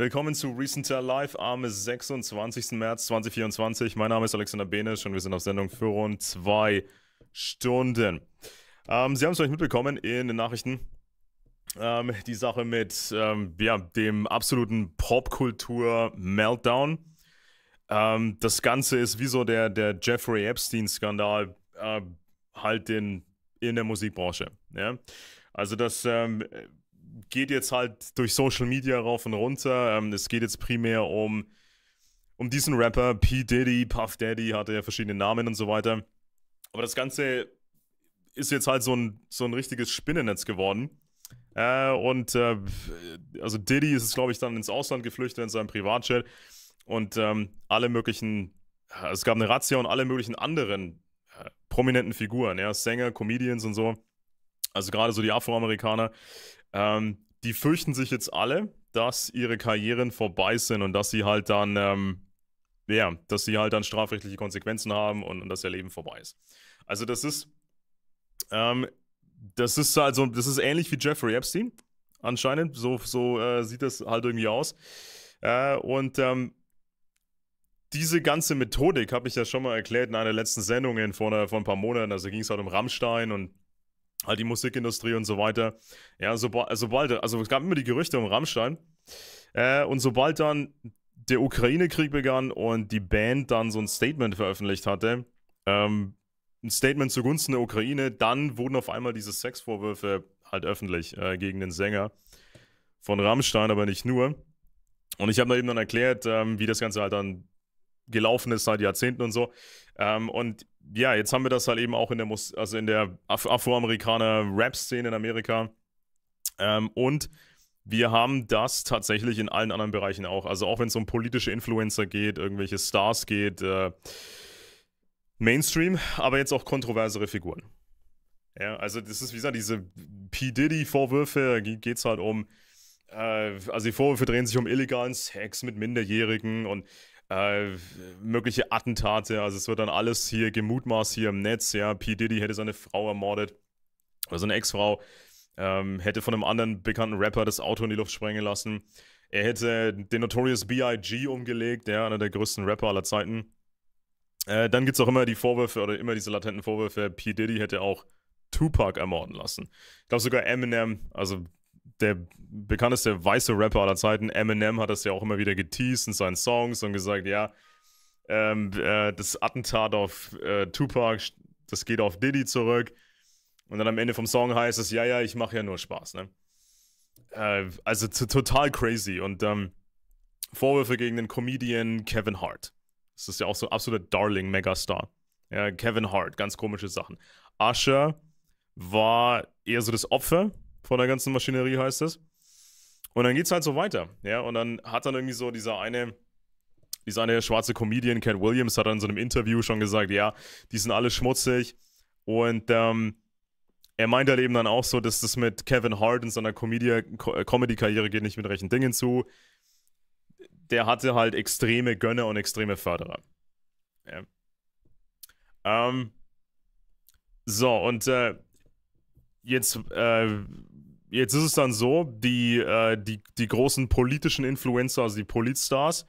Willkommen zu Recenter Live am 26. März 2024. Mein Name ist Alexander Benesch und wir sind auf Sendung für rund zwei Stunden. Ähm, Sie haben es vielleicht mitbekommen in den Nachrichten. Ähm, die Sache mit ähm, ja, dem absoluten Popkultur-Meltdown. Ähm, das Ganze ist wie so der, der Jeffrey Epstein-Skandal äh, halt in, in der Musikbranche. Ja? Also das ähm, geht jetzt halt durch Social Media rauf und runter. Ähm, es geht jetzt primär um, um diesen Rapper, P. Diddy, Puff Daddy, hatte ja verschiedene Namen und so weiter. Aber das Ganze ist jetzt halt so ein, so ein richtiges Spinnennetz geworden. Äh, und äh, also Diddy ist, glaube ich, dann ins Ausland geflüchtet in seinem Privatjet. Und ähm, alle möglichen, äh, es gab eine Razzia und alle möglichen anderen äh, prominenten Figuren, ja, Sänger, Comedians und so. Also gerade so die Afroamerikaner ähm, die fürchten sich jetzt alle, dass ihre Karrieren vorbei sind und dass sie halt dann, ähm, ja, dass sie halt dann strafrechtliche Konsequenzen haben und, und dass ihr Leben vorbei ist. Also das ist, ähm, das ist also, das ist ähnlich wie Jeffrey Epstein anscheinend. So, so äh, sieht das halt irgendwie aus. Äh, und ähm, diese ganze Methodik habe ich ja schon mal erklärt in einer letzten Sendung in, vor, einer, vor ein paar Monaten. Also ging es halt um Rammstein und halt die Musikindustrie und so weiter. Ja, sobald, äh, sobald, also es gab immer die Gerüchte um Rammstein. Äh, und sobald dann der Ukraine-Krieg begann und die Band dann so ein Statement veröffentlicht hatte, ähm, ein Statement zugunsten der Ukraine, dann wurden auf einmal diese Sexvorwürfe halt öffentlich äh, gegen den Sänger von Rammstein, aber nicht nur. Und ich habe mir eben dann erklärt, ähm, wie das Ganze halt dann gelaufen ist seit Jahrzehnten und so. Ähm, und ja, jetzt haben wir das halt eben auch in der, Mus also in der Af Afroamerikaner-Rap-Szene in Amerika. Ähm, und wir haben das tatsächlich in allen anderen Bereichen auch. Also auch wenn es um politische Influencer geht, irgendwelche Stars geht, äh, Mainstream, aber jetzt auch kontroversere Figuren. Ja, also das ist, wie gesagt, diese P. Diddy-Vorwürfe, geht es halt um, äh, also die Vorwürfe drehen sich um illegalen Sex mit Minderjährigen und äh, mögliche Attentate. Also es wird dann alles hier gemutmaßt hier im Netz. Ja, P. Diddy hätte seine Frau ermordet oder seine Ex-Frau. Ähm, hätte von einem anderen bekannten Rapper das Auto in die Luft sprengen lassen. Er hätte den Notorious B.I.G. umgelegt, ja, einer der größten Rapper aller Zeiten. Äh, dann gibt es auch immer die Vorwürfe oder immer diese latenten Vorwürfe, P. Diddy hätte auch Tupac ermorden lassen. Ich glaube sogar Eminem, also der bekannteste weiße Rapper aller Zeiten, Eminem, hat das ja auch immer wieder geteased in seinen Songs und gesagt, ja, ähm, äh, das Attentat auf äh, Tupac, das geht auf Diddy zurück. Und dann am Ende vom Song heißt es, ja, ja, ich mache ja nur Spaß, ne? Äh, also total crazy. Und ähm, Vorwürfe gegen den Comedian Kevin Hart. Das ist ja auch so ein absoluter Darling, Megastar. Ja, Kevin Hart, ganz komische Sachen. Usher war eher so das Opfer, von der ganzen Maschinerie heißt es. Und dann geht es halt so weiter, ja. Und dann hat dann irgendwie so dieser eine, dieser eine schwarze Comedian, Cat Williams, hat dann in so einem Interview schon gesagt, ja, die sind alle schmutzig. Und ähm, er meint halt eben dann auch so, dass das mit Kevin Hart und seiner äh, Comedy-Karriere geht nicht mit rechten Dingen zu. Der hatte halt extreme Gönner und extreme Förderer. Ja. Ähm, so, und äh, jetzt äh, jetzt ist es dann so, die, äh, die, die großen politischen Influencer, also die Politstars,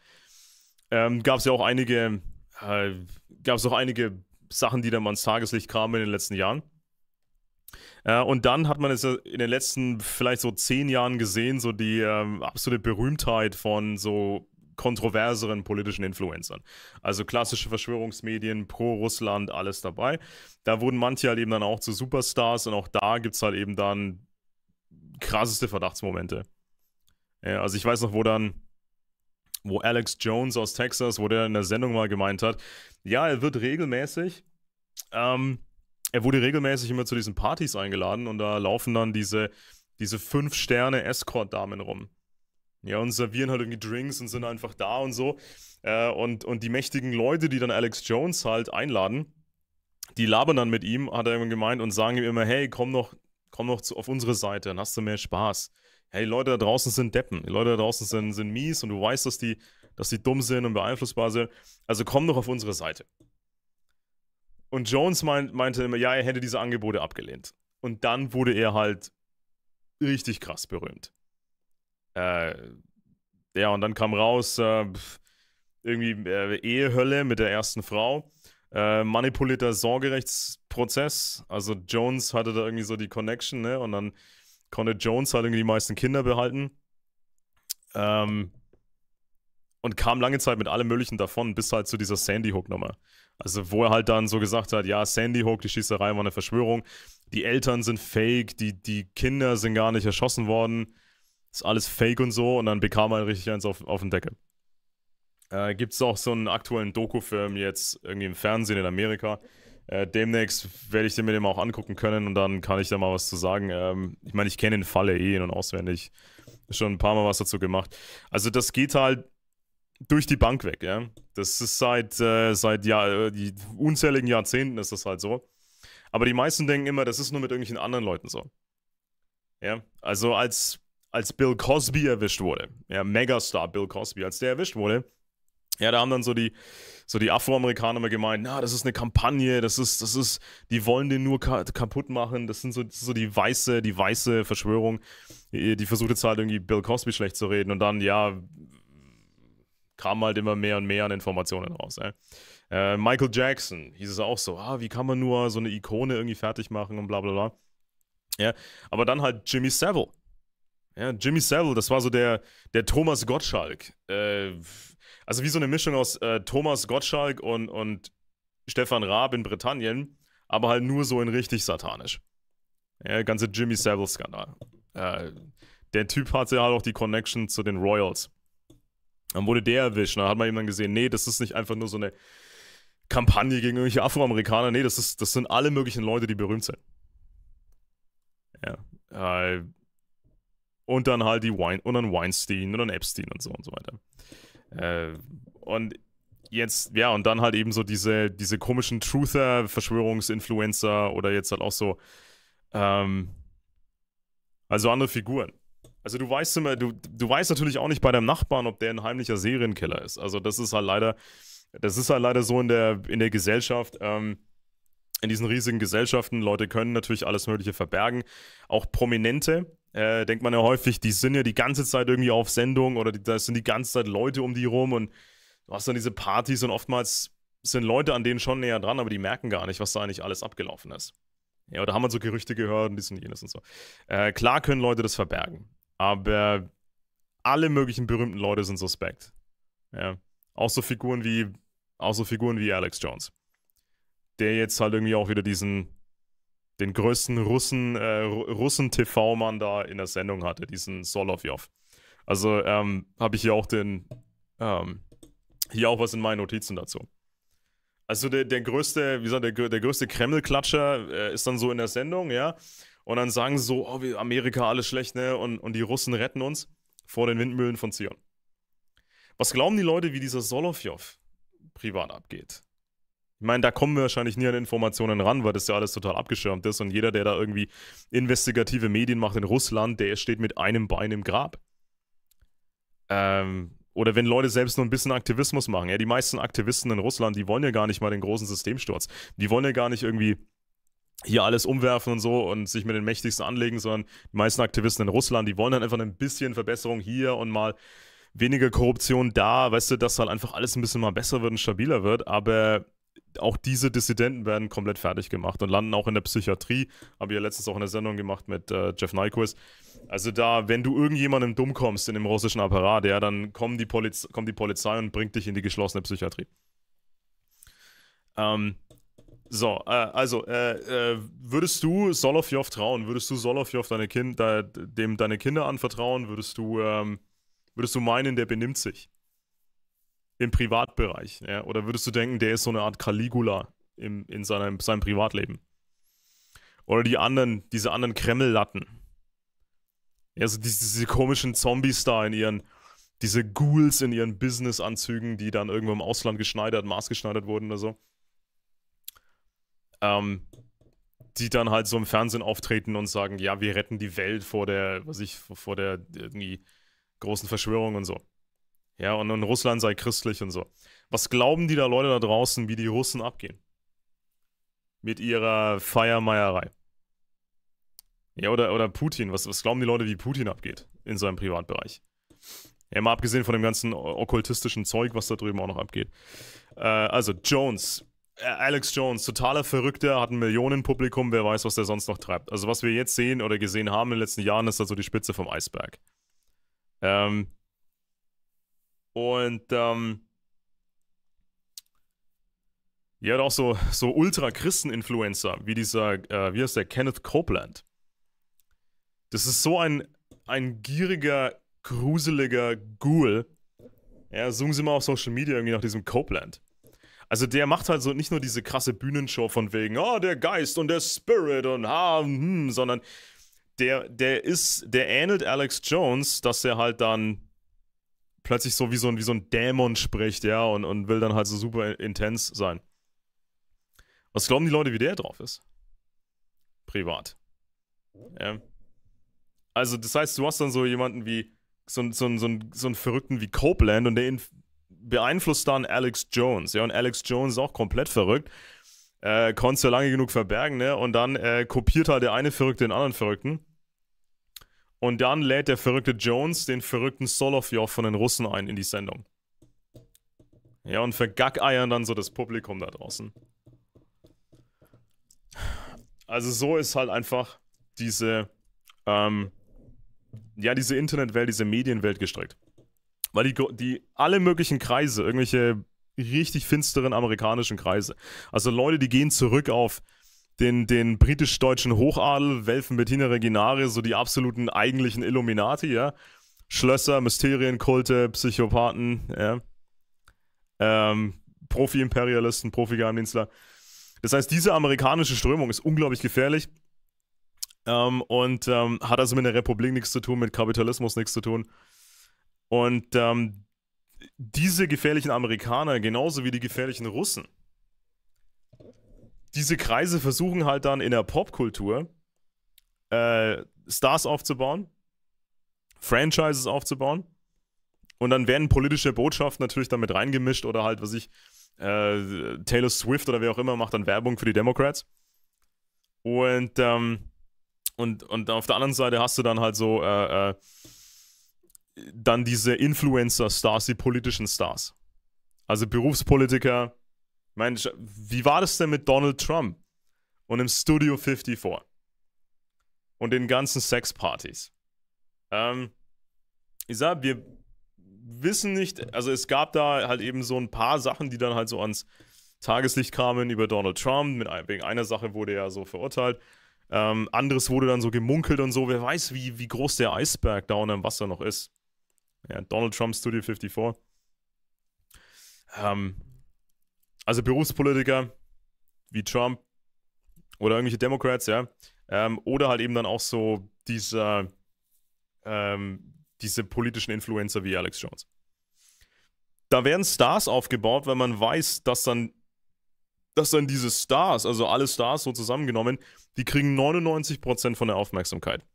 ähm, gab es ja auch einige, äh, gab es auch einige Sachen, die dann mal ins Tageslicht kamen in den letzten Jahren. Äh, und dann hat man es in den letzten vielleicht so zehn Jahren gesehen, so die ähm, absolute Berühmtheit von so kontroverseren politischen Influencern. Also klassische Verschwörungsmedien, pro-Russland, alles dabei. Da wurden manche halt eben dann auch zu Superstars und auch da gibt es halt eben dann krasseste Verdachtsmomente. Ja, also ich weiß noch, wo dann, wo Alex Jones aus Texas, wo der in der Sendung mal gemeint hat, ja, er wird regelmäßig, ähm, er wurde regelmäßig immer zu diesen Partys eingeladen und da laufen dann diese, diese fünf Sterne Escort-Damen rum. Ja, und servieren halt irgendwie Drinks und sind einfach da und so. Äh, und, und die mächtigen Leute, die dann Alex Jones halt einladen, die labern dann mit ihm, hat er immer gemeint, und sagen ihm immer, hey, komm noch komm doch auf unsere Seite, dann hast du mehr Spaß. Hey, Leute da draußen sind Deppen, die Leute da draußen sind, sind mies und du weißt, dass die, dass die dumm sind und beeinflussbar sind. Also komm doch auf unsere Seite. Und Jones meint, meinte immer, ja, er hätte diese Angebote abgelehnt. Und dann wurde er halt richtig krass berühmt. Äh, ja, und dann kam raus, äh, irgendwie äh, Ehehölle mit der ersten Frau äh, manipulierter Sorgerechtsprozess. Also Jones hatte da irgendwie so die Connection, ne? Und dann konnte Jones halt irgendwie die meisten Kinder behalten. Ähm, und kam lange Zeit mit allem Möglichen davon, bis halt zu dieser Sandy Hook-Nummer. Also, wo er halt dann so gesagt hat: Ja, Sandy Hook, die Schießerei war eine Verschwörung, die Eltern sind fake, die, die Kinder sind gar nicht erschossen worden, ist alles fake und so. Und dann bekam er richtig eins auf, auf den Deckel. Äh, Gibt es auch so einen aktuellen Dokufilm jetzt irgendwie im Fernsehen in Amerika? Äh, demnächst werde ich den mir dem auch angucken können und dann kann ich da mal was zu sagen. Ähm, ich meine, ich kenne den Fall ja eh in- und auswendig. Schon ein paar Mal was dazu gemacht. Also, das geht halt durch die Bank weg, ja. Das ist seit, äh, seit Jahr, äh, die unzähligen Jahrzehnten ist das halt so. Aber die meisten denken immer, das ist nur mit irgendwelchen anderen Leuten so. Ja, also als, als Bill Cosby erwischt wurde, ja, Megastar Bill Cosby, als der erwischt wurde, ja, da haben dann so die, so die Afroamerikaner mal gemeint, na, das ist eine Kampagne, das ist, das ist, die wollen den nur ka kaputt machen, das sind so, das so die weiße, die weiße Verschwörung, die, äh, die versucht jetzt halt irgendwie Bill Cosby schlecht zu reden und dann, ja, kam halt immer mehr und mehr an Informationen raus. Äh, Michael Jackson hieß es auch so, ah, wie kann man nur so eine Ikone irgendwie fertig machen und bla bla bla. Ja, aber dann halt Jimmy Savile. Ja, Jimmy Savile, das war so der, der Thomas Gottschalk. Äh, also wie so eine Mischung aus äh, Thomas Gottschalk und, und Stefan Raab in Britannien, aber halt nur so in richtig satanisch. Ja, ganze Jimmy Savile-Skandal. Äh, der Typ hatte halt auch die Connection zu den Royals. Dann wurde der erwischt. Dann hat man jemand gesehen, nee, das ist nicht einfach nur so eine Kampagne gegen irgendwelche Afroamerikaner. Nee, das, ist, das sind alle möglichen Leute, die berühmt sind. Ja. Äh, und dann halt die Wein und dann Weinstein und dann Epstein und so und so weiter. Äh, und jetzt, ja, und dann halt eben so diese, diese komischen Truther, Verschwörungsinfluencer oder jetzt halt auch so, ähm, also andere Figuren. Also du weißt immer, du, du weißt natürlich auch nicht bei deinem Nachbarn, ob der ein heimlicher Serienkiller ist. Also das ist halt leider, das ist halt leider so in der, in der Gesellschaft, ähm, in diesen riesigen Gesellschaften, Leute können natürlich alles Mögliche verbergen. Auch Prominente, äh, denkt man ja häufig, die sind ja die ganze Zeit irgendwie auf Sendung oder die, da sind die ganze Zeit Leute um die rum und du hast dann diese Partys und oftmals sind Leute an denen schon näher dran, aber die merken gar nicht, was da eigentlich alles abgelaufen ist. Ja, oder haben wir so Gerüchte gehört und dies und jenes und so. Äh, klar können Leute das verbergen, aber alle möglichen berühmten Leute sind suspekt. Ja. Auch so Figuren wie, auch so Figuren wie Alex Jones. Der jetzt halt irgendwie auch wieder diesen den größten Russen, äh, Russen-TV-Mann da in der Sendung hatte, diesen Solovjov. Also ähm, habe ich hier auch den, ähm, hier auch was in meinen Notizen dazu. Also der, der größte, wie gesagt, der, der größte Kreml-Klatscher äh, ist dann so in der Sendung, ja. Und dann sagen sie so, oh, Amerika alles schlecht, ne? Und, und die Russen retten uns vor den Windmühlen von Zion. Was glauben die Leute, wie dieser Solovjov privat abgeht? Ich meine, da kommen wir wahrscheinlich nie an Informationen ran, weil das ja alles total abgeschirmt ist und jeder, der da irgendwie investigative Medien macht in Russland, der steht mit einem Bein im Grab. Ähm, oder wenn Leute selbst nur ein bisschen Aktivismus machen. Ja, die meisten Aktivisten in Russland, die wollen ja gar nicht mal den großen Systemsturz. Die wollen ja gar nicht irgendwie hier alles umwerfen und so und sich mit den Mächtigsten anlegen, sondern die meisten Aktivisten in Russland, die wollen dann einfach ein bisschen Verbesserung hier und mal weniger Korruption da, weißt du, dass halt einfach alles ein bisschen mal besser wird und stabiler wird, aber auch diese Dissidenten werden komplett fertig gemacht und landen auch in der Psychiatrie. Habe ich ja letztens auch eine Sendung gemacht mit äh, Jeff Nyquist. Also da, wenn du irgendjemandem dumm kommst in dem russischen Apparat, ja, dann kommt die, kommt die Polizei und bringt dich in die geschlossene Psychiatrie. Ähm, so, äh, also, äh, äh würdest du Solovyov trauen? Würdest du Solovyov deine kind, dem deine Kinder anvertrauen? Würdest du, ähm, würdest du meinen, der benimmt sich? im Privatbereich? Ja? Oder würdest du denken, der ist so eine Art Caligula im, in seinem, seinem Privatleben? Oder die anderen, diese anderen Kreml-Latten. Also diese, diese komischen Zombies da in ihren, diese Ghouls in ihren Business-Anzügen, die dann irgendwo im Ausland geschneidert, maßgeschneidert wurden oder so. Ähm, die dann halt so im Fernsehen auftreten und sagen, ja, wir retten die Welt vor der, was ich, vor der irgendwie großen Verschwörung und so. Ja, und, und Russland sei christlich und so. Was glauben die da Leute da draußen, wie die Russen abgehen? Mit ihrer Feiermeierei. Ja, oder, oder Putin. Was, was glauben die Leute, wie Putin abgeht in seinem Privatbereich? Ja, mal abgesehen von dem ganzen okkultistischen Zeug, was da drüben auch noch abgeht. Äh, also Jones, äh, Alex Jones, totaler Verrückter, hat ein Millionenpublikum, wer weiß, was der sonst noch treibt. Also was wir jetzt sehen oder gesehen haben in den letzten Jahren, ist da so die Spitze vom Eisberg. Ähm, und ähm, ja, auch so, so Ultra-Christen-Influencer, wie dieser, äh, wie heißt der, Kenneth Copeland. Das ist so ein, ein gieriger, gruseliger Ghoul. Ja, suchen Sie mal auf Social Media irgendwie nach diesem Copeland. Also der macht halt so nicht nur diese krasse Bühnenshow von wegen, oh, der Geist und der Spirit und ha, hm, sondern der, der ist, der ähnelt Alex Jones, dass er halt dann plötzlich so wie so ein, wie so ein Dämon spricht, ja, und, und will dann halt so super intens sein. Was glauben die Leute, wie der drauf ist? Privat. Ja. Also, das heißt, du hast dann so jemanden wie, so, so, so, so, einen, so einen Verrückten wie Copeland und der beeinflusst dann Alex Jones, ja, und Alex Jones ist auch komplett verrückt. Äh, konnte es ja lange genug verbergen, ne? Und dann äh, kopiert halt der eine Verrückte den anderen Verrückten. Und dann lädt der verrückte Jones den verrückten Solovjov von den Russen ein in die Sendung. Ja, und vergackeiern dann so das Publikum da draußen. Also so ist halt einfach diese, ähm, ja, diese Internetwelt, diese Medienwelt gestrickt. Weil die, die, alle möglichen Kreise, irgendwelche richtig finsteren amerikanischen Kreise, also Leute, die gehen zurück auf den, den britisch-deutschen Hochadel, Welfen, Bettina, Reginare, so die absoluten eigentlichen Illuminati, ja. Schlösser, Mysterienkulte, Psychopathen, ja. Ähm, Profi-Imperialisten, Profi-Geheimdienstler. Das heißt, diese amerikanische Strömung ist unglaublich gefährlich ähm, und ähm, hat also mit der Republik nichts zu tun, mit Kapitalismus nichts zu tun. Und ähm, diese gefährlichen Amerikaner, genauso wie die gefährlichen Russen, diese Kreise versuchen halt dann in der Popkultur äh, Stars aufzubauen, Franchises aufzubauen. Und dann werden politische Botschaften natürlich damit reingemischt oder halt, was ich, äh, Taylor Swift oder wer auch immer macht dann Werbung für die Democrats. Und, ähm, und, und auf der anderen Seite hast du dann halt so äh, äh, dann diese Influencer-Stars, die politischen Stars. Also Berufspolitiker, meine, wie war das denn mit Donald Trump und im Studio 54 und den ganzen Sexpartys? Ähm, ich sag, wir wissen nicht, also es gab da halt eben so ein paar Sachen, die dann halt so ans Tageslicht kamen über Donald Trump. Mit, wegen einer Sache wurde er so verurteilt. Ähm, anderes wurde dann so gemunkelt und so. Wer weiß, wie, wie groß der Eisberg da unter dem Wasser noch ist. Ja, Donald Trump Studio 54. Ähm, also Berufspolitiker wie Trump oder irgendwelche Democrats, ja, ähm, oder halt eben dann auch so dieser, ähm, diese politischen Influencer wie Alex Jones. Da werden Stars aufgebaut, weil man weiß, dass dann, dass dann diese Stars, also alle Stars so zusammengenommen, die kriegen 99% von der Aufmerksamkeit.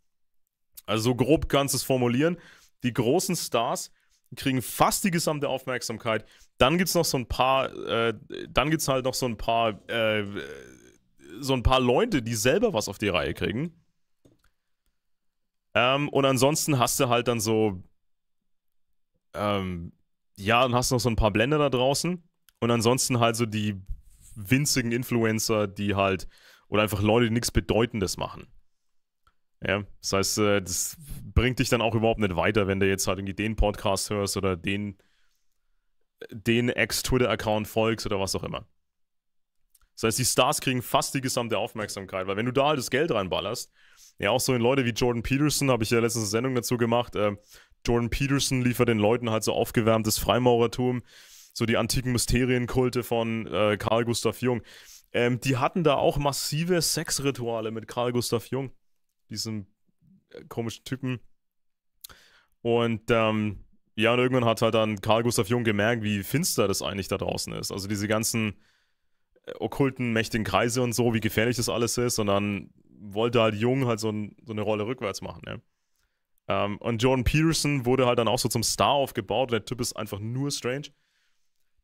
Also so grob kannst du es formulieren. Die großen Stars kriegen fast die gesamte Aufmerksamkeit, dann gibt's noch so ein paar, äh, dann gibt's halt noch so ein paar, äh, so ein paar Leute, die selber was auf die Reihe kriegen. Ähm, und ansonsten hast du halt dann so, ähm, ja, dann hast du noch so ein paar Blender da draußen. Und ansonsten halt so die winzigen Influencer, die halt, oder einfach Leute, die nichts Bedeutendes machen. Ja, das heißt, äh, das bringt dich dann auch überhaupt nicht weiter, wenn du jetzt halt irgendwie den Podcast hörst oder den den Ex-Twitter-Account folgst oder was auch immer. Das heißt, die Stars kriegen fast die gesamte Aufmerksamkeit, weil wenn du da halt das Geld reinballerst, ja, auch so in Leute wie Jordan Peterson, habe ich ja letztens eine Sendung dazu gemacht, äh, Jordan Peterson liefert den Leuten halt so aufgewärmtes Freimaurertum, so die antiken Mysterienkulte von äh, Karl Gustav Jung. Ähm, die hatten da auch massive Sexrituale mit Karl Gustav Jung, diesem äh, komischen Typen. Und ähm, ja, und irgendwann hat halt dann Karl Gustav Jung gemerkt, wie finster das eigentlich da draußen ist. Also diese ganzen äh, okkulten, mächtigen Kreise und so, wie gefährlich das alles ist. Und dann wollte halt Jung halt so, ein, so eine Rolle rückwärts machen. Ne? Um, ähm, und Jordan Peterson wurde halt dann auch so zum Star aufgebaut. Der Typ ist einfach nur strange.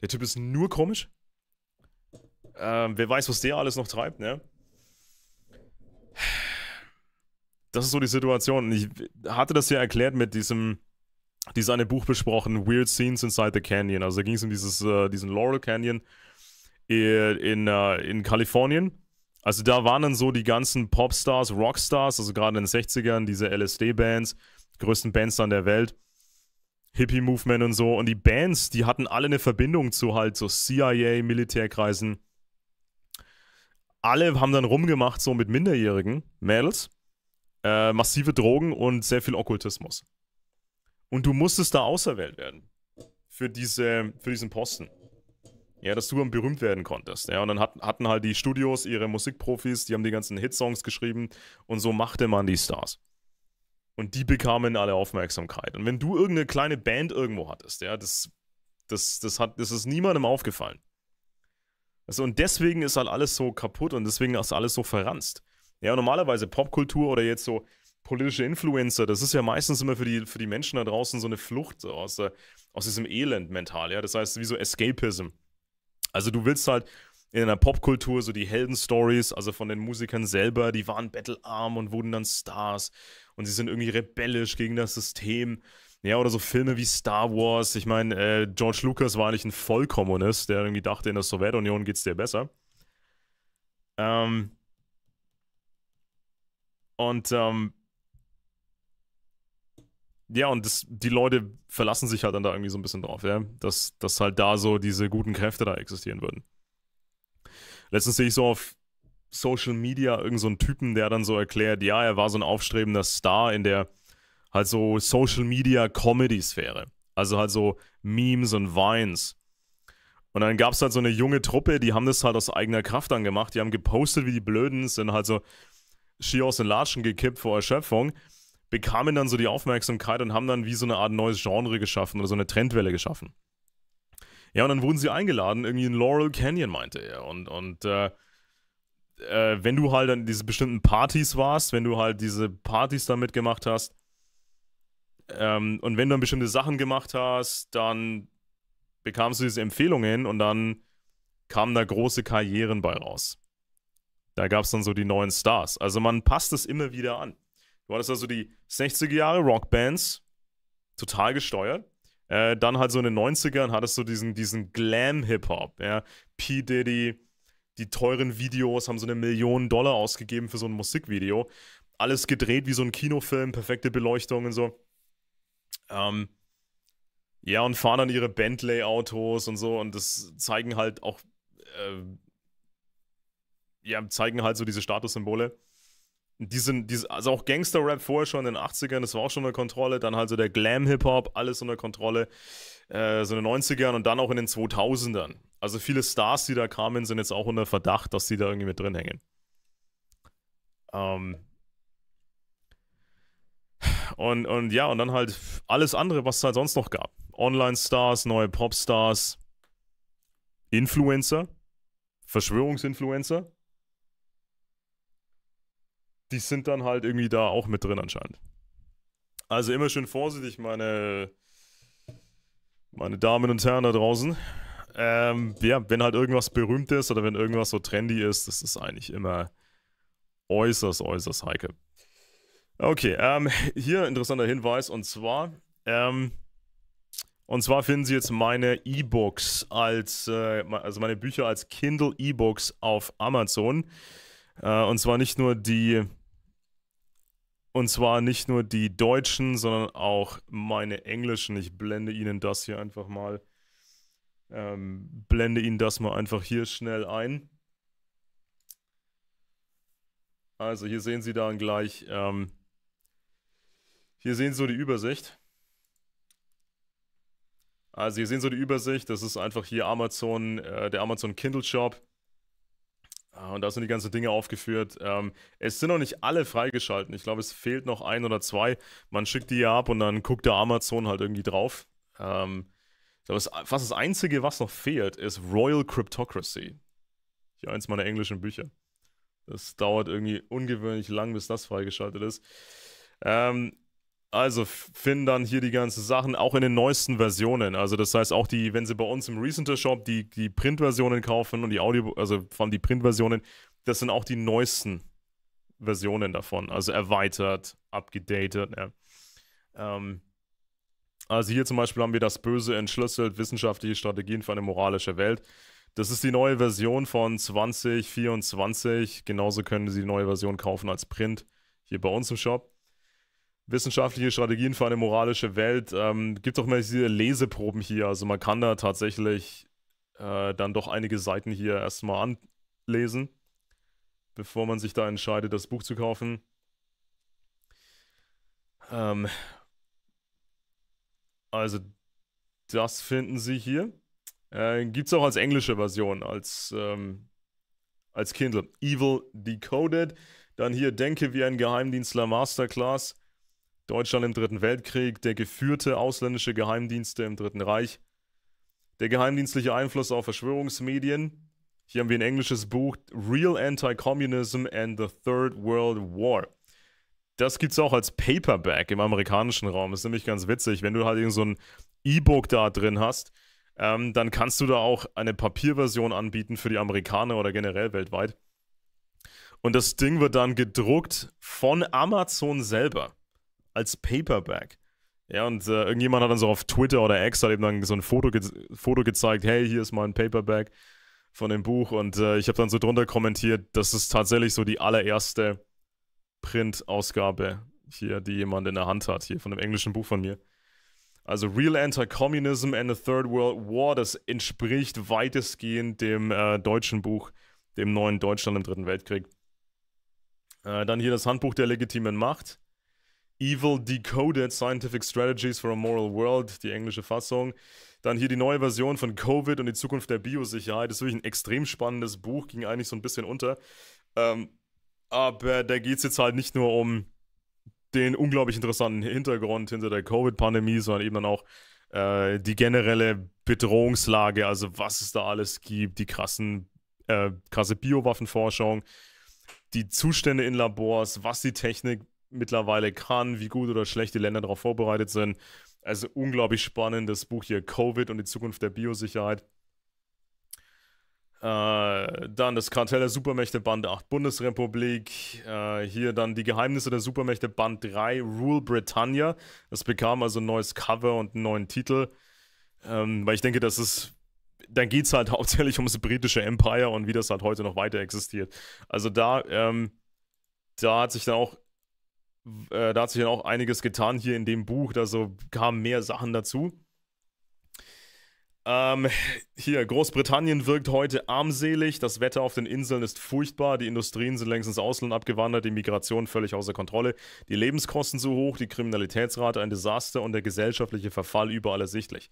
Der Typ ist nur komisch. Um, ähm, wer weiß, was der alles noch treibt, ne? Das ist so die Situation. Ich hatte das ja erklärt mit diesem die seine Buch besprochen, Weird Scenes Inside the Canyon. Also da ging es um dieses, äh, diesen Laurel Canyon in, äh, in Kalifornien. Also da waren dann so die ganzen Popstars, Rockstars, also gerade in den 60ern, diese LSD-Bands, größten Bands dann der Welt, Hippie-Movement und so. Und die Bands, die hatten alle eine Verbindung zu halt so CIA, Militärkreisen. Alle haben dann rumgemacht, so mit minderjährigen Mädels, äh, massive Drogen und sehr viel Okkultismus. Und du musstest da auserwählt werden. Für, diese, für diesen Posten. Ja, dass du dann berühmt werden konntest. Ja, und dann hat, hatten halt die Studios ihre Musikprofis, die haben die ganzen Hitsongs geschrieben. Und so machte man die Stars. Und die bekamen alle Aufmerksamkeit. Und wenn du irgendeine kleine Band irgendwo hattest, ja, das, das, das, hat, das ist niemandem aufgefallen. Also, und deswegen ist halt alles so kaputt und deswegen ist alles so verranzt. Ja, normalerweise Popkultur oder jetzt so politische Influencer, das ist ja meistens immer für die, für die Menschen da draußen so eine Flucht so aus, der, aus diesem Elend mental, ja. Das heißt, wie so Escapism. Also du willst halt in einer Popkultur so die Heldenstories, also von den Musikern selber, die waren battlearm und wurden dann Stars und sie sind irgendwie rebellisch gegen das System. Ja, oder so Filme wie Star Wars. Ich meine, äh, George Lucas war nicht ein Vollkommunist, der irgendwie dachte, in der Sowjetunion geht's dir besser. Ähm, und ähm, ja, und das, die Leute verlassen sich halt dann da irgendwie so ein bisschen drauf, ja? dass, dass halt da so diese guten Kräfte da existieren würden. Letztens sehe ich so auf Social Media irgendeinen so Typen, der dann so erklärt, ja, er war so ein aufstrebender Star in der halt so Social Media Comedy Sphäre. Also halt so Memes und Vines. Und dann gab es halt so eine junge Truppe, die haben das halt aus eigener Kraft dann gemacht. Die haben gepostet wie die Blöden, sind halt so Skios in Latschen gekippt vor Erschöpfung bekamen dann so die Aufmerksamkeit und haben dann wie so eine Art neues Genre geschaffen oder so eine Trendwelle geschaffen. Ja, und dann wurden sie eingeladen, irgendwie in Laurel Canyon, meinte er. Und, und äh, äh, wenn du halt an diese bestimmten Partys warst, wenn du halt diese Partys da mitgemacht hast, ähm, und wenn du dann bestimmte Sachen gemacht hast, dann bekamst du diese Empfehlungen und dann kamen da große Karrieren bei raus. Da gab es dann so die neuen Stars. Also man passt es immer wieder an. Du hattest also die 60er Jahre Rockbands, total gesteuert. Äh, dann halt so in den 90ern hattest du diesen, diesen Glam-Hip-Hop. Ja? P. Diddy, die teuren Videos haben so eine Million Dollar ausgegeben für so ein Musikvideo. Alles gedreht wie so ein Kinofilm, perfekte Beleuchtung und so. Ähm, ja, und fahren dann ihre Bentley-Autos und so und das zeigen halt auch, äh, ja, zeigen halt so diese Statussymbole diesen, diesen, also auch Gangster-Rap vorher schon in den 80ern, das war auch schon unter Kontrolle, dann halt so der Glam-Hip-Hop, alles unter Kontrolle, äh, so in den 90ern und dann auch in den 2000ern. Also viele Stars, die da kamen, sind jetzt auch unter Verdacht, dass die da irgendwie mit drin hängen. Ähm, und, und ja, und dann halt alles andere, was es halt sonst noch gab. Online-Stars, neue Popstars, Influencer, Verschwörungsinfluencer, die sind dann halt irgendwie da auch mit drin anscheinend. Also immer schön vorsichtig, meine, meine Damen und Herren da draußen. Ähm, ja, wenn halt irgendwas berühmt ist oder wenn irgendwas so trendy ist, das ist eigentlich immer äußerst, äußerst heikel. Okay, ähm, hier interessanter Hinweis und zwar, ähm, und zwar finden Sie jetzt meine E-Books als, äh, also meine Bücher als Kindle E-Books auf Amazon. Äh, und zwar nicht nur die und zwar nicht nur die deutschen, sondern auch meine englischen. Ich blende Ihnen das hier einfach mal, ähm, blende Ihnen das mal einfach hier schnell ein. Also hier sehen Sie dann gleich, ähm, hier sehen Sie so die Übersicht. Also hier sehen Sie so die Übersicht, das ist einfach hier Amazon, äh, der Amazon Kindle Shop. Ah, und da sind die ganzen Dinge aufgeführt. Ähm, es sind noch nicht alle freigeschalten. Ich glaube, es fehlt noch ein oder zwei. Man schickt die ja ab und dann guckt der Amazon halt irgendwie drauf. Ähm, ich glaube, fast das Einzige, was noch fehlt, ist Royal Cryptocracy. Hier eins meiner englischen Bücher. Das dauert irgendwie ungewöhnlich lang, bis das freigeschaltet ist. Ähm, also finden dann hier die ganzen Sachen auch in den neuesten Versionen. Also das heißt auch die, wenn sie bei uns im Recenter Shop die, die Print-Versionen kaufen und die Audio, also vor allem die Printversionen, das sind auch die neuesten Versionen davon. Also erweitert, abgedatet. Ja. Ähm, also hier zum Beispiel haben wir das Böse entschlüsselt, wissenschaftliche Strategien für eine moralische Welt. Das ist die neue Version von 2024. Genauso können Sie die neue Version kaufen als Print hier bei uns im Shop wissenschaftliche Strategien für eine moralische Welt. Ähm, gibt auch mal diese Leseproben hier. Also man kann da tatsächlich äh, dann doch einige Seiten hier erstmal anlesen, bevor man sich da entscheidet, das Buch zu kaufen. Ähm, also das finden Sie hier. Äh, Gibt es auch als englische Version, als, ähm, als Kindle. Evil Decoded. Dann hier Denke wie ein Geheimdienstler Masterclass. Deutschland im Dritten Weltkrieg, der geführte ausländische Geheimdienste im Dritten Reich, der geheimdienstliche Einfluss auf Verschwörungsmedien. Hier haben wir ein englisches Buch, Real Anti-Communism and the Third World War. Das gibt es auch als Paperback im amerikanischen Raum. Das ist nämlich ganz witzig, wenn du halt irgend so ein E-Book da drin hast, ähm, dann kannst du da auch eine Papierversion anbieten für die Amerikaner oder generell weltweit. Und das Ding wird dann gedruckt von Amazon selber als Paperback. Ja, und äh, irgendjemand hat dann so auf Twitter oder X hat eben dann so ein Foto, ge Foto gezeigt, hey, hier ist mein Paperback von dem Buch. Und äh, ich habe dann so drunter kommentiert, das ist tatsächlich so die allererste Printausgabe hier, die jemand in der Hand hat, hier von dem englischen Buch von mir. Also Real Anti-Communism and the Third World War, das entspricht weitestgehend dem äh, deutschen Buch, dem neuen Deutschland im Dritten Weltkrieg. Äh, dann hier das Handbuch der legitimen Macht. Evil Decoded Scientific Strategies for a Moral World, die englische Fassung. Dann hier die neue Version von Covid und die Zukunft der Biosicherheit. Das ist wirklich ein extrem spannendes Buch, ging eigentlich so ein bisschen unter. Ähm, aber da geht es jetzt halt nicht nur um den unglaublich interessanten Hintergrund hinter der Covid-Pandemie, sondern eben dann auch äh, die generelle Bedrohungslage, also was es da alles gibt, die krassen, äh, krasse Biowaffenforschung, die Zustände in Labors, was die Technik mittlerweile kann, wie gut oder schlecht die Länder darauf vorbereitet sind. Also unglaublich spannend, das Buch hier Covid und die Zukunft der Biosicherheit. Äh, dann das Kartell der Supermächte Band 8 Bundesrepublik. Äh, hier dann die Geheimnisse der Supermächte Band 3 Rule Britannia. Das bekam also ein neues Cover und einen neuen Titel. Ähm, weil ich denke, das ist. Dann geht es halt hauptsächlich ums britische Empire und wie das halt heute noch weiter existiert. Also da, ähm, da hat sich dann auch äh, da hat sich dann auch einiges getan hier in dem Buch, da so kamen mehr Sachen dazu. Ähm, hier, Großbritannien wirkt heute armselig, das Wetter auf den Inseln ist furchtbar, die Industrien sind längst ins Ausland abgewandert, die Migration völlig außer Kontrolle, die Lebenskosten zu hoch, die Kriminalitätsrate ein Desaster und der gesellschaftliche Verfall überall ersichtlich.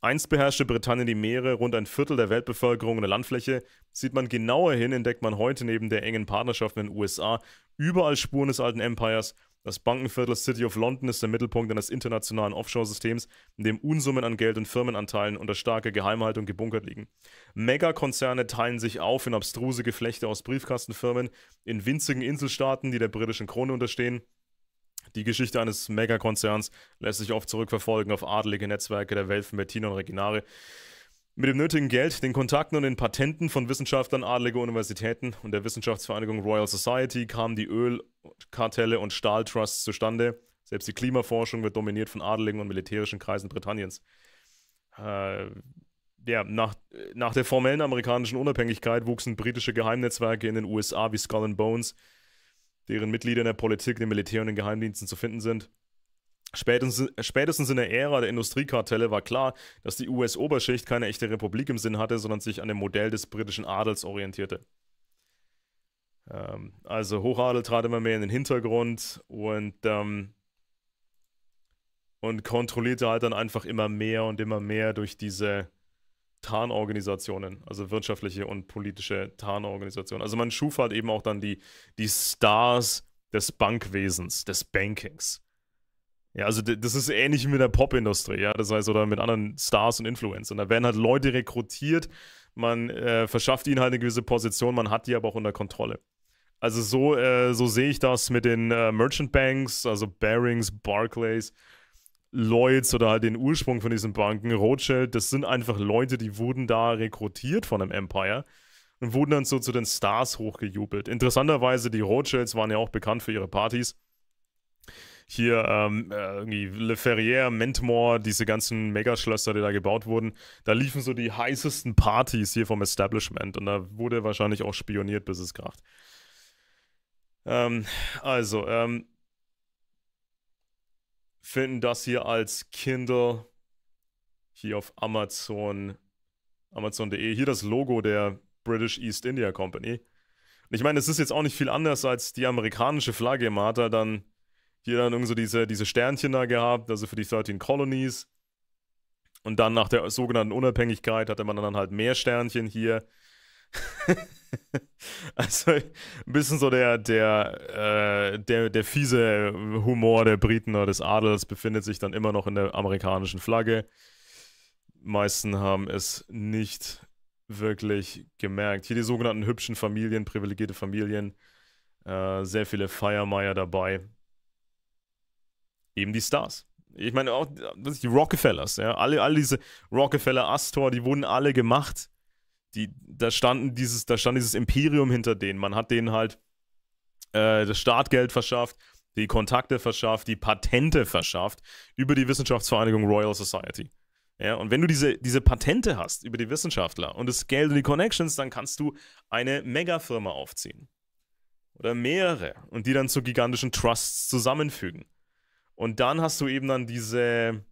Einst beherrschte Britannien die Meere, rund ein Viertel der Weltbevölkerung und der Landfläche. Sieht man genauer hin, entdeckt man heute neben der engen Partnerschaft mit den USA überall Spuren des alten Empires – das Bankenviertel City of London ist der Mittelpunkt eines internationalen Offshore-Systems, in dem Unsummen an Geld und Firmenanteilen unter starker Geheimhaltung gebunkert liegen. Megakonzerne teilen sich auf in abstruse Geflechte aus Briefkastenfirmen in winzigen Inselstaaten, die der britischen Krone unterstehen. Die Geschichte eines Megakonzerns lässt sich oft zurückverfolgen auf adelige Netzwerke der Welfen, Bettina und Reginare. Mit dem nötigen Geld, den Kontakten und den Patenten von Wissenschaftlern adeliger Universitäten und der Wissenschaftsvereinigung Royal Society kamen die Ölkartelle und Stahltrusts zustande. Selbst die Klimaforschung wird dominiert von adeligen und militärischen Kreisen Britanniens. Äh, ja, nach, nach der formellen amerikanischen Unabhängigkeit wuchsen britische Geheimnetzwerke in den USA wie Skull and Bones, deren Mitglieder in der Politik, dem Militär und den Geheimdiensten zu finden sind. Spätestens, spätestens in der Ära der Industriekartelle war klar, dass die US-Oberschicht keine echte Republik im Sinn hatte, sondern sich an dem Modell des britischen Adels orientierte. Ähm, also Hochadel trat immer mehr in den Hintergrund und, ähm, und kontrollierte halt dann einfach immer mehr und immer mehr durch diese Tarnorganisationen, also wirtschaftliche und politische Tarnorganisationen. Also man schuf halt eben auch dann die, die Stars des Bankwesens, des Bankings. Ja, also das ist ähnlich wie mit der Popindustrie, ja, das heißt, oder mit anderen Stars und Influencern. Da werden halt Leute rekrutiert, man äh, verschafft ihnen halt eine gewisse Position, man hat die aber auch unter Kontrolle. Also so, äh, so sehe ich das mit den äh, Merchant Banks, also Barings, Barclays, Lloyds oder halt den Ursprung von diesen Banken, Rothschild, das sind einfach Leute, die wurden da rekrutiert von einem Empire und wurden dann so zu den Stars hochgejubelt. Interessanterweise, die Rothschilds waren ja auch bekannt für ihre Partys hier ähm, äh, irgendwie Le Ferrier, Mentmore, diese ganzen Megaschlösser, die da gebaut wurden, da liefen so die heißesten Partys hier vom Establishment und da wurde wahrscheinlich auch spioniert, bis es kracht. Ähm, also, ähm, finden das hier als Kindle hier auf Amazon, Amazon.de. Hier das Logo der British East India Company. Und ich meine, es ist jetzt auch nicht viel anders als die amerikanische Flagge. Man hat da dann hier dann irgendwie so diese, diese Sternchen da gehabt, also für die 13 Colonies. Und dann nach der sogenannten Unabhängigkeit hatte man dann halt mehr Sternchen hier. also ein bisschen so der, der, äh, der, der fiese Humor der Briten oder des Adels befindet sich dann immer noch in der amerikanischen Flagge. Meisten haben es nicht wirklich gemerkt. Hier die sogenannten hübschen Familien, privilegierte Familien. Äh, sehr viele Feiermeier dabei eben die Stars. Ich meine, auch die Rockefellers, ja, alle, alle diese Rockefeller Astor, die wurden alle gemacht. Die, da, standen dieses, da stand dieses Imperium hinter denen. Man hat denen halt äh, das Startgeld verschafft, die Kontakte verschafft, die Patente verschafft über die Wissenschaftsvereinigung Royal Society. Ja, und wenn du diese, diese Patente hast über die Wissenschaftler und das Geld und die Connections, dann kannst du eine Megafirma aufziehen. Oder mehrere und die dann zu gigantischen Trusts zusammenfügen. Und dann hast du eben dann diese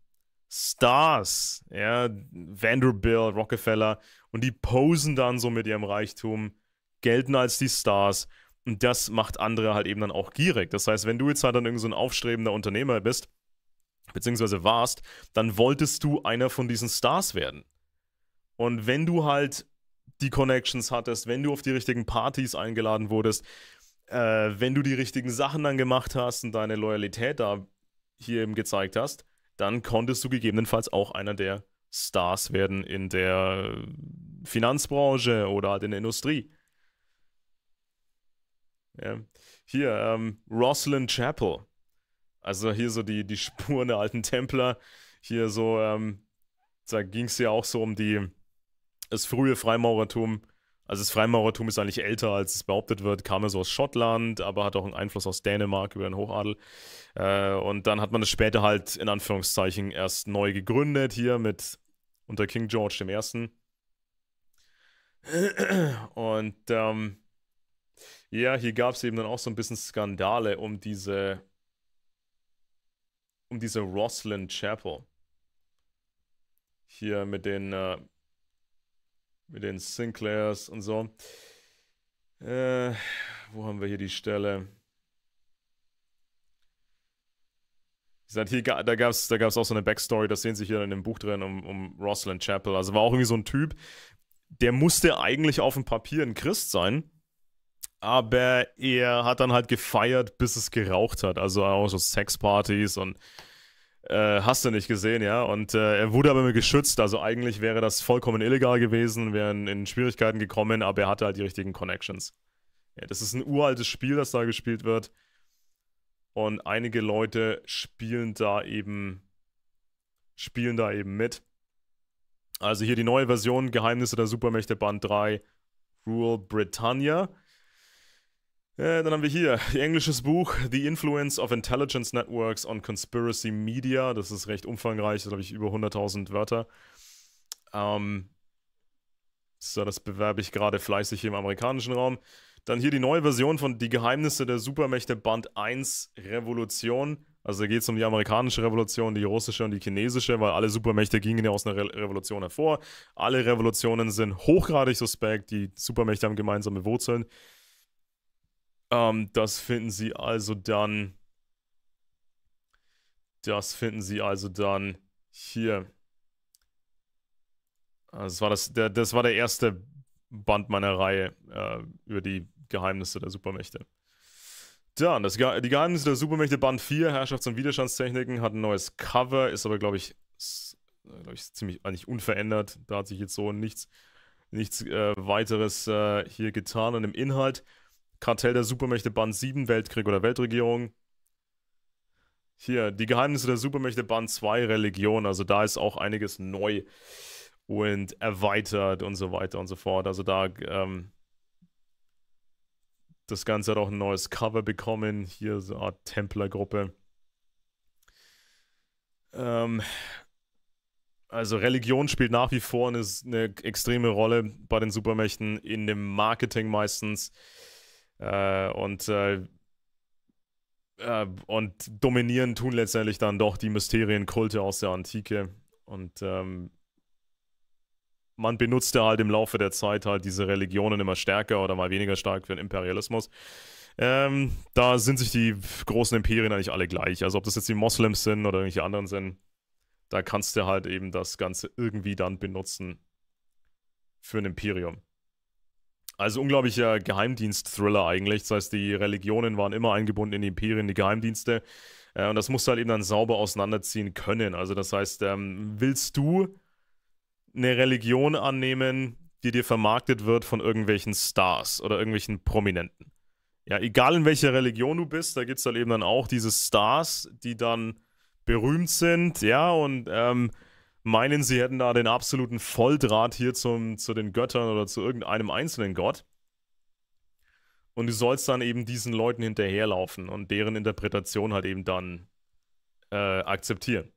Stars, ja, Vanderbilt, Rockefeller, und die posen dann so mit ihrem Reichtum, gelten als die Stars. Und das macht andere halt eben dann auch gierig. Das heißt, wenn du jetzt halt dann irgend so ein aufstrebender Unternehmer bist, beziehungsweise warst, dann wolltest du einer von diesen Stars werden. Und wenn du halt die Connections hattest, wenn du auf die richtigen Partys eingeladen wurdest, äh, wenn du die richtigen Sachen dann gemacht hast und deine Loyalität da hier eben gezeigt hast, dann konntest du gegebenenfalls auch einer der Stars werden in der Finanzbranche oder halt in der Industrie. Ja. Hier, ähm, Rosalind Chapel. Also hier so die, die Spuren der alten Templer. Hier so, ähm, da ging es ja auch so um die, das frühe Freimaurertum also das Freimaurertum ist eigentlich älter, als es behauptet wird, kam ja so aus Schottland, aber hat auch einen Einfluss aus Dänemark über den Hochadel. Äh, und dann hat man es später halt in Anführungszeichen erst neu gegründet, hier mit unter King George I. Und ähm, ja, hier gab es eben dann auch so ein bisschen Skandale um diese um diese Roslyn Chapel. Hier mit den äh, mit den Sinclairs und so. Äh, wo haben wir hier die Stelle? hier, da gab es da gab's auch so eine Backstory, das sehen Sie hier in dem Buch drin, um, um Rosalind Chapel. Also war auch irgendwie so ein Typ, der musste eigentlich auf dem Papier ein Christ sein, aber er hat dann halt gefeiert, bis es geraucht hat. Also auch so Sexpartys und äh, hast du nicht gesehen, ja. Und äh, er wurde aber geschützt. Also eigentlich wäre das vollkommen illegal gewesen, wären in Schwierigkeiten gekommen, aber er hatte halt die richtigen Connections. Ja, das ist ein uraltes Spiel, das da gespielt wird. Und einige Leute spielen da eben spielen da eben mit. Also hier die neue Version Geheimnisse der Supermächte Band 3 Rule Britannia. Ja, äh, dann haben wir hier ihr englisches Buch The Influence of Intelligence Networks on Conspiracy Media. Das ist recht umfangreich, da habe ich über 100.000 Wörter. Ähm, so, das bewerbe ich gerade fleißig hier im amerikanischen Raum. Dann hier die neue Version von Die Geheimnisse der Supermächte Band 1 Revolution. Also da geht es um die amerikanische Revolution, die russische und die chinesische, weil alle Supermächte gingen ja aus einer Re Revolution hervor. Alle Revolutionen sind hochgradig suspekt, die Supermächte haben gemeinsame Wurzeln. Ähm, das finden sie also dann. Das finden sie also dann hier. Also das war, das, der, das war der erste Band meiner Reihe äh, über die Geheimnisse der Supermächte. Dann, das die Geheimnisse der Supermächte Band 4, Herrschafts- und Widerstandstechniken, hat ein neues Cover, ist aber, glaube ich, äh, glaub ich, ziemlich eigentlich unverändert. Da hat sich jetzt so nichts, nichts äh, weiteres äh, hier getan. Und im Inhalt Kartell der Supermächte Band 7, Weltkrieg oder Weltregierung. Hier, die Geheimnisse der Supermächte Band 2, Religion. Also da ist auch einiges neu und erweitert und so weiter und so fort. Also da, ähm, das Ganze hat auch ein neues Cover bekommen. Hier so eine Art Templergruppe. Ähm, also Religion spielt nach wie vor eine, eine, extreme Rolle bei den Supermächten, in dem Marketing meistens. Äh, und, äh, äh, und dominieren tun letztendlich dann doch die Mysterienkulte aus der Antike. Und ähm, man benutzte halt im Laufe der Zeit halt diese Religionen immer stärker oder mal weniger stark für den Imperialismus. Ähm, da sind sich die großen Imperien eigentlich alle gleich. Also ob das jetzt die Moslems sind oder irgendwelche anderen sind, da kannst du halt eben das Ganze irgendwie dann benutzen für ein Imperium. Also unglaublicher Geheimdienst-Thriller eigentlich. Das heißt, die Religionen waren immer eingebunden in die Imperien, die Geheimdienste. Äh, und das musst du halt eben dann sauber auseinanderziehen können. Also das heißt, ähm, willst du eine Religion annehmen, die dir vermarktet wird von irgendwelchen Stars oder irgendwelchen Prominenten? Ja, egal in welcher Religion du bist, da gibt es halt eben dann auch diese Stars, die dann berühmt sind, ja, und ähm, meinen, sie hätten da den absoluten Volldraht hier zum, zu den Göttern oder zu irgendeinem einzelnen Gott. Und du sollst dann eben diesen Leuten hinterherlaufen und deren Interpretation halt eben dann äh, akzeptieren.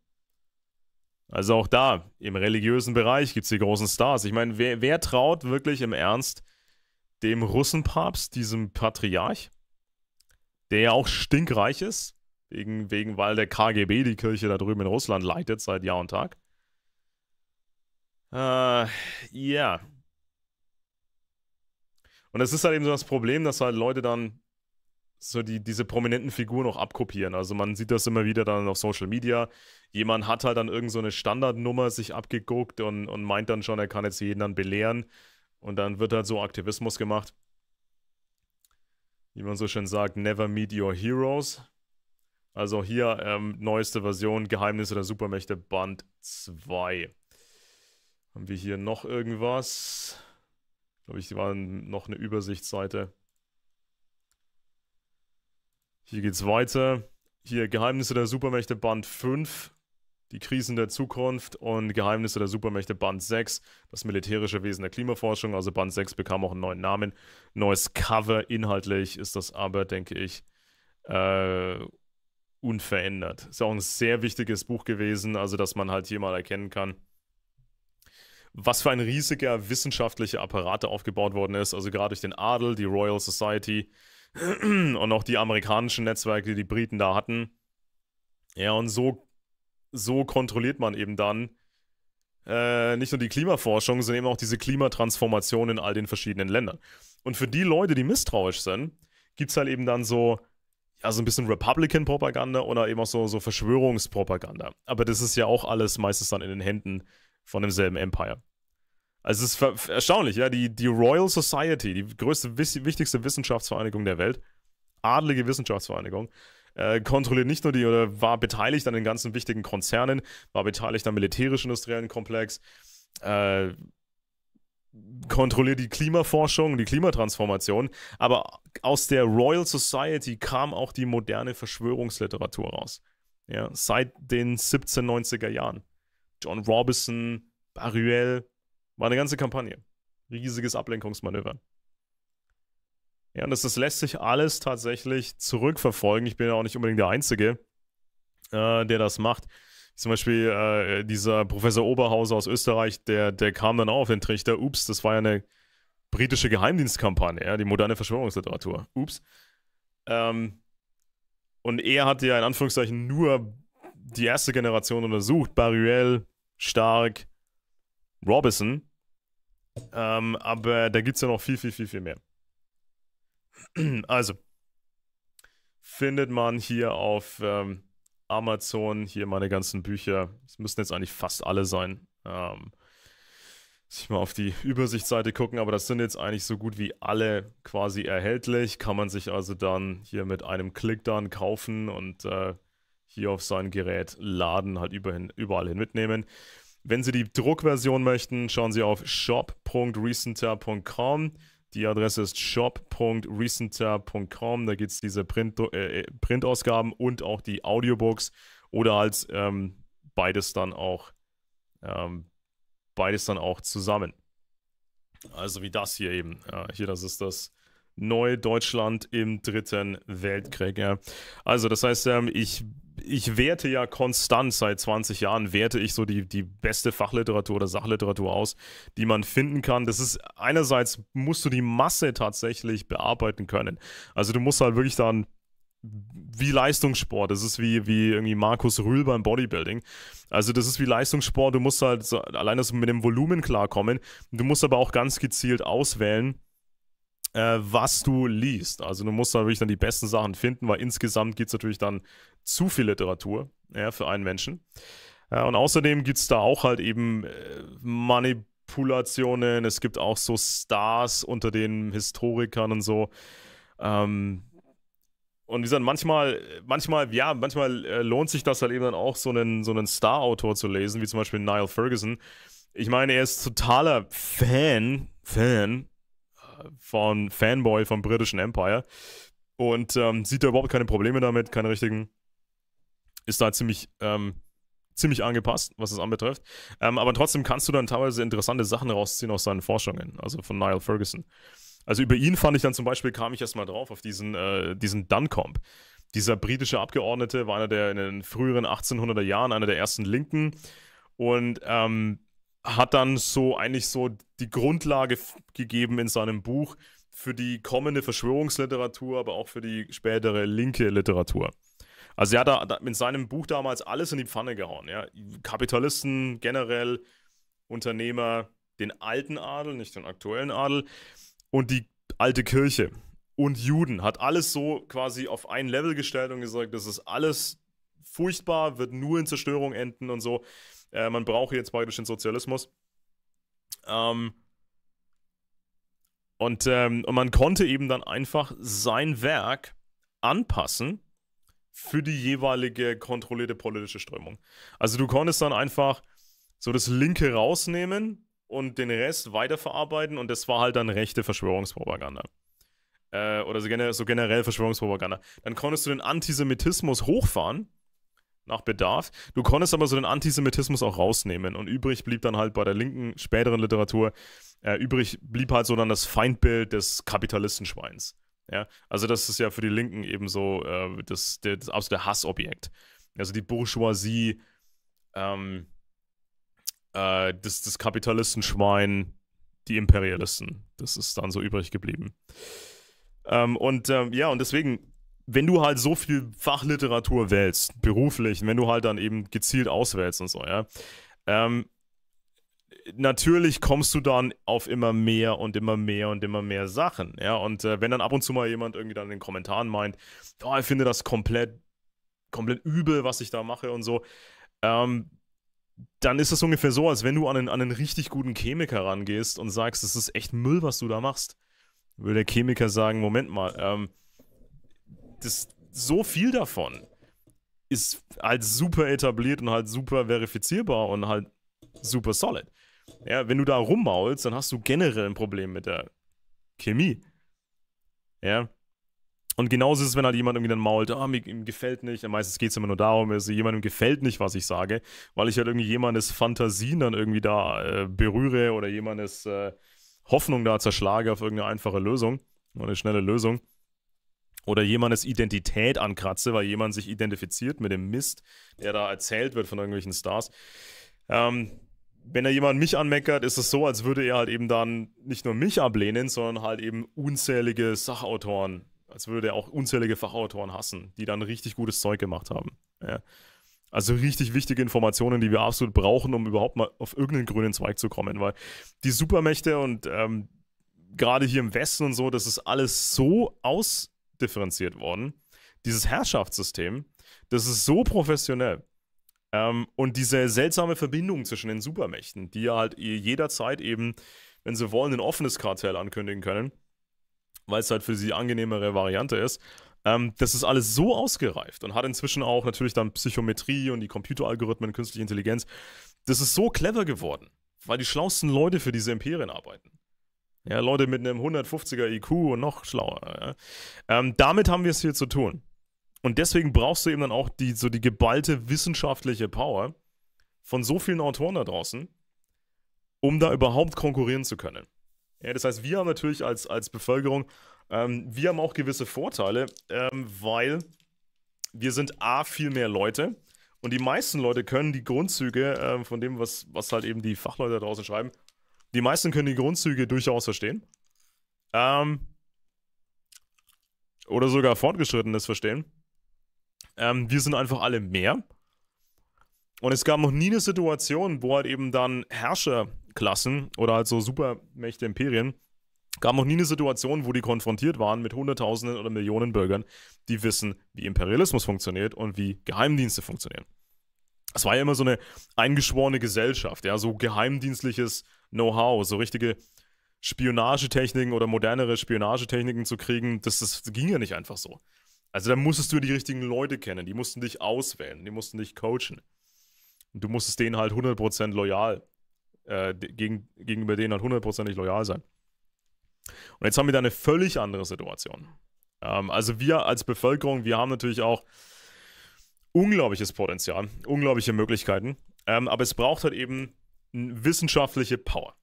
Also auch da, im religiösen Bereich gibt es die großen Stars. Ich meine, wer, wer traut wirklich im Ernst dem Russenpapst, diesem Patriarch, der ja auch stinkreich ist, wegen, wegen, weil der KGB die Kirche da drüben in Russland leitet seit Jahr und Tag. Äh, ja. Und es ist halt eben so das Problem, dass halt Leute dann so die, diese prominenten Figuren auch abkopieren. Also man sieht das immer wieder dann auf Social Media. Jemand hat halt dann irgendeine so Standardnummer sich abgeguckt und, und meint dann schon, er kann jetzt jeden dann belehren. Und dann wird halt so Aktivismus gemacht. Wie man so schön sagt, never meet your heroes. Also hier ähm, neueste Version Geheimnisse der Supermächte Band 2. Haben wir hier noch irgendwas? Ich Glaube ich, war noch eine Übersichtsseite. Hier geht's weiter. Hier Geheimnisse der Supermächte Band 5, die Krisen der Zukunft und Geheimnisse der Supermächte Band 6, das militärische Wesen der Klimaforschung. Also Band 6 bekam auch einen neuen Namen. Neues Cover. Inhaltlich ist das aber, denke ich, äh, unverändert. Ist ja auch ein sehr wichtiges Buch gewesen, also dass man halt hier mal erkennen kann was für ein riesiger wissenschaftlicher Apparat da aufgebaut worden ist. Also gerade durch den Adel, die Royal Society und auch die amerikanischen Netzwerke, die die Briten da hatten. Ja, und so, so kontrolliert man eben dann äh, nicht nur die Klimaforschung, sondern eben auch diese Klimatransformation in all den verschiedenen Ländern. Und für die Leute, die misstrauisch sind, gibt es halt eben dann so, ja, ein bisschen Republican-Propaganda oder eben auch so, so Verschwörungspropaganda. Aber das ist ja auch alles meistens dann in den Händen von demselben Empire. Also es ist erstaunlich, ja, die, die Royal Society, die größte, wichtigste Wissenschaftsvereinigung der Welt, adlige Wissenschaftsvereinigung, äh, kontrolliert nicht nur die oder war beteiligt an den ganzen wichtigen Konzernen, war beteiligt am militärisch-industriellen Komplex, äh, kontrolliert die Klimaforschung, die Klimatransformation, aber aus der Royal Society kam auch die moderne Verschwörungsliteratur raus. Ja, seit den 1790er Jahren. John Robinson, Baruel. War eine ganze Kampagne. Riesiges Ablenkungsmanöver. Ja, und das, das lässt sich alles tatsächlich zurückverfolgen. Ich bin ja auch nicht unbedingt der Einzige, äh, der das macht. Zum Beispiel äh, dieser Professor Oberhauser aus Österreich, der, der kam dann auch auf den Trichter. Ups, das war ja eine britische Geheimdienstkampagne, ja, die moderne Verschwörungsliteratur. Ups. Ähm, und er hatte ja in Anführungszeichen nur die erste Generation untersucht. Baruel, stark Robinson. Ähm, aber da gibt es ja noch viel, viel, viel, viel mehr. Also, findet man hier auf ähm, Amazon, hier meine ganzen Bücher. Es müssen jetzt eigentlich fast alle sein. Ähm, sich mal auf die Übersichtsseite gucken, aber das sind jetzt eigentlich so gut wie alle quasi erhältlich. Kann man sich also dann hier mit einem Klick dann kaufen und äh, hier auf sein Gerät laden, halt überall hin mitnehmen. Wenn Sie die Druckversion möchten, schauen Sie auf shop.recenter.com. Die Adresse ist shop.recenter.com. Da gibt es diese Print, äh, äh, Printausgaben und auch die Audiobooks oder halt ähm, beides dann auch ähm, beides dann auch zusammen. Also wie das hier eben. Ja, hier, das ist das Neudeutschland im Dritten Weltkrieg. Ja. Also das heißt, ähm, ich ich werte ja konstant seit 20 Jahren, werte ich so die, die beste Fachliteratur oder Sachliteratur aus, die man finden kann. Das ist einerseits musst du die Masse tatsächlich bearbeiten können. Also du musst halt wirklich dann wie Leistungssport. Das ist wie, wie irgendwie Markus Rühl beim Bodybuilding. Also das ist wie Leistungssport. Du musst halt allein das mit dem Volumen klarkommen. Du musst aber auch ganz gezielt auswählen, äh, was du liest. Also du musst da wirklich dann die besten Sachen finden, weil insgesamt gibt es natürlich dann zu viel Literatur ja, für einen Menschen. Äh, und außerdem gibt es da auch halt eben äh, Manipulationen, es gibt auch so Stars unter den Historikern und so. Ähm, und wie gesagt, manchmal, manchmal, ja, manchmal äh, lohnt sich das halt eben dann auch, so einen, so einen Star-Autor zu lesen, wie zum Beispiel Niall Ferguson. Ich meine, er ist totaler Fan, Fan von Fanboy vom britischen Empire und ähm, sieht da überhaupt keine Probleme damit, keine richtigen. Ist da ziemlich, ähm, ziemlich angepasst, was das anbetrifft. Ähm, aber trotzdem kannst du dann teilweise interessante Sachen rausziehen aus seinen Forschungen, also von Niall Ferguson. Also über ihn fand ich dann zum Beispiel, kam ich erstmal drauf auf diesen, äh, diesen Duncombe. Dieser britische Abgeordnete war einer der in den früheren 1800er Jahren, einer der ersten Linken. Und ähm, hat dann so eigentlich so die Grundlage gegeben in seinem Buch für die kommende Verschwörungsliteratur, aber auch für die spätere linke Literatur. Also er hat da mit seinem Buch damals alles in die Pfanne gehauen. Ja? Kapitalisten generell, Unternehmer, den alten Adel, nicht den aktuellen Adel und die alte Kirche und Juden. Hat alles so quasi auf ein Level gestellt und gesagt, das ist alles furchtbar, wird nur in Zerstörung enden und so. Äh, man brauche jetzt praktisch den Sozialismus. Ähm, und, ähm, und man konnte eben dann einfach sein Werk anpassen für die jeweilige kontrollierte politische Strömung. Also du konntest dann einfach so das Linke rausnehmen und den Rest weiterverarbeiten und das war halt dann rechte Verschwörungspropaganda. Äh, oder so generell, so generell Verschwörungspropaganda. Dann konntest du den Antisemitismus hochfahren nach Bedarf. Du konntest aber so den Antisemitismus auch rausnehmen und übrig blieb dann halt bei der linken späteren Literatur, äh, übrig blieb halt so dann das Feindbild des Kapitalistenschweins. Ja? Also das ist ja für die Linken eben so äh, das, das, das absolute Hassobjekt. Also die Bourgeoisie, ähm, äh, das, das Kapitalistenschwein, die Imperialisten. Das ist dann so übrig geblieben. Ähm, und ähm, ja, und deswegen wenn du halt so viel Fachliteratur wählst, beruflich, wenn du halt dann eben gezielt auswählst und so, ja, ähm, natürlich kommst du dann auf immer mehr und immer mehr und immer mehr Sachen, ja, und äh, wenn dann ab und zu mal jemand irgendwie dann in den Kommentaren meint, oh, ich finde das komplett, komplett übel, was ich da mache und so, ähm, dann ist das ungefähr so, als wenn du an einen, an einen richtig guten Chemiker rangehst und sagst, das ist echt Müll, was du da machst. würde der Chemiker sagen, Moment mal, ähm, das, so viel davon ist halt super etabliert und halt super verifizierbar und halt super solid. Ja, wenn du da rummaulst, dann hast du generell ein Problem mit der Chemie. Ja. Und genauso ist es, wenn halt jemand irgendwie dann mault, ah, mir, ihm gefällt nicht. meistens geht es immer nur darum, also jemandem gefällt nicht, was ich sage, weil ich halt irgendwie jemandes Fantasien dann irgendwie da äh, berühre oder jemandes äh, Hoffnung da zerschlage auf irgendeine einfache Lösung oder eine schnelle Lösung oder jemandes Identität ankratze, weil jemand sich identifiziert mit dem Mist, der da erzählt wird von irgendwelchen Stars. Ähm, wenn da jemand mich anmeckert, ist es so, als würde er halt eben dann nicht nur mich ablehnen, sondern halt eben unzählige Sachautoren, als würde er auch unzählige Fachautoren hassen, die dann richtig gutes Zeug gemacht haben. Ja. Also richtig wichtige Informationen, die wir absolut brauchen, um überhaupt mal auf irgendeinen grünen Zweig zu kommen, weil die Supermächte und ähm, gerade hier im Westen und so, das ist alles so aus differenziert worden. Dieses Herrschaftssystem, das ist so professionell. Ähm, und diese seltsame Verbindung zwischen den Supermächten, die ja halt jederzeit eben, wenn sie wollen, ein offenes Kartell ankündigen können, weil es halt für sie angenehmere Variante ist. Ähm, das ist alles so ausgereift und hat inzwischen auch natürlich dann Psychometrie und die Computeralgorithmen, künstliche Intelligenz. Das ist so clever geworden, weil die schlauesten Leute für diese Imperien arbeiten. Ja, Leute mit einem 150er IQ und noch schlauer. Ja. Ähm, damit haben wir es hier zu tun. Und deswegen brauchst du eben dann auch die, so die geballte wissenschaftliche Power von so vielen Autoren da draußen, um da überhaupt konkurrieren zu können. Ja, das heißt, wir haben natürlich als, als Bevölkerung, ähm, wir haben auch gewisse Vorteile, ähm, weil wir sind A, viel mehr Leute und die meisten Leute können die Grundzüge äh, von dem, was, was halt eben die Fachleute da draußen schreiben, die meisten können die Grundzüge durchaus verstehen. Ähm, oder sogar Fortgeschrittenes verstehen. Ähm, wir sind einfach alle mehr. Und es gab noch nie eine Situation, wo halt eben dann Herrscherklassen oder halt so Supermächte, Imperien, gab noch nie eine Situation, wo die konfrontiert waren mit Hunderttausenden oder Millionen Bürgern, die wissen, wie Imperialismus funktioniert und wie Geheimdienste funktionieren es war ja immer so eine eingeschworene Gesellschaft, ja, so geheimdienstliches Know-how, so richtige Spionagetechniken oder modernere Spionagetechniken zu kriegen, das, das ging ja nicht einfach so. Also da musstest du die richtigen Leute kennen, die mussten dich auswählen, die mussten dich coachen. Und du musstest denen halt 100% loyal, äh, gegen, gegenüber denen halt hundertprozentig loyal sein. Und jetzt haben wir da eine völlig andere Situation. Ähm, also wir als Bevölkerung, wir haben natürlich auch unglaubliches Potenzial, unglaubliche Möglichkeiten. Ähm, aber es braucht halt eben wissenschaftliche Power.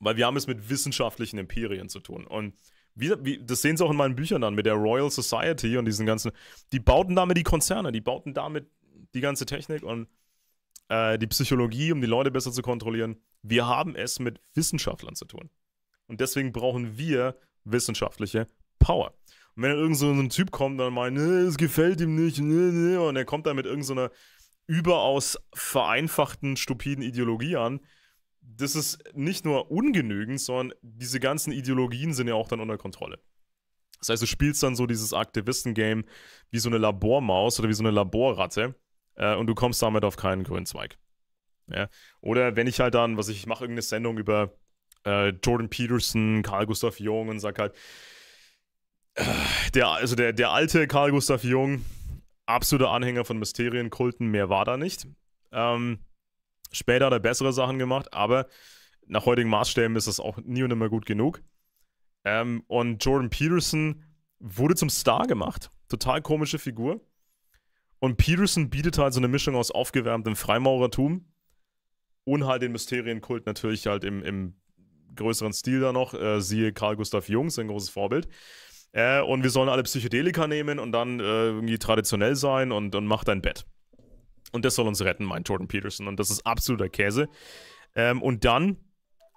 Weil wir haben es mit wissenschaftlichen Imperien zu tun. Und wie, wie, das sehen sie auch in meinen Büchern dann mit der Royal Society und diesen ganzen. Die bauten damit die Konzerne, die bauten damit die ganze Technik und äh, die Psychologie, um die Leute besser zu kontrollieren. Wir haben es mit Wissenschaftlern zu tun. Und deswegen brauchen wir wissenschaftliche Power. Und wenn dann irgend so ein Typ kommt, dann meint, es gefällt ihm nicht, nee, nee, und er kommt dann mit irgendeiner so überaus vereinfachten, stupiden Ideologie an. Das ist nicht nur ungenügend, sondern diese ganzen Ideologien sind ja auch dann unter Kontrolle. Das heißt, du spielst dann so dieses Aktivisten-Game wie so eine Labormaus oder wie so eine Laborratte äh, und du kommst damit auf keinen grünen Zweig. Ja? Oder wenn ich halt dann, was ich, ich mache irgendeine Sendung über äh, Jordan Peterson, Carl Gustav Jung und sag halt, der, also der, der alte Karl Gustav Jung, absoluter Anhänger von Mysterienkulten, mehr war da nicht. Ähm, später hat er bessere Sachen gemacht, aber nach heutigen Maßstäben ist das auch nie und immer gut genug. Ähm, und Jordan Peterson wurde zum Star gemacht. Total komische Figur. Und Peterson bietet halt so eine Mischung aus aufgewärmtem Freimaurertum und halt den Mysterienkult natürlich halt im, im größeren Stil da noch. Äh, siehe Carl Gustav Jung, sein großes Vorbild. Äh, und wir sollen alle Psychedelika nehmen und dann äh, irgendwie traditionell sein und, und mach dein Bett. Und das soll uns retten, meint Jordan Peterson. Und das ist absoluter Käse. Ähm, und dann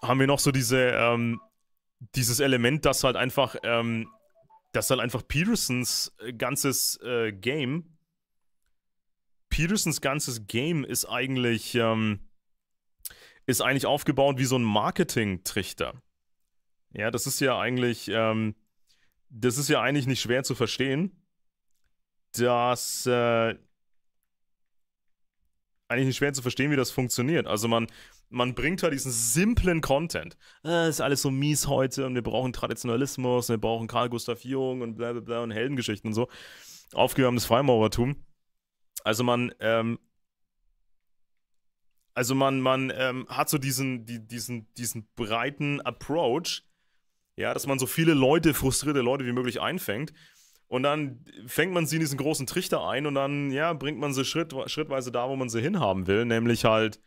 haben wir noch so diese, ähm, dieses Element, dass halt einfach, ähm, dass halt einfach Petersons äh, ganzes äh, Game, Petersons ganzes Game ist eigentlich, ähm, ist eigentlich aufgebaut wie so ein Marketing-Trichter. Ja, das ist ja eigentlich, ähm, das ist ja eigentlich nicht schwer zu verstehen, dass äh, eigentlich nicht schwer zu verstehen, wie das funktioniert. Also man, man bringt halt diesen simplen Content. Äh, ist alles so mies heute und wir brauchen Traditionalismus, und wir brauchen Karl Gustav Jung und bla bla bla und Heldengeschichten und so. Aufgehörendes Freimaurertum. Also man, ähm, also man, man ähm, hat so diesen, die, diesen, diesen breiten Approach, ja, dass man so viele Leute, frustrierte Leute wie möglich einfängt. Und dann fängt man sie in diesen großen Trichter ein und dann, ja, bringt man sie schritt, schrittweise da, wo man sie hinhaben will, nämlich halt,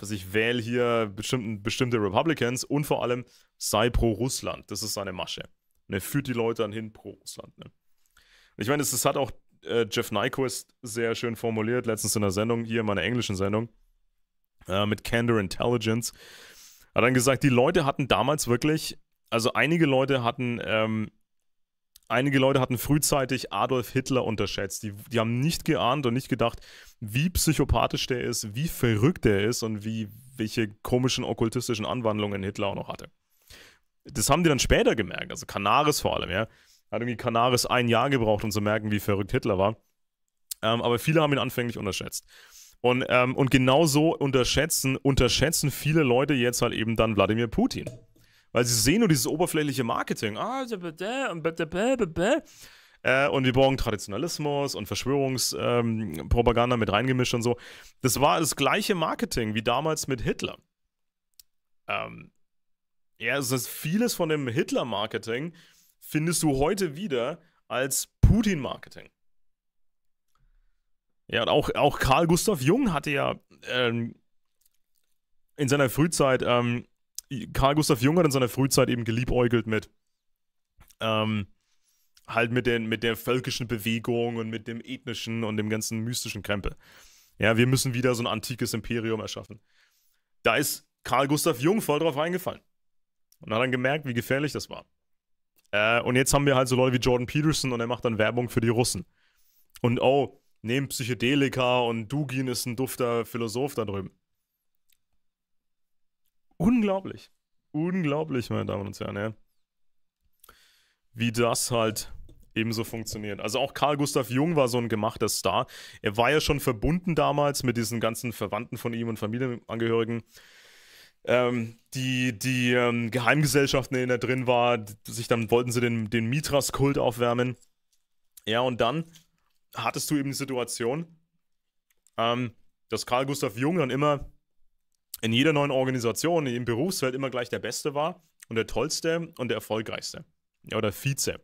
was ich wähle hier bestimmten, bestimmte Republicans und vor allem sei pro Russland. Das ist seine Masche. Ne, führt die Leute dann hin pro Russland. Ne? Ich meine, das, das, hat auch äh, Jeff Nyquist sehr schön formuliert, letztens in der Sendung, hier in meiner englischen Sendung, äh, mit Candor Intelligence. Hat dann gesagt, die Leute hatten damals wirklich also einige Leute hatten, ähm, einige Leute hatten frühzeitig Adolf Hitler unterschätzt. Die, die haben nicht geahnt und nicht gedacht, wie psychopathisch der ist, wie verrückt der ist und wie, welche komischen okkultistischen Anwandlungen Hitler auch noch hatte. Das haben die dann später gemerkt, also Canaris vor allem, ja. Hat irgendwie Canaris ein Jahr gebraucht, um zu merken, wie verrückt Hitler war. Ähm, aber viele haben ihn anfänglich unterschätzt. Und, ähm, und genau so unterschätzen, unterschätzen viele Leute jetzt halt eben dann Wladimir Putin. Weil sie sehen nur dieses oberflächliche Marketing. Und wir brauchen Traditionalismus und Verschwörungspropaganda mit reingemischt und so. Das war das gleiche Marketing wie damals mit Hitler. Ähm, ja, es ist vieles von dem Hitler-Marketing findest du heute wieder als Putin-Marketing. Ja, und auch, auch Karl Gustav Jung hatte ja ähm, in seiner Frühzeit ähm, Karl Gustav Jung hat in seiner Frühzeit eben geliebäugelt mit ähm, halt mit, den, mit der völkischen Bewegung und mit dem ethnischen und dem ganzen mystischen Krempel. Ja, wir müssen wieder so ein antikes Imperium erschaffen. Da ist Karl Gustav Jung voll drauf eingefallen Und hat dann gemerkt, wie gefährlich das war. Äh, und jetzt haben wir halt so Leute wie Jordan Peterson und er macht dann Werbung für die Russen. Und oh, nehmt Psychedelika und Dugin ist ein dufter Philosoph da drüben. Unglaublich. Unglaublich, meine Damen und Herren, ja. Wie das halt ebenso funktioniert. Also auch Karl Gustav Jung war so ein gemachter Star. Er war ja schon verbunden damals mit diesen ganzen Verwandten von ihm und Familienangehörigen. Ähm, die die ähm, Geheimgesellschaften, in denen er drin war, sich dann wollten sie den, den Mithras-Kult aufwärmen. Ja, und dann hattest du eben die Situation, ähm, dass Karl Gustav Jung dann immer in jeder neuen Organisation, im Berufsfeld immer gleich der Beste war und der Tollste und der Erfolgreichste. Ja, Oder Vize.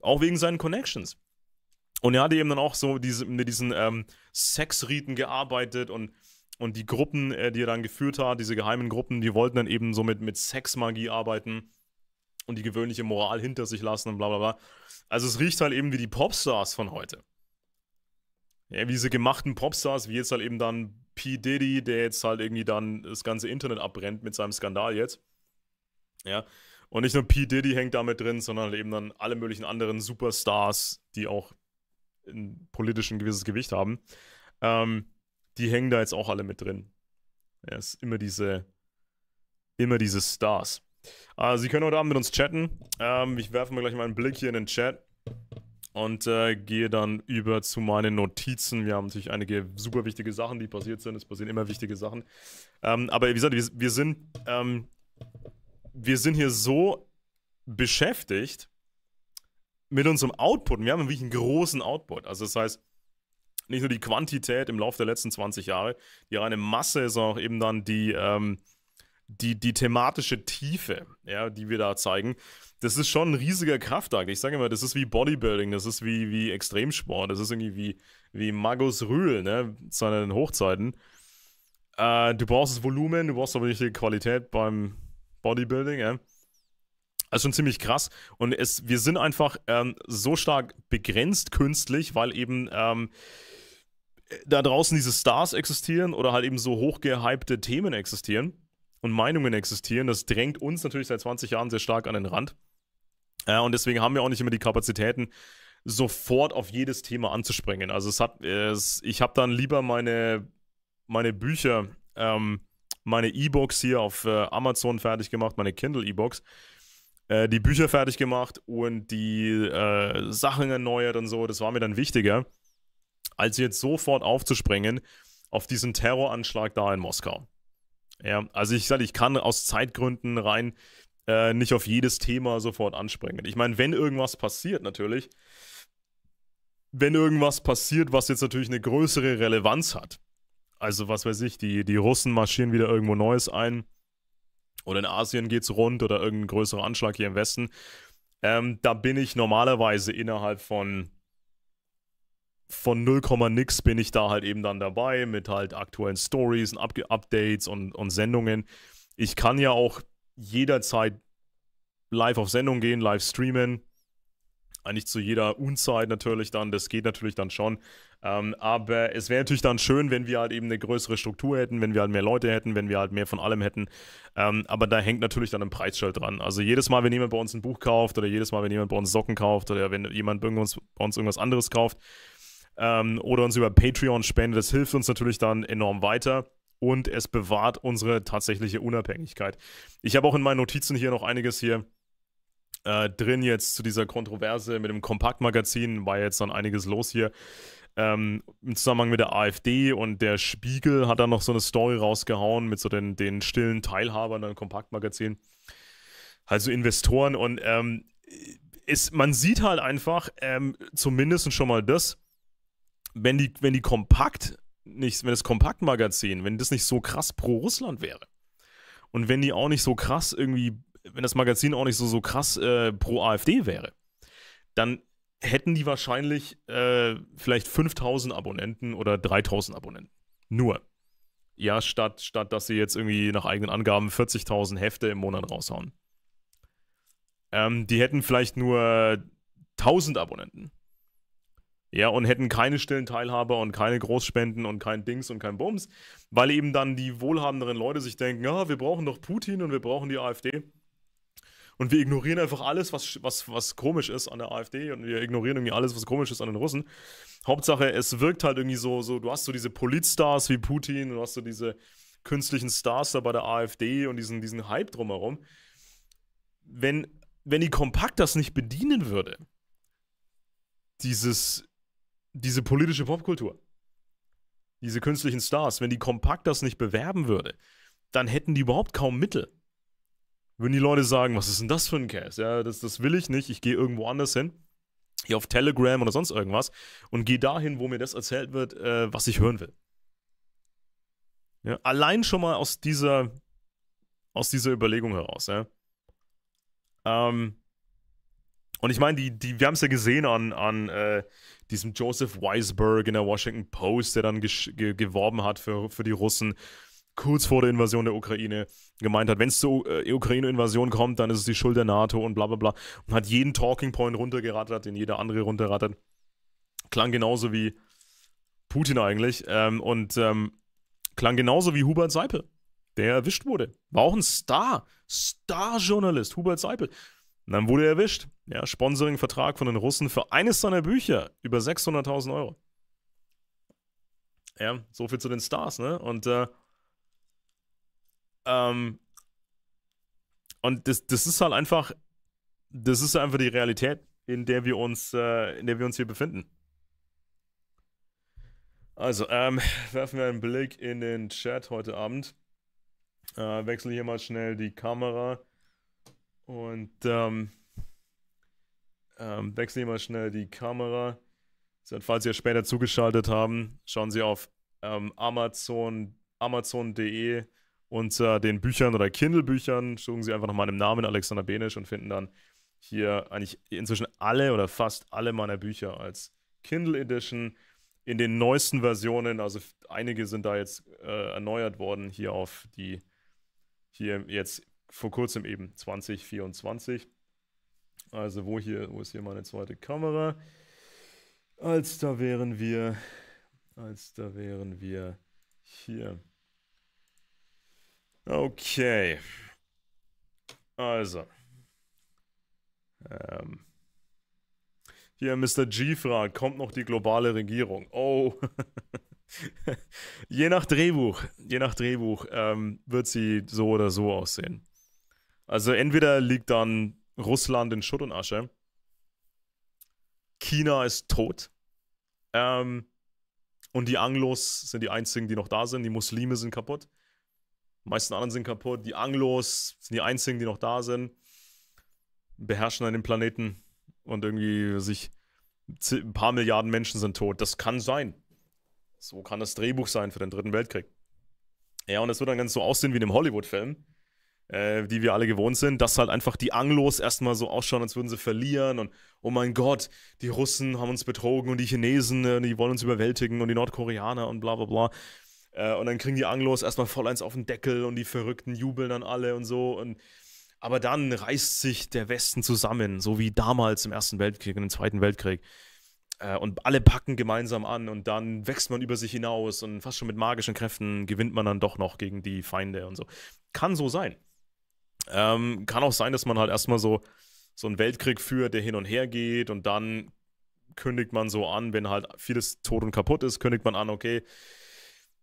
Auch wegen seinen Connections. Und er hatte eben dann auch so diese, mit diesen ähm, Sexriten gearbeitet und, und die Gruppen, äh, die er dann geführt hat, diese geheimen Gruppen, die wollten dann eben so mit, mit Sexmagie arbeiten und die gewöhnliche Moral hinter sich lassen und bla bla bla. Also es riecht halt eben wie die Popstars von heute. Ja, wie diese gemachten Popstars, wie jetzt halt eben dann P. Diddy, der jetzt halt irgendwie dann das ganze Internet abbrennt mit seinem Skandal jetzt. Ja. Und nicht nur P. Diddy hängt damit drin, sondern halt eben dann alle möglichen anderen Superstars, die auch in politisch ein gewisses Gewicht haben. Ähm, die hängen da jetzt auch alle mit drin. Ja, es ist immer diese, immer diese Stars. Also, Sie können heute Abend mit uns chatten. Ähm, ich werfe mal gleich mal einen Blick hier in den Chat und äh, gehe dann über zu meinen Notizen. Wir haben natürlich einige super wichtige Sachen, die passiert sind. Es passieren immer wichtige Sachen. Ähm, aber wie gesagt, wir, wir sind, ähm, wir sind hier so beschäftigt mit unserem Output. wir haben wirklich einen großen Output. Also das heißt, nicht nur die Quantität im Laufe der letzten 20 Jahre, die reine Masse, ist auch eben dann die, ähm, die, die thematische Tiefe, ja, die wir da zeigen, das ist schon ein riesiger Kraftakt. Ich sage immer, das ist wie Bodybuilding, das ist wie, wie Extremsport, das ist irgendwie wie, wie Magus Rühl, ne, seinen Hochzeiten. Äh, du brauchst das Volumen, du brauchst aber nicht die Qualität beim Bodybuilding, ja. Also schon ziemlich krass. Und es, wir sind einfach ähm, so stark begrenzt künstlich, weil eben ähm, äh, da draußen diese Stars existieren oder halt eben so hochgehypte Themen existieren und Meinungen existieren. Das drängt uns natürlich seit 20 Jahren sehr stark an den Rand. Äh, und deswegen haben wir auch nicht immer die Kapazitäten, sofort auf jedes Thema anzuspringen. Also es hat, es, ich habe dann lieber meine, meine Bücher, ähm, meine E-Books hier auf äh, Amazon fertig gemacht, meine Kindle E-Books, äh, die Bücher fertig gemacht und die äh, Sachen erneuert und so. Das war mir dann wichtiger, als jetzt sofort aufzuspringen auf diesen Terroranschlag da in Moskau. Ja, also ich sage, ich kann aus Zeitgründen rein äh, nicht auf jedes Thema sofort anspringen. Ich meine, wenn irgendwas passiert, natürlich, wenn irgendwas passiert, was jetzt natürlich eine größere Relevanz hat, also was weiß ich, die, die Russen marschieren wieder irgendwo Neues ein oder in Asien geht es rund oder irgendein größerer Anschlag hier im Westen, ähm, da bin ich normalerweise innerhalb von von 0, nix bin ich da halt eben dann dabei mit halt aktuellen Stories und Up Updates und, und Sendungen. Ich kann ja auch jederzeit live auf Sendung gehen, live streamen. Eigentlich äh, zu jeder Unzeit natürlich dann, das geht natürlich dann schon. Ähm, aber es wäre natürlich dann schön, wenn wir halt eben eine größere Struktur hätten, wenn wir halt mehr Leute hätten, wenn wir halt mehr von allem hätten. Ähm, aber da hängt natürlich dann ein Preisschild dran. Also jedes Mal, wenn jemand bei uns ein Buch kauft oder jedes Mal, wenn jemand bei uns Socken kauft oder wenn jemand bei uns, bei uns irgendwas anderes kauft, ähm, oder uns über Patreon spendet. Das hilft uns natürlich dann enorm weiter und es bewahrt unsere tatsächliche Unabhängigkeit. Ich habe auch in meinen Notizen hier noch einiges hier äh, drin jetzt zu dieser Kontroverse mit dem Kompaktmagazin. War jetzt dann einiges los hier. Ähm, Im Zusammenhang mit der AfD und der Spiegel hat dann noch so eine Story rausgehauen mit so den, den stillen Teilhabern an Kompaktmagazin. Also Investoren und ähm, ist, man sieht halt einfach ähm, zumindest schon mal das, wenn die, wenn die kompakt nicht, wenn das Kompaktmagazin, wenn das nicht so krass pro Russland wäre und wenn die auch nicht so krass irgendwie, wenn das Magazin auch nicht so, so krass äh, pro AfD wäre, dann hätten die wahrscheinlich äh, vielleicht 5000 Abonnenten oder 3000 Abonnenten. Nur. Ja, statt, statt dass sie jetzt irgendwie nach eigenen Angaben 40.000 Hefte im Monat raushauen. Ähm, die hätten vielleicht nur 1000 Abonnenten ja, und hätten keine stillen Teilhaber und keine Großspenden und kein Dings und kein Bums, weil eben dann die wohlhabenderen Leute sich denken, ja, wir brauchen doch Putin und wir brauchen die AfD. Und wir ignorieren einfach alles, was, was, was komisch ist an der AfD und wir ignorieren irgendwie alles, was komisch ist an den Russen. Hauptsache, es wirkt halt irgendwie so, so du hast so diese Politstars wie Putin, du hast so diese künstlichen Stars da bei der AfD und diesen, diesen Hype drumherum. Wenn, wenn die Kompakt das nicht bedienen würde, dieses diese politische Popkultur, diese künstlichen Stars, wenn die Kompakt das nicht bewerben würde, dann hätten die überhaupt kaum Mittel. Würden die Leute sagen, was ist denn das für ein Cast? Ja, das, das will ich nicht, ich gehe irgendwo anders hin, hier auf Telegram oder sonst irgendwas und gehe dahin, wo mir das erzählt wird, äh, was ich hören will. Ja, allein schon mal aus dieser, aus dieser Überlegung heraus. Ja. Ähm, und ich meine, die, die, wir haben es ja gesehen an, an äh, diesem Joseph Weisberg in der Washington Post, der dann ge geworben hat für, für die Russen, kurz vor der Invasion der Ukraine gemeint hat, wenn es zur äh, Ukraine-Invasion kommt, dann ist es die Schuld der NATO und bla bla bla. Und hat jeden Talking Point runtergerattert, den jeder andere runterrattert. Klang genauso wie Putin eigentlich. Ähm, und ähm, klang genauso wie Hubert Seipel, der erwischt wurde. War auch ein Star. Star-Journalist, Hubert Seipel. Und dann wurde er erwischt ja, Sponsoring-Vertrag von den Russen für eines seiner Bücher über 600.000 Euro. Ja, so viel zu den Stars, ne? Und, äh, ähm, und das, das ist halt einfach, das ist einfach die Realität, in der wir uns, äh, in der wir uns hier befinden. Also, ähm, werfen wir einen Blick in den Chat heute Abend. Äh, wechsle hier mal schnell die Kamera. Und, ähm, ähm, wechseln wir mal schnell die Kamera. Falls ihr später zugeschaltet haben, schauen Sie auf ähm, Amazon, Amazon.de unter den Büchern oder Kindle-Büchern. Suchen Sie einfach nach meinem Namen, Alexander Benisch, und finden dann hier eigentlich inzwischen alle oder fast alle meiner Bücher als Kindle Edition in den neuesten Versionen. Also einige sind da jetzt äh, erneuert worden hier auf die, hier jetzt vor kurzem eben 2024. Also wo hier, wo ist hier meine zweite Kamera? Als da wären wir, als da wären wir hier. Okay. Also. Ähm. Hier, Mr. G fragt, kommt noch die globale Regierung? Oh. je nach Drehbuch, je nach Drehbuch ähm, wird sie so oder so aussehen. Also entweder liegt dann Russland in Schutt und Asche. China ist tot. Ähm, und die Anglos sind die einzigen, die noch da sind. Die Muslime sind kaputt. Die meisten anderen sind kaputt. Die Anglos sind die einzigen, die noch da sind. Beherrschen einen Planeten und irgendwie sich ein paar Milliarden Menschen sind tot. Das kann sein. So kann das Drehbuch sein für den Dritten Weltkrieg. Ja, und das wird dann ganz so aussehen wie in einem Hollywood-Film äh, die wir alle gewohnt sind, dass halt einfach die Anglos erstmal so ausschauen, als würden sie verlieren und oh mein Gott, die Russen haben uns betrogen und die Chinesen, äh, die wollen uns überwältigen und die Nordkoreaner und bla bla bla. Äh, und dann kriegen die Anglos erstmal voll eins auf den Deckel und die Verrückten jubeln dann alle und so. Und, aber dann reißt sich der Westen zusammen, so wie damals im Ersten Weltkrieg und im Zweiten Weltkrieg äh, und alle packen gemeinsam an und dann wächst man über sich hinaus und fast schon mit magischen Kräften gewinnt man dann doch noch gegen die Feinde und so. Kann so sein. Ähm, kann auch sein, dass man halt erstmal so, so einen Weltkrieg führt, der hin und her geht und dann kündigt man so an, wenn halt vieles tot und kaputt ist, kündigt man an, okay,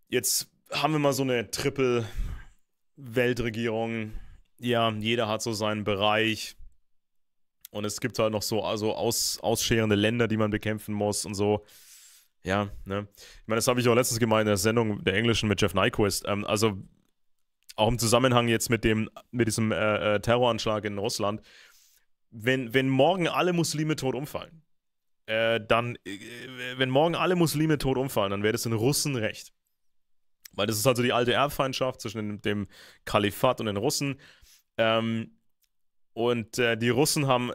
jetzt haben wir mal so eine Triple-Weltregierung. Ja, jeder hat so seinen Bereich. Und es gibt halt noch so also aus, ausscherende Länder, die man bekämpfen muss und so. Ja, ne? Ich meine, das habe ich auch letztens gemeint in der Sendung der Englischen mit Jeff Nyquist. Ähm, also, auch im Zusammenhang jetzt mit, dem, mit diesem äh, äh, Terroranschlag in Russland, wenn, wenn morgen alle Muslime tot umfallen, äh, dann, äh, wenn morgen alle Muslime tot umfallen, dann wäre das in Russen recht. Weil das ist also die alte Erbfeindschaft zwischen dem, dem Kalifat und den Russen. Ähm, und äh, die Russen haben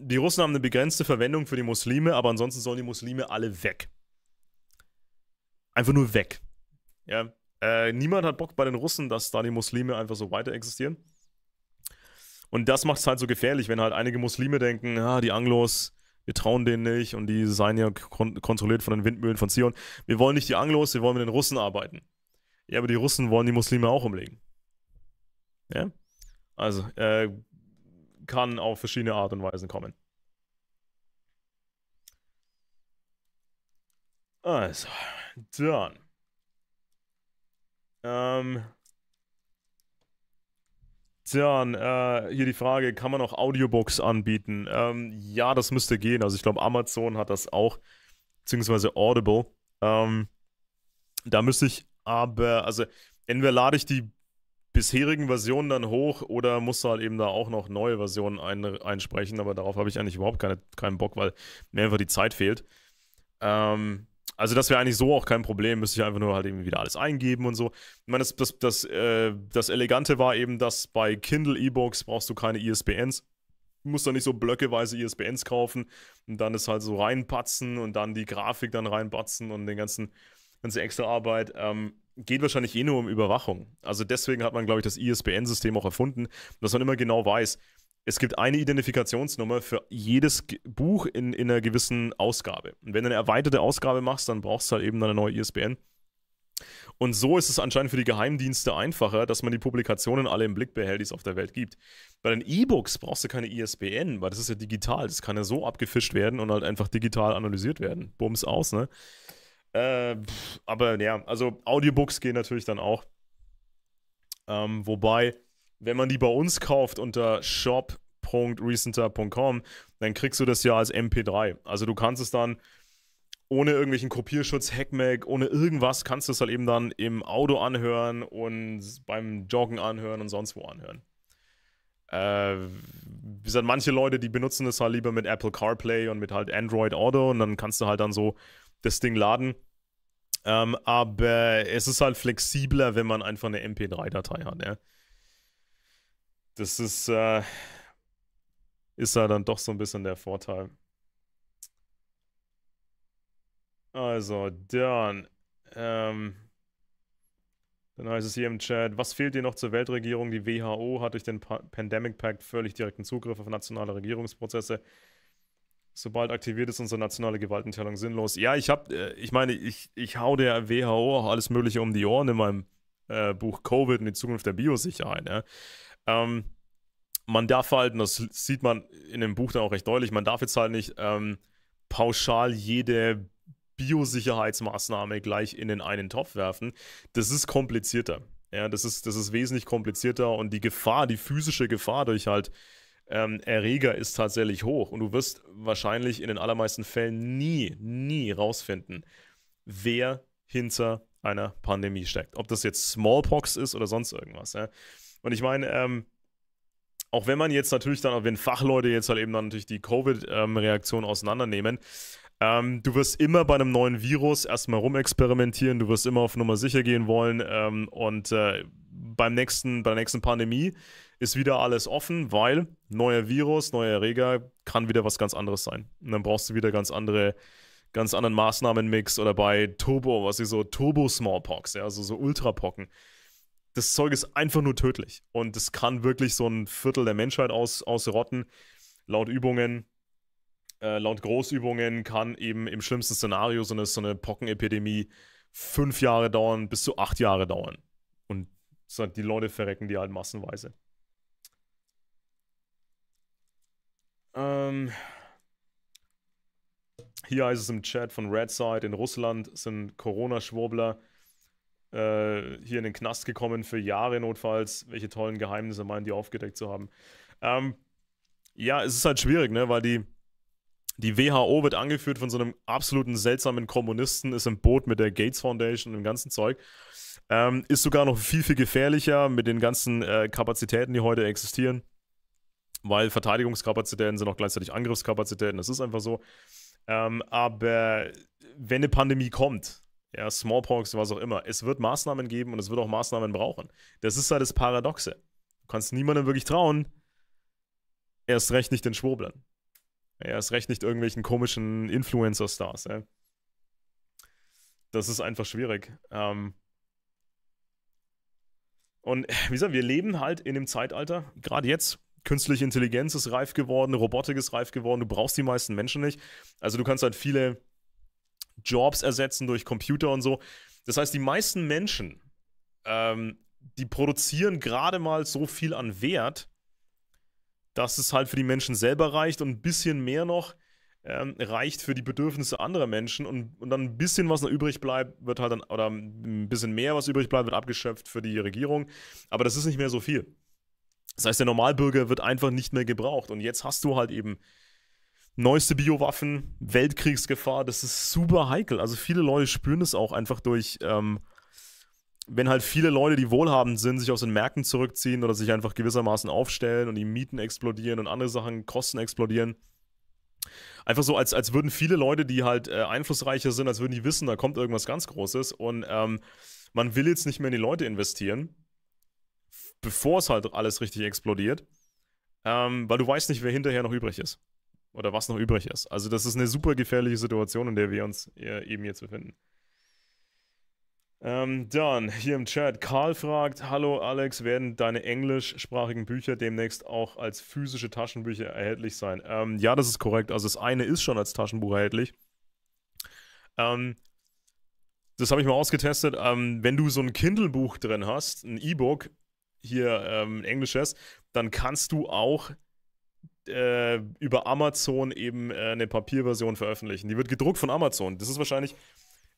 die Russen haben eine begrenzte Verwendung für die Muslime, aber ansonsten sollen die Muslime alle weg. Einfach nur weg. Ja. Äh, niemand hat Bock bei den Russen, dass da die Muslime einfach so weiter existieren. Und das macht es halt so gefährlich, wenn halt einige Muslime denken, ah, die Anglos, wir trauen denen nicht und die seien ja kon kontrolliert von den Windmühlen von Zion. Wir wollen nicht die Anglos, wir wollen mit den Russen arbeiten. Ja, aber die Russen wollen die Muslime auch umlegen. Ja? Also, äh, kann auf verschiedene Art und Weisen kommen. Also, dann. Ähm, Tjan, äh, hier die Frage, kann man auch Audiobooks anbieten? Ähm, ja, das müsste gehen. Also ich glaube, Amazon hat das auch, beziehungsweise Audible. Ähm, da müsste ich aber, also entweder lade ich die bisherigen Versionen dann hoch oder muss halt eben da auch noch neue Versionen ein, einsprechen, aber darauf habe ich eigentlich überhaupt keine, keinen Bock, weil mir einfach die Zeit fehlt. Ähm, also das wäre eigentlich so auch kein Problem, müsste ich einfach nur halt eben wieder alles eingeben und so. Ich meine, das, das, das, äh, das Elegante war eben, dass bei Kindle E-Books brauchst du keine ISBNs. Du musst dann nicht so blöckeweise ISBNs kaufen und dann ist halt so reinpatzen und dann die Grafik dann reinpatzen und den ganzen, ganze extra Arbeit. Ähm, geht wahrscheinlich eh nur um Überwachung. Also deswegen hat man, glaube ich, das ISBN-System auch erfunden, dass man immer genau weiß, es gibt eine Identifikationsnummer für jedes Buch in, in einer gewissen Ausgabe. Und wenn du eine erweiterte Ausgabe machst, dann brauchst du halt eben eine neue ISBN. Und so ist es anscheinend für die Geheimdienste einfacher, dass man die Publikationen alle im Blick behält, die es auf der Welt gibt. Bei den E-Books brauchst du keine ISBN, weil das ist ja digital. Das kann ja so abgefischt werden und halt einfach digital analysiert werden. Bums aus, ne? Äh, aber ja, also Audiobooks gehen natürlich dann auch. Ähm, wobei wenn man die bei uns kauft unter shop.recenter.com, dann kriegst du das ja als MP3. Also du kannst es dann ohne irgendwelchen Kopierschutz, Hackmack, ohne irgendwas, kannst du es halt eben dann im Auto anhören und beim Joggen anhören und sonst wo anhören. Äh, wie gesagt, manche Leute, die benutzen es halt lieber mit Apple CarPlay und mit halt Android Auto und dann kannst du halt dann so das Ding laden. Ähm, aber es ist halt flexibler, wenn man einfach eine MP3-Datei hat. Ja? Das ist, äh, ist da dann doch so ein bisschen der Vorteil. Also, dann, ähm, dann heißt es hier im Chat, was fehlt dir noch zur Weltregierung? Die WHO hat durch den pa Pandemic Pact völlig direkten Zugriff auf nationale Regierungsprozesse. Sobald aktiviert ist unsere nationale Gewaltenteilung sinnlos. Ja, ich habe, äh, ich meine, ich, ich hau der WHO auch alles Mögliche um die Ohren in meinem äh, Buch Covid und die Zukunft der Biosicherheit. Ja. Ne? Ähm, man darf halt, und das sieht man in dem Buch dann auch recht deutlich, man darf jetzt halt nicht ähm, pauschal jede Biosicherheitsmaßnahme gleich in den einen Topf werfen. Das ist komplizierter. Ja, das ist, das ist wesentlich komplizierter und die Gefahr, die physische Gefahr durch halt ähm, Erreger ist tatsächlich hoch. Und du wirst wahrscheinlich in den allermeisten Fällen nie, nie rausfinden, wer hinter einer Pandemie steckt. Ob das jetzt Smallpox ist oder sonst irgendwas. Ja. Und ich meine, ähm, auch wenn man jetzt natürlich dann, wenn Fachleute jetzt halt eben dann natürlich die Covid-Reaktion ähm, auseinandernehmen, ähm, du wirst immer bei einem neuen Virus erstmal rumexperimentieren, du wirst immer auf Nummer sicher gehen wollen ähm, und äh, beim nächsten, bei der nächsten Pandemie ist wieder alles offen, weil neuer Virus, neuer Erreger kann wieder was ganz anderes sein. Und dann brauchst du wieder ganz andere, ganz anderen Maßnahmenmix oder bei Turbo, was ich so Turbo Smallpox, ja, also so Ultrapocken das Zeug ist einfach nur tödlich. Und es kann wirklich so ein Viertel der Menschheit aus, ausrotten. Laut Übungen, äh, laut Großübungen kann eben im schlimmsten Szenario so eine, so eine Pockenepidemie fünf Jahre dauern, bis zu acht Jahre dauern. Und halt die Leute verrecken die halt massenweise. Ähm. Hier heißt es im Chat von Redside, in Russland sind Corona-Schwurbler äh, hier in den Knast gekommen für Jahre notfalls, welche tollen Geheimnisse meinen die aufgedeckt zu haben. Ähm, ja, es ist halt schwierig, ne? weil die, die WHO wird angeführt von so einem absoluten seltsamen Kommunisten, ist im Boot mit der Gates Foundation und dem ganzen Zeug. Ähm, ist sogar noch viel, viel gefährlicher mit den ganzen äh, Kapazitäten, die heute existieren, weil Verteidigungskapazitäten sind auch gleichzeitig Angriffskapazitäten, das ist einfach so. Ähm, aber wenn eine Pandemie kommt, ja, Smallpox, was auch immer. Es wird Maßnahmen geben und es wird auch Maßnahmen brauchen. Das ist halt das Paradoxe. Du kannst niemandem wirklich trauen, erst recht nicht den Schwoblern. Erst recht nicht irgendwelchen komischen Influencer-Stars. Ja. Das ist einfach schwierig. Ähm und wie gesagt, wir leben halt in einem Zeitalter, gerade jetzt, künstliche Intelligenz ist reif geworden, Robotik ist reif geworden, du brauchst die meisten Menschen nicht. Also du kannst halt viele Jobs ersetzen durch Computer und so. Das heißt, die meisten Menschen, ähm, die produzieren gerade mal so viel an Wert, dass es halt für die Menschen selber reicht und ein bisschen mehr noch ähm, reicht für die Bedürfnisse anderer Menschen und, und dann ein bisschen was noch übrig bleibt, wird halt dann, oder ein bisschen mehr was übrig bleibt, wird abgeschöpft für die Regierung. Aber das ist nicht mehr so viel. Das heißt, der Normalbürger wird einfach nicht mehr gebraucht. Und jetzt hast du halt eben neueste Biowaffen, Weltkriegsgefahr, das ist super heikel. Also viele Leute spüren es auch einfach durch, ähm, wenn halt viele Leute, die wohlhabend sind, sich aus den Märkten zurückziehen oder sich einfach gewissermaßen aufstellen und die Mieten explodieren und andere Sachen, Kosten explodieren. Einfach so, als, als würden viele Leute, die halt äh, einflussreicher sind, als würden die wissen, da kommt irgendwas ganz Großes und ähm, man will jetzt nicht mehr in die Leute investieren, bevor es halt alles richtig explodiert, ähm, weil du weißt nicht, wer hinterher noch übrig ist oder was noch übrig ist. Also das ist eine super gefährliche Situation, in der wir uns äh, eben jetzt befinden. Ähm, dann hier im Chat, Karl fragt, hallo Alex, werden deine englischsprachigen Bücher demnächst auch als physische Taschenbücher erhältlich sein? Ähm, ja, das ist korrekt. Also das eine ist schon als Taschenbuch erhältlich. Ähm, das habe ich mal ausgetestet. Ähm, wenn du so ein Kindle-Buch drin hast, ein E-Book, hier ähm, englisches, dann kannst du auch äh, über Amazon eben äh, eine Papierversion veröffentlichen. Die wird gedruckt von Amazon. Das ist wahrscheinlich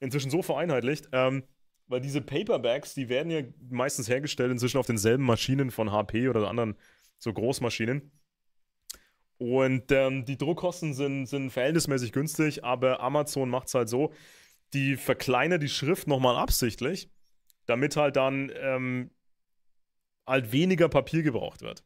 inzwischen so vereinheitlicht, ähm, weil diese Paperbacks, die werden ja meistens hergestellt inzwischen auf denselben Maschinen von HP oder anderen so Großmaschinen. Und ähm, die Druckkosten sind, sind verhältnismäßig günstig, aber Amazon macht es halt so, die verkleinert die Schrift nochmal absichtlich, damit halt dann ähm, halt weniger Papier gebraucht wird.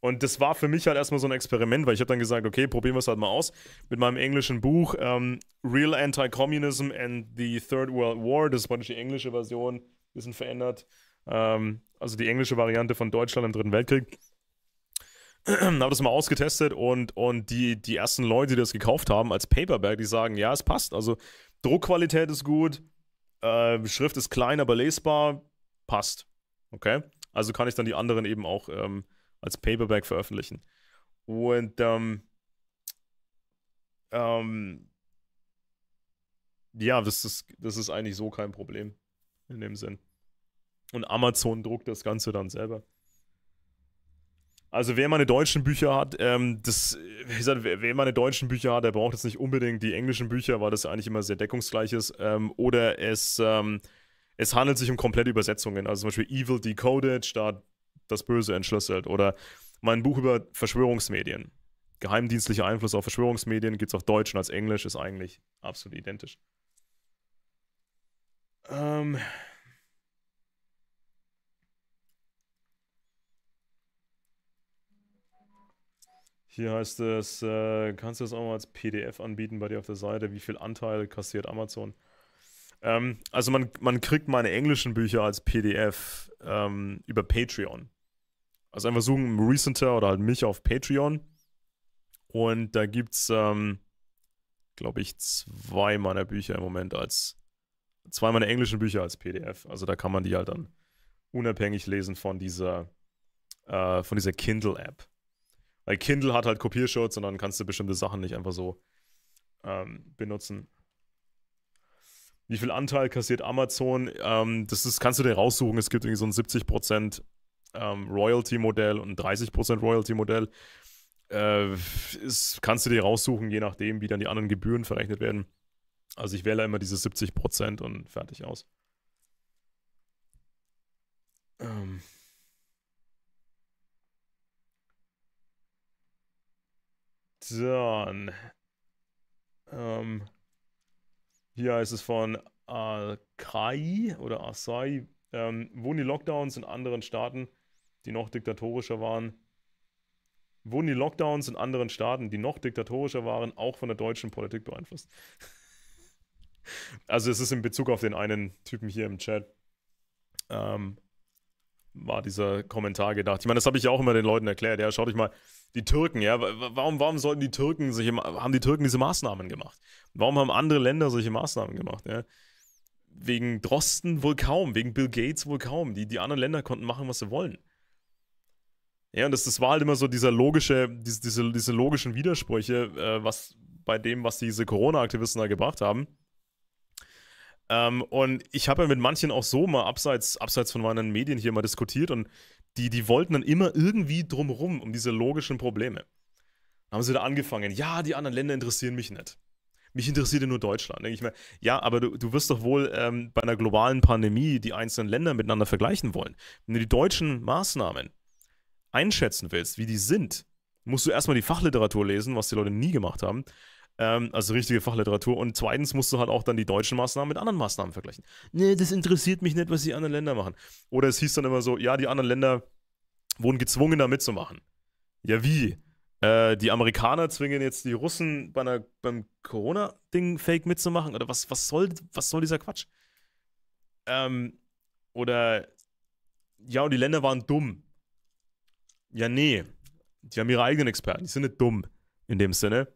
Und das war für mich halt erstmal so ein Experiment, weil ich habe dann gesagt, okay, probieren wir es halt mal aus. Mit meinem englischen Buch ähm, Real Anti-Communism and the Third World War, das ist praktisch die englische Version, bisschen verändert. Ähm, also die englische Variante von Deutschland im Dritten Weltkrieg. habe das mal ausgetestet und, und die, die ersten Leute, die das gekauft haben als Paperback, die sagen, ja, es passt. Also Druckqualität ist gut, äh, Schrift ist klein, aber lesbar, passt. Okay? Also kann ich dann die anderen eben auch... Ähm, als Paperback veröffentlichen. Und ähm, ähm, ja, das ist, das ist eigentlich so kein Problem in dem Sinn. Und Amazon druckt das Ganze dann selber. Also wer meine deutschen Bücher hat, ähm, das, wie gesagt, wer, meine deutschen Bücher hat, der braucht jetzt nicht unbedingt die englischen Bücher, weil das eigentlich immer sehr deckungsgleich ist. Ähm, oder es, ähm, es handelt sich um komplette Übersetzungen. Also zum Beispiel Evil Decoded, da das Böse entschlüsselt. Oder mein Buch über Verschwörungsmedien. Geheimdienstlicher Einfluss auf Verschwörungsmedien gibt es auch Deutsch und als Englisch ist eigentlich absolut identisch. Ähm. Hier heißt es, äh, kannst du das auch mal als PDF anbieten bei dir auf der Seite? Wie viel Anteil kassiert Amazon? Ähm, also man, man kriegt meine englischen Bücher als PDF ähm, über Patreon. Also einfach suchen Recenter oder halt mich auf Patreon. Und da gibt's, ähm, glaube ich, zwei meiner Bücher im Moment als, zwei meiner englischen Bücher als PDF. Also da kann man die halt dann unabhängig lesen von dieser, äh, von dieser Kindle-App. Weil Kindle hat halt Kopierschutz und dann kannst du bestimmte Sachen nicht einfach so ähm, benutzen. Wie viel Anteil kassiert Amazon? Ähm, das ist, kannst du dir raussuchen. Es gibt irgendwie so einen 70% ähm, Royalty-Modell und ein 30% Royalty-Modell. Äh, ist, kannst du dir raussuchen, je nachdem, wie dann die anderen Gebühren verrechnet werden. Also ich wähle immer diese 70% und fertig aus. Ähm. Dann. Ähm. Hier heißt es von Al-Kai oder Asai. Ähm, wurden die Lockdowns in anderen Staaten die noch diktatorischer waren, wurden die Lockdowns in anderen Staaten, die noch diktatorischer waren, auch von der deutschen Politik beeinflusst. also es ist in Bezug auf den einen Typen hier im Chat, ähm, war dieser Kommentar gedacht. Ich meine, das habe ich ja auch immer den Leuten erklärt. Ja, schaut euch mal, die Türken, ja, warum, warum sollten die Türken sich, haben die Türken diese Maßnahmen gemacht? Warum haben andere Länder solche Maßnahmen gemacht? Ja? Wegen Drosten wohl kaum, wegen Bill Gates wohl kaum. Die, die anderen Länder konnten machen, was sie wollen. Ja, und das, das war halt immer so dieser logische, diese, diese, diese logischen Widersprüche, äh, was bei dem, was diese Corona-Aktivisten da gebracht haben. Ähm, und ich habe ja mit manchen auch so mal abseits, abseits von meinen Medien hier mal diskutiert und die, die wollten dann immer irgendwie drumrum um diese logischen Probleme. Dann haben sie da angefangen, ja, die anderen Länder interessieren mich nicht. Mich interessiert nur Deutschland. Denke ich mir, ja, aber du, du wirst doch wohl ähm, bei einer globalen Pandemie die einzelnen Länder miteinander vergleichen wollen. Wenn du die deutschen Maßnahmen einschätzen willst, wie die sind, musst du erstmal die Fachliteratur lesen, was die Leute nie gemacht haben. Ähm, also richtige Fachliteratur. Und zweitens musst du halt auch dann die deutschen Maßnahmen mit anderen Maßnahmen vergleichen. Nee, das interessiert mich nicht, was die anderen Länder machen. Oder es hieß dann immer so, ja, die anderen Länder wurden gezwungen, da mitzumachen. Ja, wie? Äh, die Amerikaner zwingen jetzt die Russen bei einer, beim Corona-Ding fake mitzumachen? Oder was, was, soll, was soll dieser Quatsch? Ähm, oder ja, und die Länder waren dumm. Ja, nee. Die haben ihre eigenen Experten. Die sind nicht dumm in dem Sinne.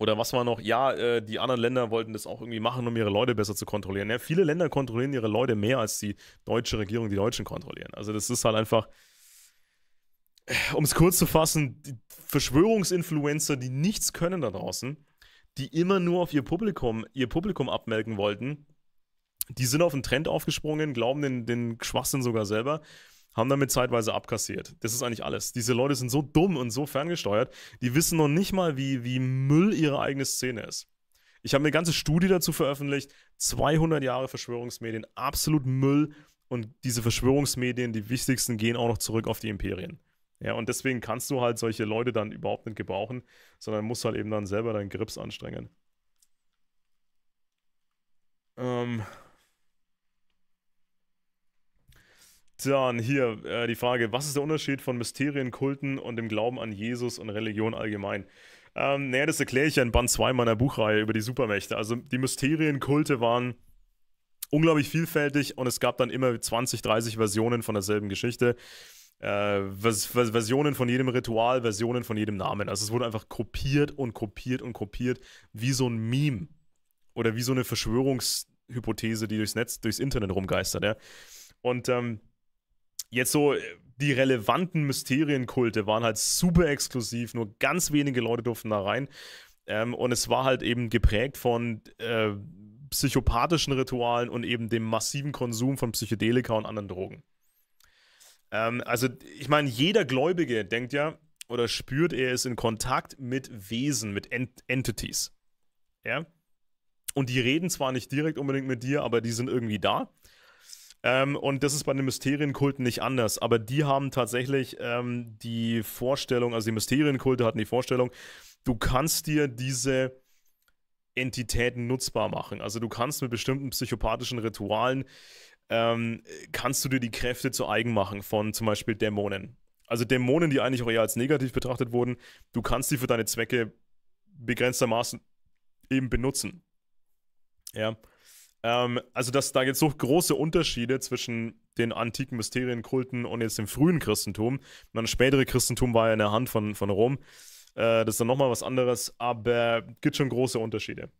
Oder was war noch? Ja, äh, die anderen Länder wollten das auch irgendwie machen, um ihre Leute besser zu kontrollieren. Ja, viele Länder kontrollieren ihre Leute mehr, als die deutsche Regierung die Deutschen kontrollieren. Also das ist halt einfach, äh, um es kurz zu fassen, die Verschwörungsinfluencer, die nichts können da draußen, die immer nur auf ihr Publikum, ihr Publikum abmelken wollten, die sind auf den Trend aufgesprungen, glauben den, den Schwachsinn sogar selber haben damit zeitweise abkassiert. Das ist eigentlich alles. Diese Leute sind so dumm und so ferngesteuert, die wissen noch nicht mal, wie, wie Müll ihre eigene Szene ist. Ich habe eine ganze Studie dazu veröffentlicht, 200 Jahre Verschwörungsmedien, absolut Müll und diese Verschwörungsmedien, die wichtigsten, gehen auch noch zurück auf die Imperien. Ja, und deswegen kannst du halt solche Leute dann überhaupt nicht gebrauchen, sondern musst halt eben dann selber deinen Grips anstrengen. Ähm, Dann hier äh, die Frage, was ist der Unterschied von Mysterienkulten und dem Glauben an Jesus und Religion allgemein? Ähm, naja, das erkläre ich ja in Band 2 meiner Buchreihe über die Supermächte. Also die Mysterienkulte waren unglaublich vielfältig und es gab dann immer 20, 30 Versionen von derselben Geschichte. Äh, Vers Vers Versionen von jedem Ritual, Versionen von jedem Namen. Also es wurde einfach kopiert und kopiert und kopiert, wie so ein Meme oder wie so eine Verschwörungshypothese, die durchs Netz, durchs Internet rumgeistert. Ja? Und ähm, jetzt so äh, die relevanten Mysterienkulte waren halt super exklusiv, nur ganz wenige Leute durften da rein. Ähm, und es war halt eben geprägt von äh, psychopathischen Ritualen und eben dem massiven Konsum von Psychedelika und anderen Drogen. Ähm, also, ich meine, jeder Gläubige denkt ja oder spürt, er ist in Kontakt mit Wesen, mit Ent Entities. Ja? Und die reden zwar nicht direkt unbedingt mit dir, aber die sind irgendwie da. Ähm, und das ist bei den Mysterienkulten nicht anders. Aber die haben tatsächlich ähm, die Vorstellung, also die Mysterienkulte hatten die Vorstellung, du kannst dir diese Entitäten nutzbar machen. Also du kannst mit bestimmten psychopathischen Ritualen, ähm, kannst du dir die Kräfte zu eigen machen von zum Beispiel Dämonen. Also Dämonen, die eigentlich auch eher als negativ betrachtet wurden, du kannst sie für deine Zwecke begrenztermaßen eben benutzen. Ja. Ähm, also, dass da jetzt so große Unterschiede zwischen den antiken Mysterienkulten und jetzt dem frühen Christentum. das spätere Christentum war ja in der Hand von, von Rom. Äh, das ist dann nochmal was anderes, aber gibt schon große Unterschiede.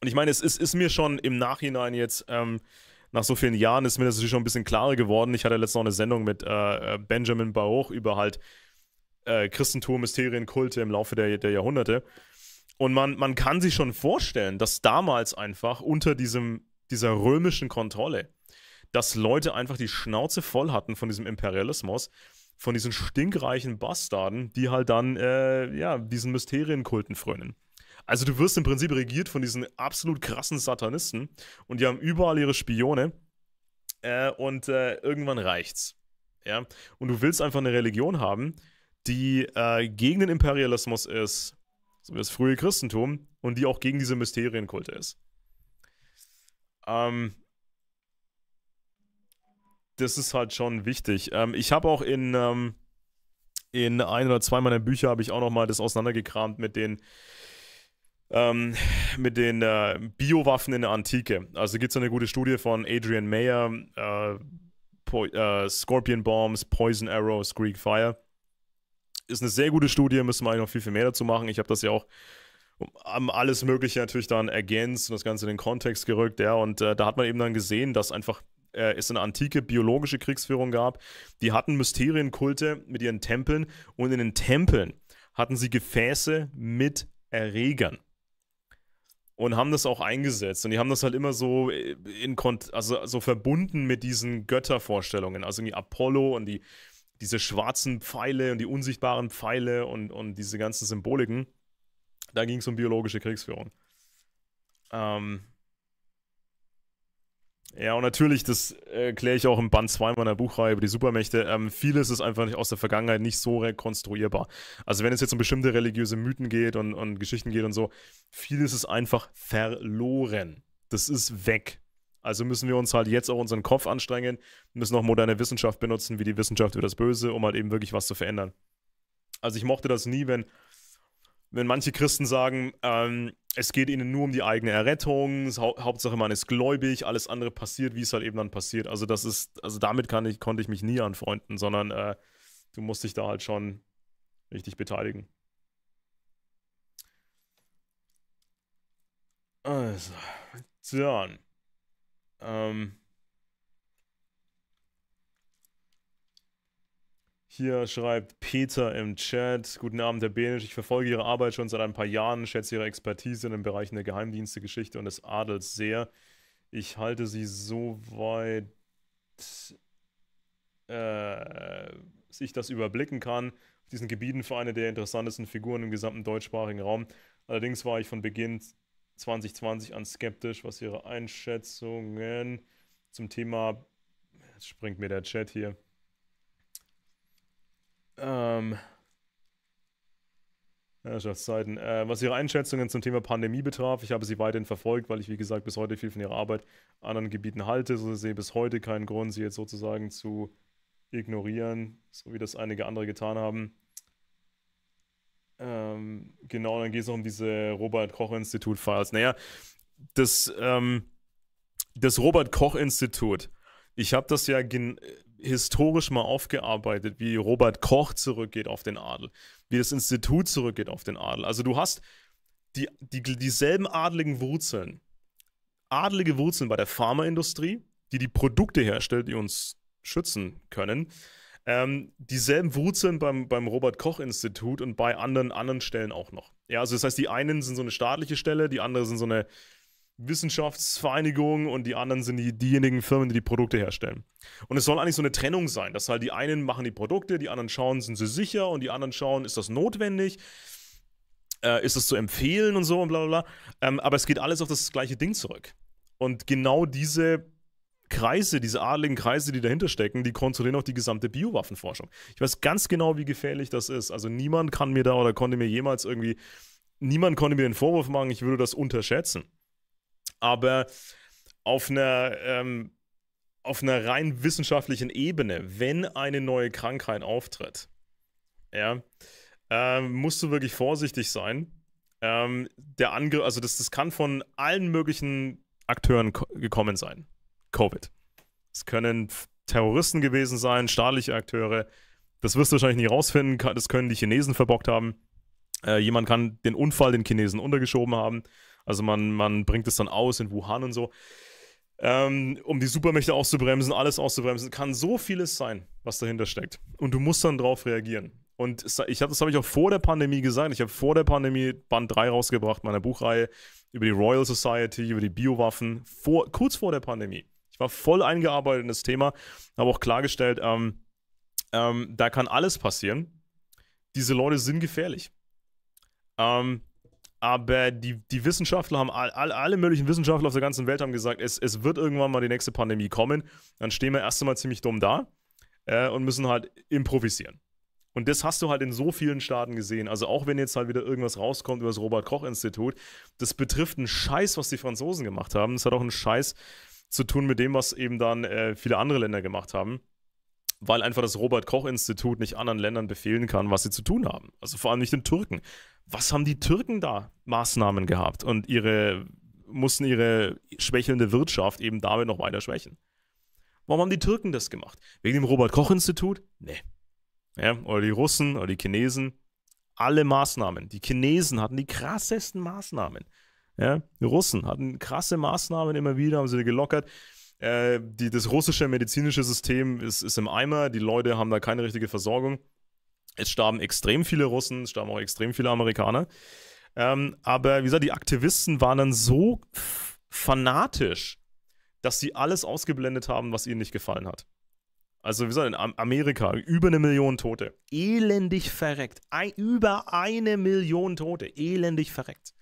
Und ich meine, es ist, ist mir schon im Nachhinein jetzt, ähm, nach so vielen Jahren, ist mir das natürlich schon ein bisschen klarer geworden. Ich hatte letztens noch eine Sendung mit äh, äh Benjamin Baruch über halt äh, Christentum, Mysterienkulte im Laufe der, der Jahrhunderte. Und man, man kann sich schon vorstellen, dass damals einfach unter diesem, dieser römischen Kontrolle, dass Leute einfach die Schnauze voll hatten von diesem Imperialismus, von diesen stinkreichen Bastarden, die halt dann äh, ja, diesen Mysterienkulten frönen. Also du wirst im Prinzip regiert von diesen absolut krassen Satanisten und die haben überall ihre Spione äh, und äh, irgendwann reicht's. Ja? Und du willst einfach eine Religion haben, die äh, gegen den Imperialismus ist, das frühe Christentum, und die auch gegen diese Mysterienkulte ist. Ähm, das ist halt schon wichtig. Ähm, ich habe auch in, ähm, in ein oder zwei meiner Bücher habe ich auch nochmal das auseinandergekramt mit den ähm, mit den äh, Biowaffen in der Antike. Also gibt es eine gute Studie von Adrian Mayer, äh, po äh, Scorpion Bombs, Poison Arrows, Greek Fire ist eine sehr gute Studie, müssen wir eigentlich noch viel, viel mehr dazu machen. Ich habe das ja auch um alles Mögliche natürlich dann ergänzt und das Ganze in den Kontext gerückt, ja. Und äh, da hat man eben dann gesehen, dass einfach äh, es eine antike biologische Kriegsführung gab. Die hatten Mysterienkulte mit ihren Tempeln und in den Tempeln hatten sie Gefäße mit Erregern und haben das auch eingesetzt und die haben das halt immer so äh, in also so verbunden mit diesen Göttervorstellungen, also irgendwie Apollo und die diese schwarzen Pfeile und die unsichtbaren Pfeile und, und diese ganzen Symboliken. Da ging es um biologische Kriegsführung. Ähm ja, und natürlich, das äh, erkläre ich auch im Band 2 meiner Buchreihe über die Supermächte. Ähm, vieles ist einfach nicht aus der Vergangenheit nicht so rekonstruierbar. Also, wenn es jetzt um bestimmte religiöse Mythen geht und, und Geschichten geht und so, vieles ist einfach verloren. Das ist weg. Also müssen wir uns halt jetzt auch unseren Kopf anstrengen, müssen noch moderne Wissenschaft benutzen, wie die Wissenschaft über das Böse, um halt eben wirklich was zu verändern. Also ich mochte das nie, wenn, wenn manche Christen sagen, ähm, es geht ihnen nur um die eigene Errettung, hau Hauptsache man ist gläubig, alles andere passiert, wie es halt eben dann passiert. Also das ist, also damit ich, konnte ich mich nie anfreunden, sondern äh, du musst dich da halt schon richtig beteiligen. Also, dann. Ähm, Hier schreibt Peter im Chat, guten Abend, Herr Benisch, ich verfolge Ihre Arbeit schon seit ein paar Jahren, schätze Ihre Expertise in den Bereichen der Geheimdienste, Geschichte und des Adels sehr. Ich halte Sie soweit, äh, ich das überblicken kann, auf diesen Gebieten für eine der interessantesten Figuren im gesamten deutschsprachigen Raum. Allerdings war ich von Beginn 2020 an skeptisch, was ihre Einschätzungen zum Thema. Jetzt springt mir der Chat hier. Ähm. Herrschaftszeiten. Äh, was Ihre Einschätzungen zum Thema Pandemie betraf, ich habe sie weiterhin verfolgt, weil ich, wie gesagt, bis heute viel von Ihrer Arbeit an anderen Gebieten halte. So sehe bis heute keinen Grund, sie jetzt sozusagen zu ignorieren, so wie das einige andere getan haben. Ähm, genau, dann geht es noch um diese Robert-Koch-Institut-Files. Naja, das, ähm, das Robert-Koch-Institut, ich habe das ja historisch mal aufgearbeitet, wie Robert Koch zurückgeht auf den Adel, wie das Institut zurückgeht auf den Adel. Also du hast die, die, dieselben adligen Wurzeln. adlige Wurzeln bei der Pharmaindustrie, die die Produkte herstellt, die uns schützen können ähm, dieselben Wurzeln beim, beim Robert-Koch-Institut und bei anderen, anderen Stellen auch noch. Ja, also das heißt, die einen sind so eine staatliche Stelle, die anderen sind so eine Wissenschaftsvereinigung und die anderen sind die, diejenigen Firmen, die die Produkte herstellen. Und es soll eigentlich so eine Trennung sein, dass halt die einen machen die Produkte, die anderen schauen, sind sie sicher und die anderen schauen, ist das notwendig, äh, ist das zu empfehlen und so und bla bla bla. Ähm, aber es geht alles auf das gleiche Ding zurück. Und genau diese Kreise, diese adligen Kreise, die dahinter stecken, die kontrollieren auch die gesamte Biowaffenforschung. Ich weiß ganz genau, wie gefährlich das ist. Also niemand kann mir da oder konnte mir jemals irgendwie, niemand konnte mir den Vorwurf machen, ich würde das unterschätzen. Aber auf einer, ähm, auf einer rein wissenschaftlichen Ebene, wenn eine neue Krankheit auftritt, ja, äh, musst du wirklich vorsichtig sein. Ähm, der Angriff, also das, das kann von allen möglichen Akteuren gekommen sein. Covid. Es können Terroristen gewesen sein, staatliche Akteure. Das wirst du wahrscheinlich nicht rausfinden. Das können die Chinesen verbockt haben. Äh, jemand kann den Unfall den Chinesen untergeschoben haben. Also man, man bringt es dann aus in Wuhan und so. Ähm, um die Supermächte auszubremsen, alles auszubremsen, kann so vieles sein, was dahinter steckt. Und du musst dann drauf reagieren. Und ich hab, das habe ich auch vor der Pandemie gesagt. Ich habe vor der Pandemie Band 3 rausgebracht, meiner Buchreihe, über die Royal Society, über die Biowaffen, vor, kurz vor der Pandemie. Ich war voll eingearbeitet in das Thema, habe auch klargestellt, ähm, ähm, da kann alles passieren. Diese Leute sind gefährlich. Ähm, aber die, die Wissenschaftler haben, all, alle möglichen Wissenschaftler auf der ganzen Welt haben gesagt, es, es wird irgendwann mal die nächste Pandemie kommen. Dann stehen wir erst einmal ziemlich dumm da äh, und müssen halt improvisieren. Und das hast du halt in so vielen Staaten gesehen. Also auch wenn jetzt halt wieder irgendwas rauskommt über das Robert Koch Institut, das betrifft einen Scheiß, was die Franzosen gemacht haben. Das hat auch einen Scheiß, zu tun mit dem, was eben dann äh, viele andere Länder gemacht haben, weil einfach das Robert-Koch-Institut nicht anderen Ländern befehlen kann, was sie zu tun haben. Also vor allem nicht den Türken. Was haben die Türken da Maßnahmen gehabt und ihre mussten ihre schwächelnde Wirtschaft eben damit noch weiter schwächen? Warum haben die Türken das gemacht? Wegen dem Robert-Koch-Institut? Nee. Ja, oder die Russen oder die Chinesen. Alle Maßnahmen. Die Chinesen hatten die krassesten Maßnahmen. Ja? Die Russen hatten krasse Maßnahmen immer wieder, haben sie gelockert. Äh, die, das russische medizinische System ist, ist im Eimer, die Leute haben da keine richtige Versorgung. Es starben extrem viele Russen, es starben auch extrem viele Amerikaner. Ähm, aber wie gesagt, die Aktivisten waren dann so fanatisch, dass sie alles ausgeblendet haben, was ihnen nicht gefallen hat. Also wie gesagt, in Amerika über eine Million Tote. Elendig verreckt. Ein, über eine Million Tote. Elendig verreckt.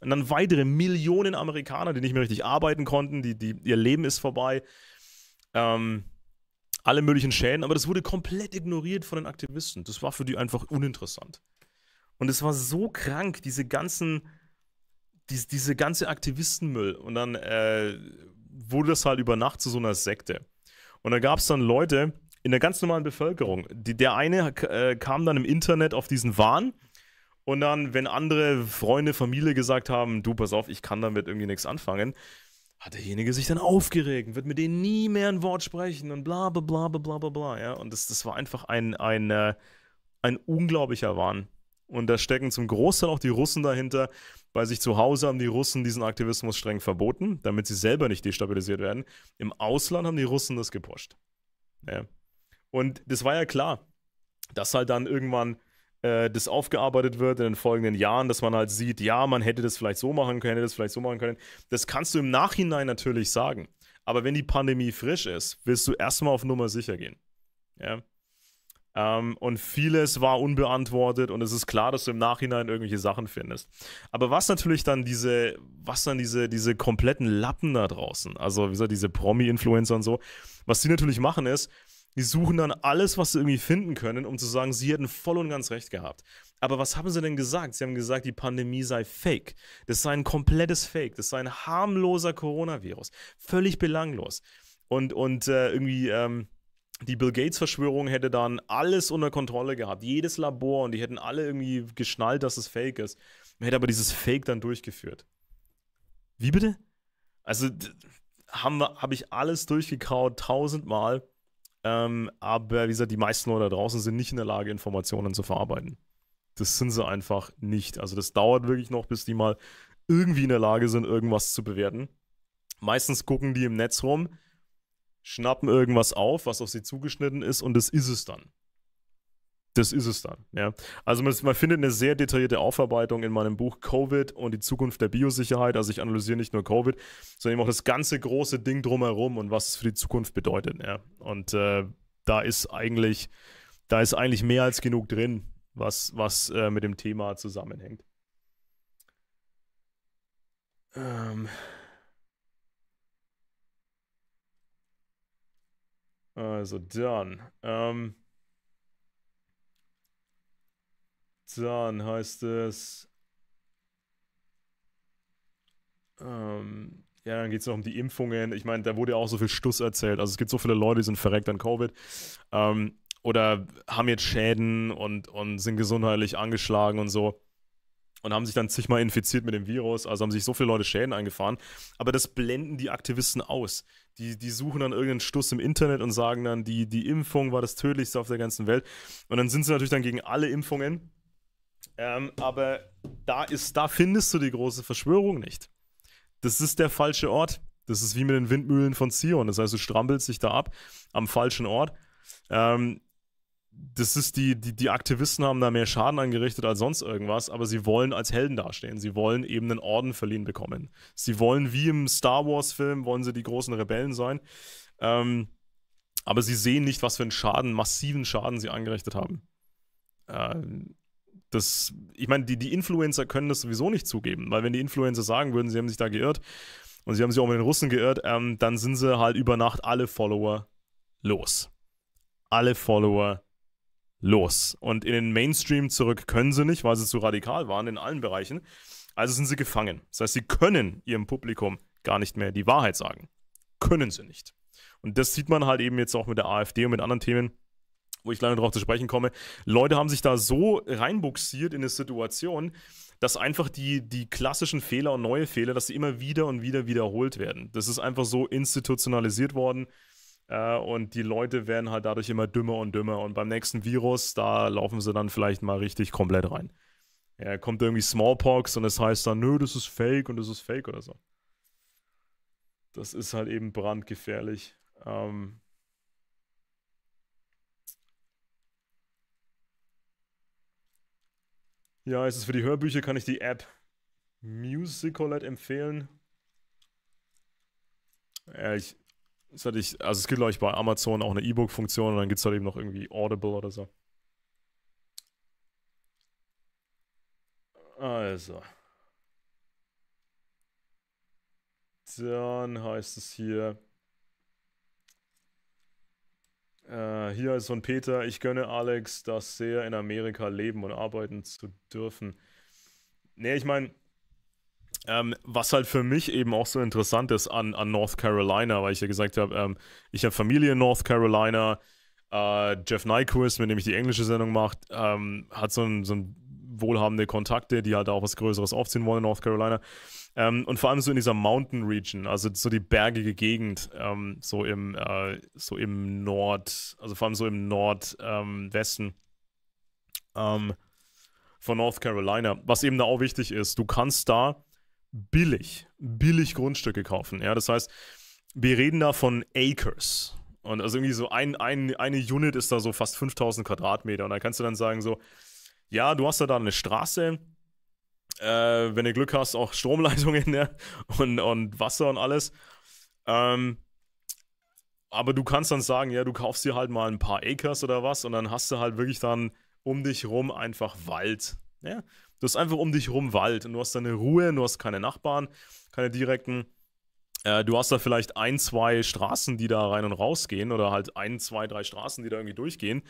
Und dann weitere Millionen Amerikaner, die nicht mehr richtig arbeiten konnten, die, die, ihr Leben ist vorbei. Ähm, alle möglichen Schäden, aber das wurde komplett ignoriert von den Aktivisten. Das war für die einfach uninteressant. Und es war so krank, diese ganzen, die, diese ganze Aktivistenmüll. Und dann äh, wurde das halt über Nacht zu so einer Sekte. Und da gab es dann Leute in der ganz normalen Bevölkerung. Die, der eine äh, kam dann im Internet auf diesen Wahn und dann, wenn andere Freunde, Familie gesagt haben, du, pass auf, ich kann damit irgendwie nichts anfangen, hat derjenige sich dann aufgeregt und wird mit denen nie mehr ein Wort sprechen und bla bla bla bla bla bla. Ja? Und das, das war einfach ein, ein, äh, ein unglaublicher Wahn. Und da stecken zum Großteil auch die Russen dahinter. weil sich zu Hause haben die Russen diesen Aktivismus streng verboten, damit sie selber nicht destabilisiert werden. Im Ausland haben die Russen das gepusht. Ja. Und das war ja klar, dass halt dann irgendwann äh, das aufgearbeitet wird in den folgenden Jahren, dass man halt sieht, ja, man hätte das vielleicht so machen können, hätte das vielleicht so machen können. Das kannst du im Nachhinein natürlich sagen. Aber wenn die Pandemie frisch ist, willst du erstmal auf Nummer sicher gehen. Ja. Ähm, und vieles war unbeantwortet und es ist klar, dass du im Nachhinein irgendwelche Sachen findest. Aber was natürlich dann diese, was dann diese, diese kompletten Lappen da draußen, also wie gesagt, diese Promi-Influencer und so, was die natürlich machen ist, die suchen dann alles, was sie irgendwie finden können, um zu sagen, sie hätten voll und ganz recht gehabt. Aber was haben sie denn gesagt? Sie haben gesagt, die Pandemie sei fake. Das sei ein komplettes Fake. Das sei ein harmloser Coronavirus. Völlig belanglos. Und, und äh, irgendwie. Ähm, die Bill Gates-Verschwörung hätte dann alles unter Kontrolle gehabt, jedes Labor und die hätten alle irgendwie geschnallt, dass es fake ist. Man hätte aber dieses Fake dann durchgeführt. Wie bitte? Also habe hab ich alles durchgekaut, tausendmal. Ähm, aber wie gesagt, die meisten Leute da draußen sind nicht in der Lage, Informationen zu verarbeiten. Das sind sie einfach nicht. Also das dauert wirklich noch, bis die mal irgendwie in der Lage sind, irgendwas zu bewerten. Meistens gucken die im Netz rum, schnappen irgendwas auf, was auf sie zugeschnitten ist und das ist es dann das ist es dann. Ja. Also man, man, findet eine sehr detaillierte Aufarbeitung in meinem Buch Covid und die Zukunft der Biosicherheit. Also ich analysiere nicht nur Covid, sondern eben auch das ganze große Ding drumherum und was es für die Zukunft bedeutet. Ja. Und äh, da ist eigentlich, da ist eigentlich mehr als genug drin, was, was äh, mit dem Thema zusammenhängt. Ähm. Also dann. Ähm Dann heißt es. Ähm, ja, dann geht es noch um die Impfungen. Ich meine, da wurde ja auch so viel Stuss erzählt. Also es gibt so viele Leute, die sind verreckt an Covid. Ähm, oder haben jetzt Schäden und, und sind gesundheitlich angeschlagen und so. Und haben sich dann zigmal infiziert mit dem Virus. Also haben sich so viele Leute Schäden eingefahren. Aber das blenden die Aktivisten aus. Die, die suchen dann irgendeinen Stuss im Internet und sagen dann, die, die Impfung war das tödlichste auf der ganzen Welt. Und dann sind sie natürlich dann gegen alle Impfungen ähm, aber da, ist, da findest du die große Verschwörung nicht. Das ist der falsche Ort. Das ist wie mit den Windmühlen von Zion. Das heißt, du strampelst dich da ab am falschen Ort. Ähm, das ist die, die, die Aktivisten haben da mehr Schaden angerichtet als sonst irgendwas, aber sie wollen als Helden dastehen. Sie wollen eben einen Orden verliehen bekommen. Sie wollen wie im Star Wars-Film, wollen sie die großen Rebellen sein. Ähm, aber sie sehen nicht, was für einen Schaden, massiven Schaden sie angerichtet haben. Ähm, das, ich meine, die, die Influencer können das sowieso nicht zugeben, weil wenn die Influencer sagen würden, sie haben sich da geirrt und sie haben sich auch mit den Russen geirrt, ähm, dann sind sie halt über Nacht alle Follower los. Alle Follower los. Und in den Mainstream zurück können sie nicht, weil sie zu radikal waren in allen Bereichen. Also sind sie gefangen. Das heißt, sie können ihrem Publikum gar nicht mehr die Wahrheit sagen. Können sie nicht. Und das sieht man halt eben jetzt auch mit der AfD und mit anderen Themen wo ich lange darauf zu sprechen komme, Leute haben sich da so reinbuxiert in eine Situation, dass einfach die, die klassischen Fehler und neue Fehler, dass sie immer wieder und wieder wiederholt werden. Das ist einfach so institutionalisiert worden äh, und die Leute werden halt dadurch immer dümmer und dümmer und beim nächsten Virus, da laufen sie dann vielleicht mal richtig komplett rein. Ja, kommt irgendwie Smallpox und es das heißt dann, nö, das ist fake und das ist fake oder so. Das ist halt eben brandgefährlich. Ähm, Ja, ist es für die Hörbücher, kann ich die App Musicolet empfehlen. Ja, äh, ich, hatte ich, also es gibt, glaube ich, bei Amazon auch eine E-Book-Funktion und dann gibt es halt eben noch irgendwie Audible oder so. Also. Dann heißt es hier äh, hier ist von Peter. Ich gönne Alex das sehr, in Amerika leben und arbeiten zu dürfen. Nee, ich meine, ähm, was halt für mich eben auch so interessant ist an, an North Carolina, weil ich ja gesagt habe, ähm, ich habe Familie in North Carolina. Äh, Jeff Nyquist, mit dem ich die englische Sendung mache, ähm, hat so ein, so ein wohlhabende Kontakte, die halt auch was Größeres aufziehen wollen in North Carolina. Ähm, und vor allem so in dieser Mountain Region, also so die bergige Gegend, ähm, so, im, äh, so im Nord, also vor allem so im Nordwesten ähm, von North Carolina. Was eben da auch wichtig ist, du kannst da billig, billig Grundstücke kaufen. Ja, das heißt, wir reden da von Acres. Und also irgendwie so ein, ein, eine Unit ist da so fast 5000 Quadratmeter. Und da kannst du dann sagen so, ja, du hast da dann eine Straße, äh, wenn du Glück hast, auch Stromleitungen ne? und, und Wasser und alles. Ähm, aber du kannst dann sagen, ja, du kaufst dir halt mal ein paar Acres oder was und dann hast du halt wirklich dann um dich rum einfach Wald. Ja? Ne? Du hast einfach um dich rum Wald und du hast deine Ruhe, du hast keine Nachbarn, keine direkten. Äh, du hast da vielleicht ein, zwei Straßen, die da rein und raus gehen oder halt ein, zwei, drei Straßen, die da irgendwie durchgehen.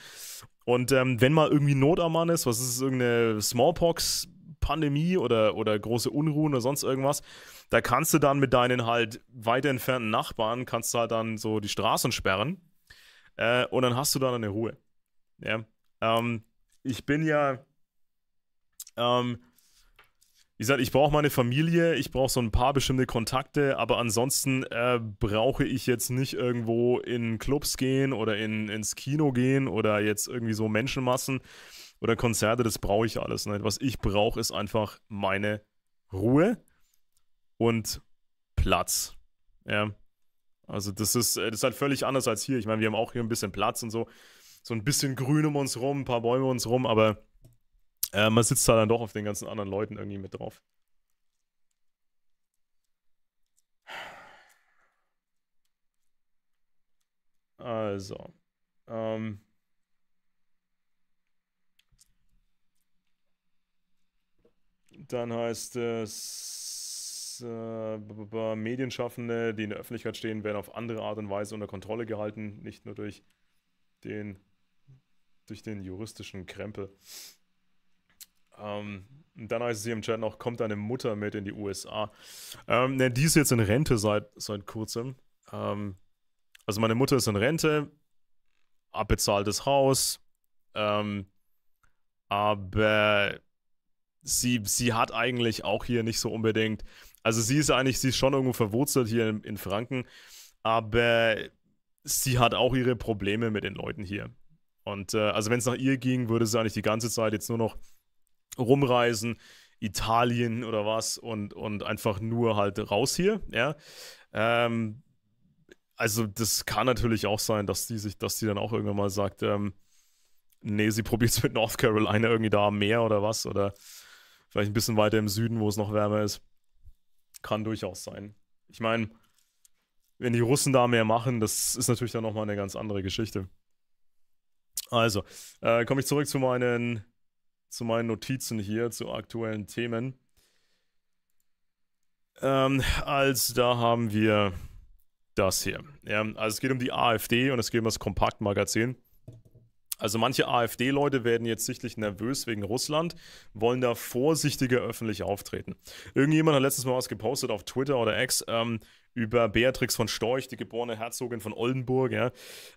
Und ähm, wenn mal irgendwie Not am Mann ist, was ist es, irgendeine Smallpox, Pandemie oder, oder große Unruhen oder sonst irgendwas, da kannst du dann mit deinen halt weiter entfernten Nachbarn, kannst du halt dann so die Straßen sperren äh, und dann hast du dann eine Ruhe. Ja. Ähm, ich bin ja, ähm, ich sage, ich brauche meine Familie, ich brauche so ein paar bestimmte Kontakte, aber ansonsten äh, brauche ich jetzt nicht irgendwo in Clubs gehen oder in, ins Kino gehen oder jetzt irgendwie so Menschenmassen oder Konzerte, das brauche ich alles nicht. Ne? Was ich brauche, ist einfach meine Ruhe und Platz. Ja. Also das ist, äh, das ist halt völlig anders als hier. Ich meine, wir haben auch hier ein bisschen Platz und so, so ein bisschen Grün um uns rum, ein paar Bäume um uns rum, aber äh, man sitzt da dann doch auf den ganzen anderen Leuten irgendwie mit drauf. Also. Ähm, Dann heißt es, äh, Medienschaffende, die in der Öffentlichkeit stehen, werden auf andere Art und Weise unter Kontrolle gehalten, nicht nur durch den, durch den juristischen Krempel. Ähm, dann heißt es hier im Chat noch, kommt deine Mutter mit in die USA? Ähm, ne, die ist jetzt in Rente seit, seit kurzem. Ähm, also meine Mutter ist in Rente, abbezahltes Haus, ähm, aber sie, sie hat eigentlich auch hier nicht so unbedingt. Also sie ist eigentlich, sie ist schon irgendwo verwurzelt hier in, in Franken, aber sie hat auch ihre Probleme mit den Leuten hier. Und äh, also wenn es nach ihr ging, würde sie eigentlich die ganze Zeit jetzt nur noch rumreisen, Italien oder was und, und einfach nur halt raus hier, ja. Ähm, also das kann natürlich auch sein, dass die sich, dass die dann auch irgendwann mal sagt, ähm, nee, sie probiert es mit North Carolina irgendwie da mehr oder was oder Vielleicht ein bisschen weiter im Süden, wo es noch wärmer ist. Kann durchaus sein. Ich meine, wenn die Russen da mehr machen, das ist natürlich dann nochmal eine ganz andere Geschichte. Also, äh, komme ich zurück zu meinen, zu meinen Notizen hier, zu aktuellen Themen. Ähm, als da haben wir das hier. Ja, also es geht um die AfD und es geht um das Kompaktmagazin. Also manche AfD-Leute werden jetzt sichtlich nervös wegen Russland, wollen da vorsichtiger öffentlich auftreten. Irgendjemand hat letztes mal was gepostet auf Twitter oder X ähm, über Beatrix von Storch, die geborene Herzogin von Oldenburg, ja,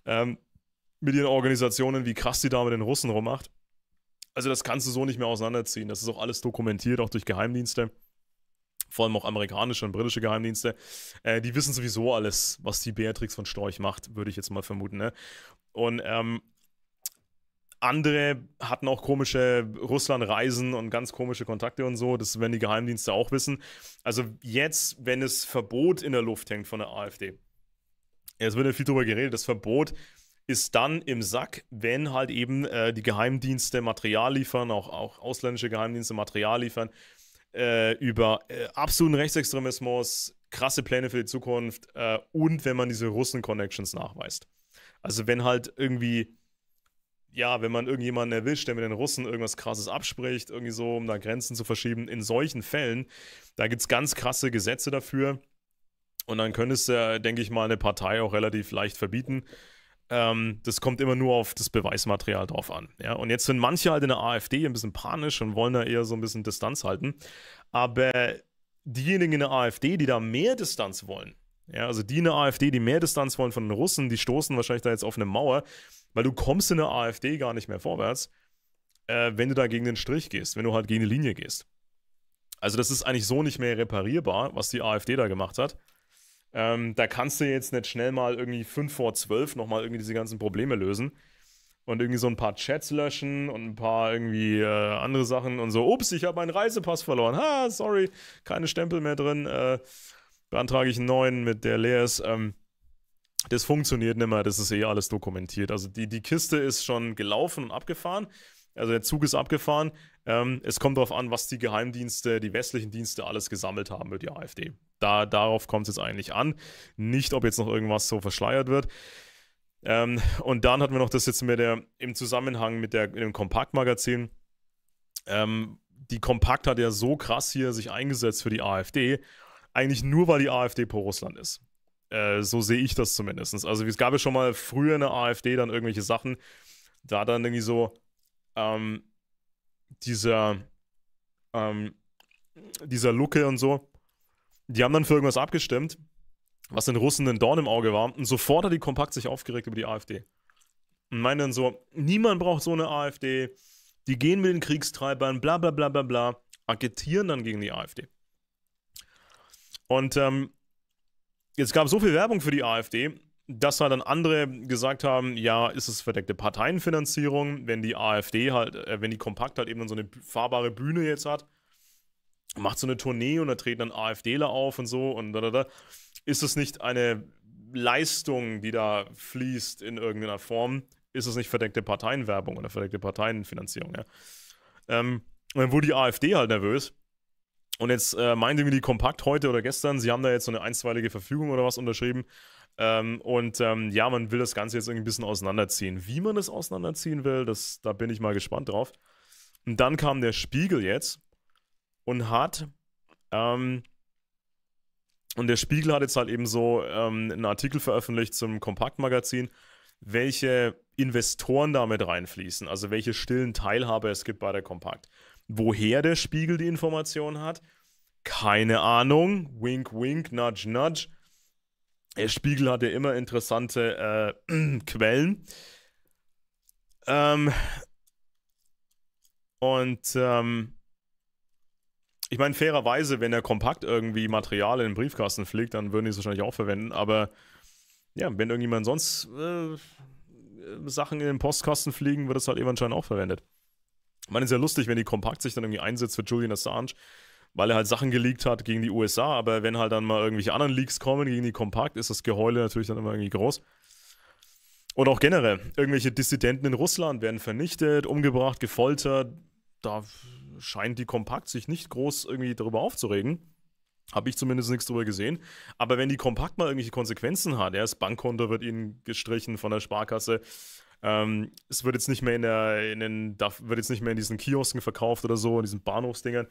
ähm, mit ihren Organisationen, wie krass die da mit den Russen rummacht. Also das kannst du so nicht mehr auseinanderziehen. Das ist auch alles dokumentiert, auch durch Geheimdienste vor allem auch amerikanische und britische Geheimdienste, äh, die wissen sowieso alles, was die Beatrix von Storch macht, würde ich jetzt mal vermuten. Ne? Und ähm, andere hatten auch komische Russlandreisen und ganz komische Kontakte und so. Das werden die Geheimdienste auch wissen. Also jetzt, wenn das Verbot in der Luft hängt von der AfD, es wird ja viel drüber geredet, das Verbot ist dann im Sack, wenn halt eben äh, die Geheimdienste Material liefern, auch, auch ausländische Geheimdienste Material liefern, äh, über äh, absoluten Rechtsextremismus, krasse Pläne für die Zukunft äh, und wenn man diese Russen-Connections nachweist. Also wenn halt irgendwie ja, wenn man irgendjemanden erwischt, der mit den Russen irgendwas krasses abspricht, irgendwie so, um da Grenzen zu verschieben, in solchen Fällen, da gibt es ganz krasse Gesetze dafür. Und dann könntest du, äh, denke ich mal, eine Partei auch relativ leicht verbieten. Ähm, das kommt immer nur auf das Beweismaterial drauf an. Ja? Und jetzt sind manche halt in der AfD ein bisschen panisch und wollen da eher so ein bisschen Distanz halten. Aber diejenigen in der AfD, die da mehr Distanz wollen, ja, also die in der AfD, die mehr Distanz wollen von den Russen, die stoßen wahrscheinlich da jetzt auf eine Mauer, weil du kommst in der AfD gar nicht mehr vorwärts, äh, wenn du da gegen den Strich gehst, wenn du halt gegen die Linie gehst. Also das ist eigentlich so nicht mehr reparierbar, was die AfD da gemacht hat. Ähm, da kannst du jetzt nicht schnell mal irgendwie 5 vor 12 nochmal irgendwie diese ganzen Probleme lösen und irgendwie so ein paar Chats löschen und ein paar irgendwie äh, andere Sachen und so, ups, ich habe meinen Reisepass verloren. Ha, sorry, keine Stempel mehr drin. Äh, beantrage ich einen neuen, mit der leer ist. Ähm, das funktioniert nicht mehr, das ist eh alles dokumentiert. Also die, die Kiste ist schon gelaufen und abgefahren. Also der Zug ist abgefahren. Ähm, es kommt darauf an, was die Geheimdienste, die westlichen Dienste alles gesammelt haben über die AfD. Da, darauf kommt es jetzt eigentlich an. Nicht, ob jetzt noch irgendwas so verschleiert wird. Ähm, und dann hatten wir noch das jetzt mit der, im Zusammenhang mit, der, mit dem Kompaktmagazin. Ähm, die Kompakt hat ja so krass hier sich eingesetzt für die AfD, eigentlich nur weil die AfD pro Russland ist. Äh, so sehe ich das zumindest. Also es gab ja schon mal früher in der AfD dann irgendwelche Sachen, da dann irgendwie so ähm, dieser, ähm, dieser Lucke und so, die haben dann für irgendwas abgestimmt, was den Russen ein Dorn im Auge war. Und sofort hat die Kompakt sich aufgeregt über die AfD. Und meinen dann so, niemand braucht so eine AfD, die gehen mit den Kriegstreibern, bla bla bla bla bla, agitieren dann gegen die AfD. Und ähm, Jetzt gab es so viel Werbung für die AfD, dass halt dann andere gesagt haben, ja, ist es verdeckte Parteienfinanzierung, wenn die AfD halt, äh, wenn die Kompakt halt eben so eine fahrbare Bühne jetzt hat, macht so eine Tournee und da treten dann AfDler auf und so und da, da, da. Ist es nicht eine Leistung, die da fließt in irgendeiner Form? Ist es nicht verdeckte Parteienwerbung oder verdeckte Parteienfinanzierung, ja? Ähm, und dann wurde die AfD halt nervös und jetzt äh, meinte mir die Kompakt heute oder gestern, sie haben da jetzt so eine einstweilige Verfügung oder was unterschrieben. Ähm, und ähm, ja, man will das Ganze jetzt irgendwie ein bisschen auseinanderziehen. Wie man das auseinanderziehen will, das, da bin ich mal gespannt drauf. Und dann kam der Spiegel jetzt und hat. Ähm, und der Spiegel hat jetzt halt eben so ähm, einen Artikel veröffentlicht zum Kompaktmagazin, welche Investoren damit reinfließen, also welche stillen Teilhabe es gibt bei der Kompakt. Woher der Spiegel die Information hat? Keine Ahnung. Wink, wink, nudge, nudge. Der Spiegel hat ja immer interessante äh, Quellen. Ähm, und ähm, ich meine, fairerweise, wenn er kompakt irgendwie Material in den Briefkasten fliegt, dann würden die es wahrscheinlich auch verwenden. Aber ja, wenn irgendjemand sonst äh, Sachen in den Postkasten fliegen, wird es halt eben anscheinend auch verwendet. Ich meine, es ist ja lustig, wenn die Kompakt sich dann irgendwie einsetzt für Julian Assange, weil er halt Sachen geleakt hat gegen die USA, aber wenn halt dann mal irgendwelche anderen Leaks kommen gegen die Kompakt, ist das Geheule natürlich dann immer irgendwie groß. Und auch generell, irgendwelche Dissidenten in Russland werden vernichtet, umgebracht, gefoltert. Da scheint die Kompakt sich nicht groß irgendwie darüber aufzuregen. Habe ich zumindest nichts darüber gesehen. Aber wenn die Kompakt mal irgendwelche Konsequenzen hat, ja, das Bankkonto wird ihnen gestrichen von der Sparkasse, ähm, es wird jetzt nicht mehr in der, in den, wird jetzt nicht mehr in diesen Kiosken verkauft oder so, in diesen Bahnhofsdingern.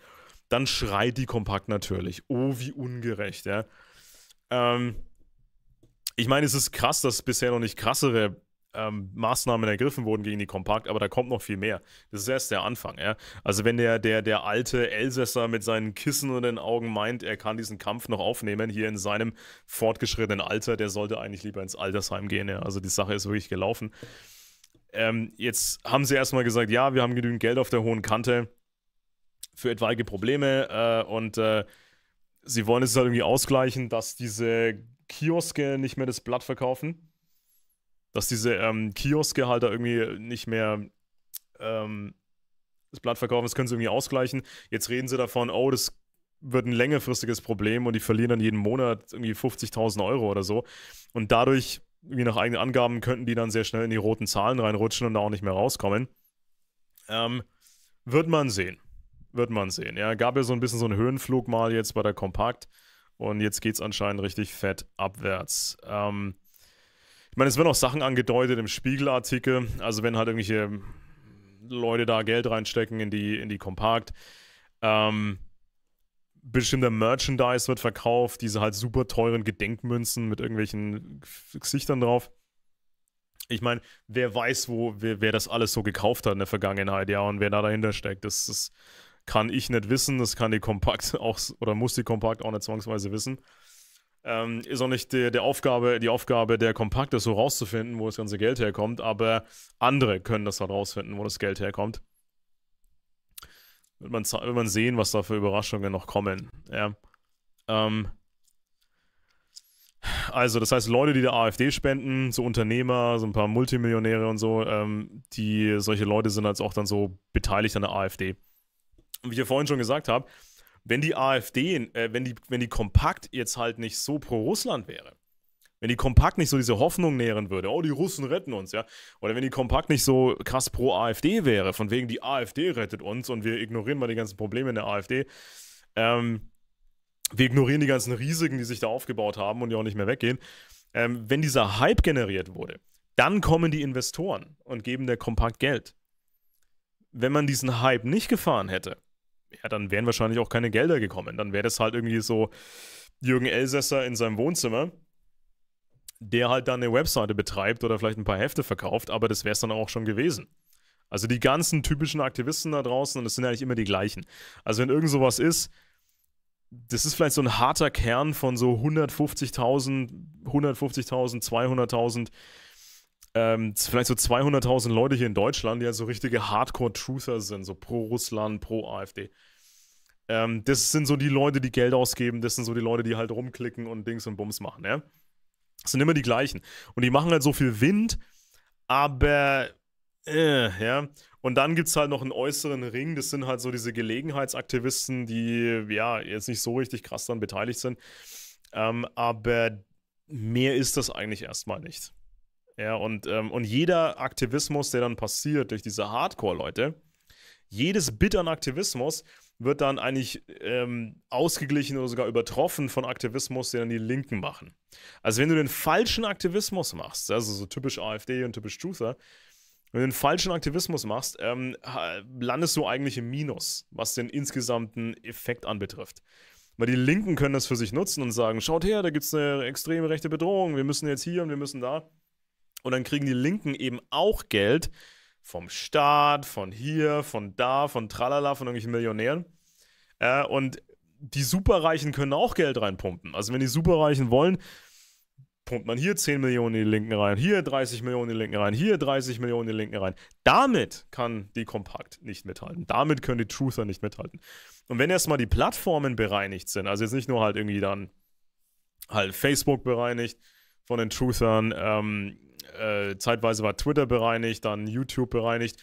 Dann schreit die Kompakt natürlich. Oh, wie ungerecht, ja. Ähm, ich meine, es ist krass, dass bisher noch nicht krassere ähm, Maßnahmen ergriffen wurden gegen die Kompakt, aber da kommt noch viel mehr. Das ist erst der Anfang, ja. Also wenn der, der, der alte Elsässer mit seinen Kissen und den Augen meint, er kann diesen Kampf noch aufnehmen, hier in seinem fortgeschrittenen Alter, der sollte eigentlich lieber ins Altersheim gehen, ja. Also die Sache ist wirklich gelaufen. Ähm, jetzt haben sie erstmal gesagt, ja, wir haben genügend Geld auf der hohen Kante für etwaige Probleme äh, und äh, sie wollen es halt irgendwie ausgleichen, dass diese Kioske nicht mehr das Blatt verkaufen. Dass diese ähm, Kioske halt da irgendwie nicht mehr ähm, das Blatt verkaufen, das können sie irgendwie ausgleichen. Jetzt reden sie davon, oh, das wird ein längerfristiges Problem und die verlieren dann jeden Monat irgendwie 50.000 Euro oder so. Und dadurch je nach eigenen Angaben könnten die dann sehr schnell in die roten Zahlen reinrutschen und da auch nicht mehr rauskommen. Ähm, wird man sehen. Wird man sehen. Ja, gab ja so ein bisschen so einen Höhenflug mal jetzt bei der Kompakt und jetzt geht es anscheinend richtig fett abwärts. Ähm, ich meine, es werden auch Sachen angedeutet im Spiegelartikel, also wenn halt irgendwelche Leute da Geld reinstecken in die, in die Kompakt. Ähm, bestimmter Merchandise wird verkauft, diese halt super teuren Gedenkmünzen mit irgendwelchen Gesichtern drauf. Ich meine, wer weiß, wo, wer, wer, das alles so gekauft hat in der Vergangenheit, ja, und wer da dahinter steckt, das, das kann ich nicht wissen, das kann die Kompakt auch, oder muss die Kompakt auch nicht zwangsweise wissen. Ähm, ist auch nicht die, die, Aufgabe, die Aufgabe der Kompakt, das so rauszufinden, wo das ganze Geld herkommt, aber andere können das halt rausfinden, wo das Geld herkommt. Wird man, wird man sehen, was da für Überraschungen noch kommen. Ja. Ähm, also, das heißt, Leute, die der AfD spenden, so Unternehmer, so ein paar Multimillionäre und so, ähm, die solche Leute sind als auch dann so beteiligt an der AfD. Und wie ich ja vorhin schon gesagt habe, wenn die AfD, äh, wenn, die, wenn die Kompakt jetzt halt nicht so pro Russland wäre, wenn die Kompakt nicht so diese Hoffnung nähren würde, oh, die Russen retten uns, ja. Oder wenn die Kompakt nicht so krass pro AfD wäre, von wegen die AfD rettet uns und wir ignorieren mal die ganzen Probleme in der AfD. Ähm, wir ignorieren die ganzen Risiken, die sich da aufgebaut haben und die auch nicht mehr weggehen. Ähm, wenn dieser Hype generiert wurde, dann kommen die Investoren und geben der Kompakt Geld. Wenn man diesen Hype nicht gefahren hätte, ja, dann wären wahrscheinlich auch keine Gelder gekommen. Dann wäre das halt irgendwie so Jürgen Elsässer in seinem Wohnzimmer der halt dann eine Webseite betreibt oder vielleicht ein paar Hefte verkauft, aber das wäre es dann auch schon gewesen. Also die ganzen typischen Aktivisten da draußen, und das sind eigentlich immer die gleichen. Also wenn irgend sowas ist, das ist vielleicht so ein harter Kern von so 150.000, 150.000, 200.000, ähm, vielleicht so 200.000 Leute hier in Deutschland, die halt so richtige Hardcore-Truther sind, so pro Russland, pro AfD. Ähm, das sind so die Leute, die Geld ausgeben, das sind so die Leute, die halt rumklicken und Dings und Bums machen, ja? Es sind immer die gleichen. Und die machen halt so viel Wind, aber äh, ja. Und dann gibt es halt noch einen äußeren Ring, das sind halt so diese Gelegenheitsaktivisten, die ja jetzt nicht so richtig krass dann beteiligt sind. Ähm, aber mehr ist das eigentlich erstmal nicht. Ja, und, ähm, und jeder Aktivismus, der dann passiert durch diese Hardcore-Leute, jedes Bit an Aktivismus, wird dann eigentlich ähm, ausgeglichen oder sogar übertroffen von Aktivismus, den dann die Linken machen. Also wenn du den falschen Aktivismus machst, also so typisch AfD und typisch Truther, wenn du den falschen Aktivismus machst, ähm, landest du eigentlich im Minus, was den insgesamten Effekt anbetrifft. Weil die Linken können das für sich nutzen und sagen, schaut her, da gibt es eine extreme rechte Bedrohung, wir müssen jetzt hier und wir müssen da. Und dann kriegen die Linken eben auch Geld, vom Staat, von hier, von da, von tralala, von irgendwelchen Millionären. Äh, und die Superreichen können auch Geld reinpumpen. Also wenn die Superreichen wollen, pumpt man hier 10 Millionen in die Linken rein, hier 30 Millionen in die Linken rein, hier 30 Millionen in die Linken rein. Damit kann die Kompakt nicht mithalten. Damit können die Truther nicht mithalten. Und wenn erstmal die Plattformen bereinigt sind, also jetzt nicht nur halt irgendwie dann halt Facebook bereinigt von den Truthern, ähm, äh, zeitweise war Twitter bereinigt, dann YouTube bereinigt.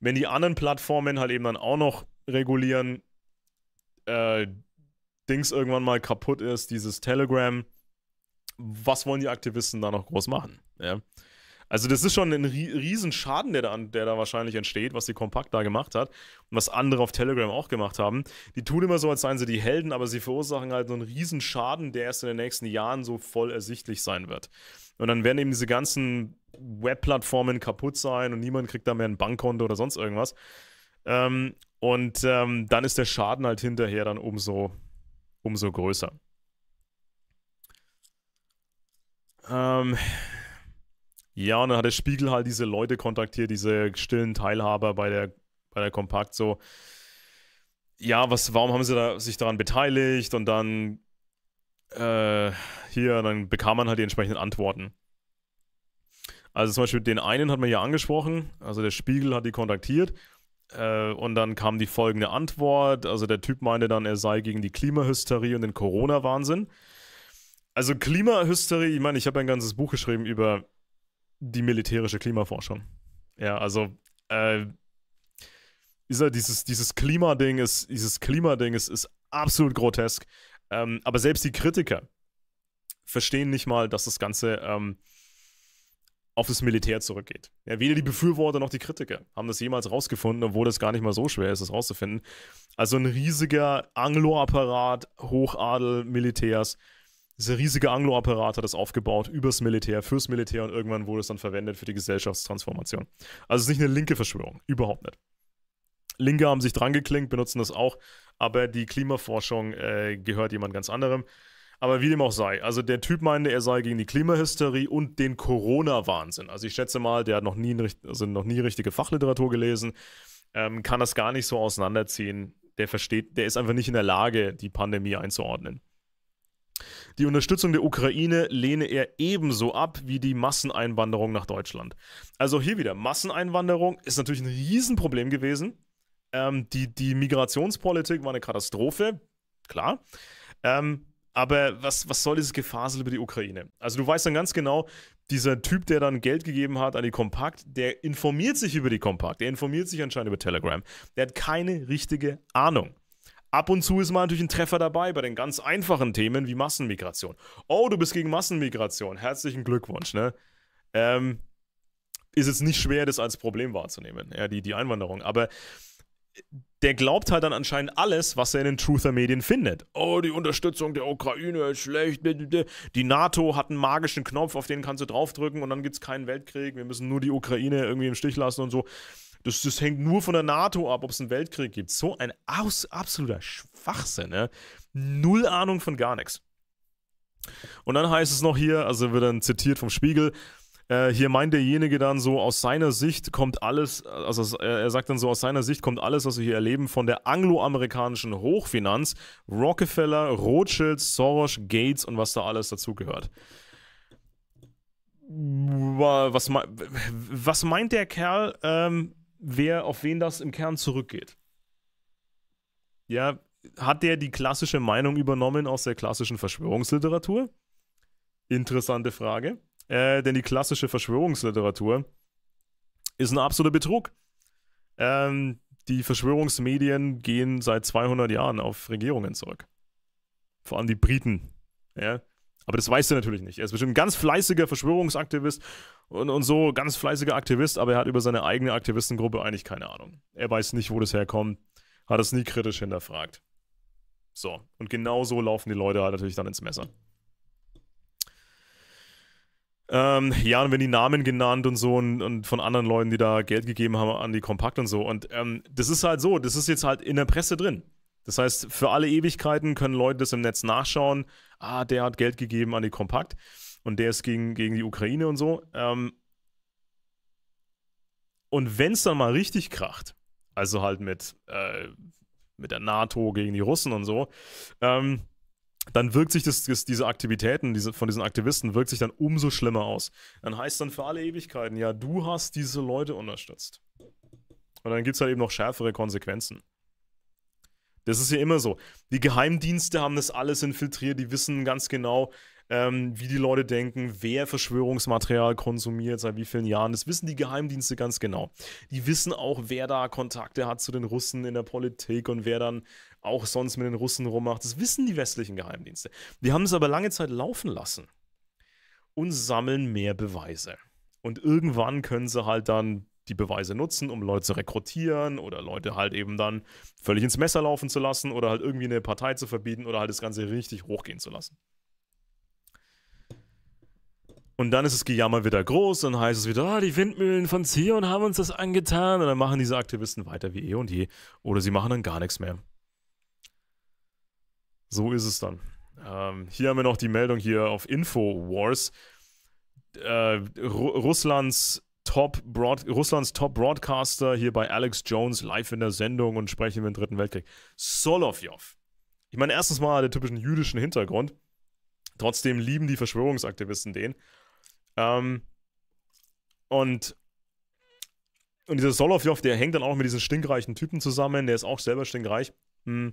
Wenn die anderen Plattformen halt eben dann auch noch regulieren, äh, Dings irgendwann mal kaputt ist, dieses Telegram, was wollen die Aktivisten da noch groß machen? Ja. Also das ist schon ein Riesenschaden, der da, der da wahrscheinlich entsteht, was die Kompakt da gemacht hat und was andere auf Telegram auch gemacht haben. Die tun immer so, als seien sie die Helden, aber sie verursachen halt so einen Riesenschaden, der erst in den nächsten Jahren so voll ersichtlich sein wird. Und dann werden eben diese ganzen Webplattformen kaputt sein und niemand kriegt da mehr ein Bankkonto oder sonst irgendwas. Ähm, und ähm, dann ist der Schaden halt hinterher dann umso, umso größer. Ähm, ja, und dann hat der Spiegel halt diese Leute kontaktiert, diese stillen Teilhaber bei der, bei der Kompakt so. Ja, was, warum haben sie da, sich daran beteiligt? Und dann äh, hier, dann bekam man halt die entsprechenden Antworten. Also zum Beispiel den einen hat man hier angesprochen, also der Spiegel hat die kontaktiert äh, und dann kam die folgende Antwort. Also der Typ meinte dann, er sei gegen die Klimahysterie und den Corona-Wahnsinn. Also Klimahysterie, ich meine, ich habe ein ganzes Buch geschrieben über die militärische Klimaforschung. Ja, also äh, ist ja dieses, dieses Klimading ist, dieses Klimading ist, ist absolut grotesk. Ähm, aber selbst die Kritiker verstehen nicht mal, dass das Ganze ähm, auf das Militär zurückgeht. Ja, weder die Befürworter noch die Kritiker haben das jemals rausgefunden, obwohl das gar nicht mal so schwer ist, das rauszufinden. Also ein riesiger Anglo-Apparat, Hochadel, Militärs. Dieser riesige Anglo-Apparat hat das aufgebaut übers Militär, fürs Militär und irgendwann wurde es dann verwendet für die Gesellschaftstransformation. Also es ist nicht eine linke Verschwörung, überhaupt nicht. Linke haben sich dran geklingt, benutzen das auch aber die Klimaforschung äh, gehört jemand ganz anderem. Aber wie dem auch sei, also der Typ meinte, er sei gegen die Klimahysterie und den Corona-Wahnsinn. Also ich schätze mal, der hat noch nie, also noch nie richtige Fachliteratur gelesen, ähm, kann das gar nicht so auseinanderziehen. Der versteht, der ist einfach nicht in der Lage, die Pandemie einzuordnen. Die Unterstützung der Ukraine lehne er ebenso ab wie die Masseneinwanderung nach Deutschland. Also hier wieder, Masseneinwanderung ist natürlich ein Riesenproblem gewesen. Ähm, die, die Migrationspolitik war eine Katastrophe, klar. Ähm, aber was, was soll dieses Gefasel über die Ukraine? Also du weißt dann ganz genau, dieser Typ, der dann Geld gegeben hat an die Kompakt, der informiert sich über die Kompakt, der informiert sich anscheinend über Telegram. Der hat keine richtige Ahnung. Ab und zu ist mal natürlich ein Treffer dabei bei den ganz einfachen Themen wie Massenmigration. Oh, du bist gegen Massenmigration. Herzlichen Glückwunsch, ne? Ähm, ist jetzt nicht schwer, das als Problem wahrzunehmen, ja, die, die Einwanderung. Aber der glaubt halt dann anscheinend alles, was er in den Truther-Medien findet. Oh, die Unterstützung der Ukraine ist schlecht. Die NATO hat einen magischen Knopf, auf den kannst du draufdrücken und dann gibt es keinen Weltkrieg. Wir müssen nur die Ukraine irgendwie im Stich lassen und so. Das, das hängt nur von der NATO ab, ob es einen Weltkrieg gibt. So ein aus, absoluter Schwachsinn. Ne? Null Ahnung von gar nichts. Und dann heißt es noch hier, also wird dann zitiert vom Spiegel, äh, hier meint derjenige dann so, aus seiner Sicht kommt alles, also äh, er sagt dann so, aus seiner Sicht kommt alles, was wir hier erleben, von der angloamerikanischen Hochfinanz, Rockefeller, Rothschild, Soros, Gates und was da alles dazugehört. Was, was meint der Kerl, ähm, wer auf wen das im Kern zurückgeht? Ja, hat der die klassische Meinung übernommen aus der klassischen Verschwörungsliteratur? Interessante Frage äh, denn die klassische Verschwörungsliteratur ist ein absoluter Betrug. Ähm, die Verschwörungsmedien gehen seit 200 Jahren auf Regierungen zurück. Vor allem die Briten. Ja? Aber das weiß er natürlich nicht. Er ist bestimmt ein ganz fleißiger Verschwörungsaktivist und, und so, ganz fleißiger Aktivist, aber er hat über seine eigene Aktivistengruppe eigentlich keine Ahnung. Er weiß nicht, wo das herkommt, hat es nie kritisch hinterfragt. So, und genau so laufen die Leute halt natürlich dann ins Messer. Ähm, ja, und wenn die Namen genannt und so und, und, von anderen Leuten, die da Geld gegeben haben an die Kompakt und so. Und ähm, das ist halt so, das ist jetzt halt in der Presse drin. Das heißt, für alle Ewigkeiten können Leute das im Netz nachschauen. Ah, der hat Geld gegeben an die Kompakt und der ist gegen, gegen die Ukraine und so. Ähm, und wenn es dann mal richtig kracht, also halt mit, äh, mit der NATO gegen die Russen und so, ähm, dann wirkt sich das, das, diese Aktivitäten diese, von diesen Aktivisten wirkt sich dann umso schlimmer aus. Dann heißt dann für alle Ewigkeiten, ja, du hast diese Leute unterstützt. Und dann gibt es halt eben noch schärfere Konsequenzen. Das ist ja immer so. Die Geheimdienste haben das alles infiltriert, die wissen ganz genau, ähm, wie die Leute denken, wer Verschwörungsmaterial konsumiert, seit wie vielen Jahren. Das wissen die Geheimdienste ganz genau. Die wissen auch, wer da Kontakte hat zu den Russen in der Politik und wer dann auch sonst mit den Russen rummacht. Das wissen die westlichen Geheimdienste. Die haben es aber lange Zeit laufen lassen und sammeln mehr Beweise. Und irgendwann können sie halt dann die Beweise nutzen, um Leute zu rekrutieren oder Leute halt eben dann völlig ins Messer laufen zu lassen oder halt irgendwie eine Partei zu verbieten oder halt das Ganze richtig hochgehen zu lassen. Und dann ist das Gejammer wieder groß, dann heißt es wieder, ah, die Windmühlen von Zion haben uns das angetan. Und dann machen diese Aktivisten weiter wie eh und je. Oder sie machen dann gar nichts mehr. So ist es dann. Ähm, hier haben wir noch die Meldung hier auf InfoWars. Äh, Ru Russlands Top Broad Top Broadcaster hier bei Alex Jones live in der Sendung und sprechen über den Dritten Weltkrieg. Solovyov. Ich meine, erstens mal der typischen jüdischen Hintergrund. Trotzdem lieben die Verschwörungsaktivisten den. Ähm, und, und dieser Solovyov, der hängt dann auch mit diesen stinkreichen Typen zusammen. Der ist auch selber stinkreich. Hm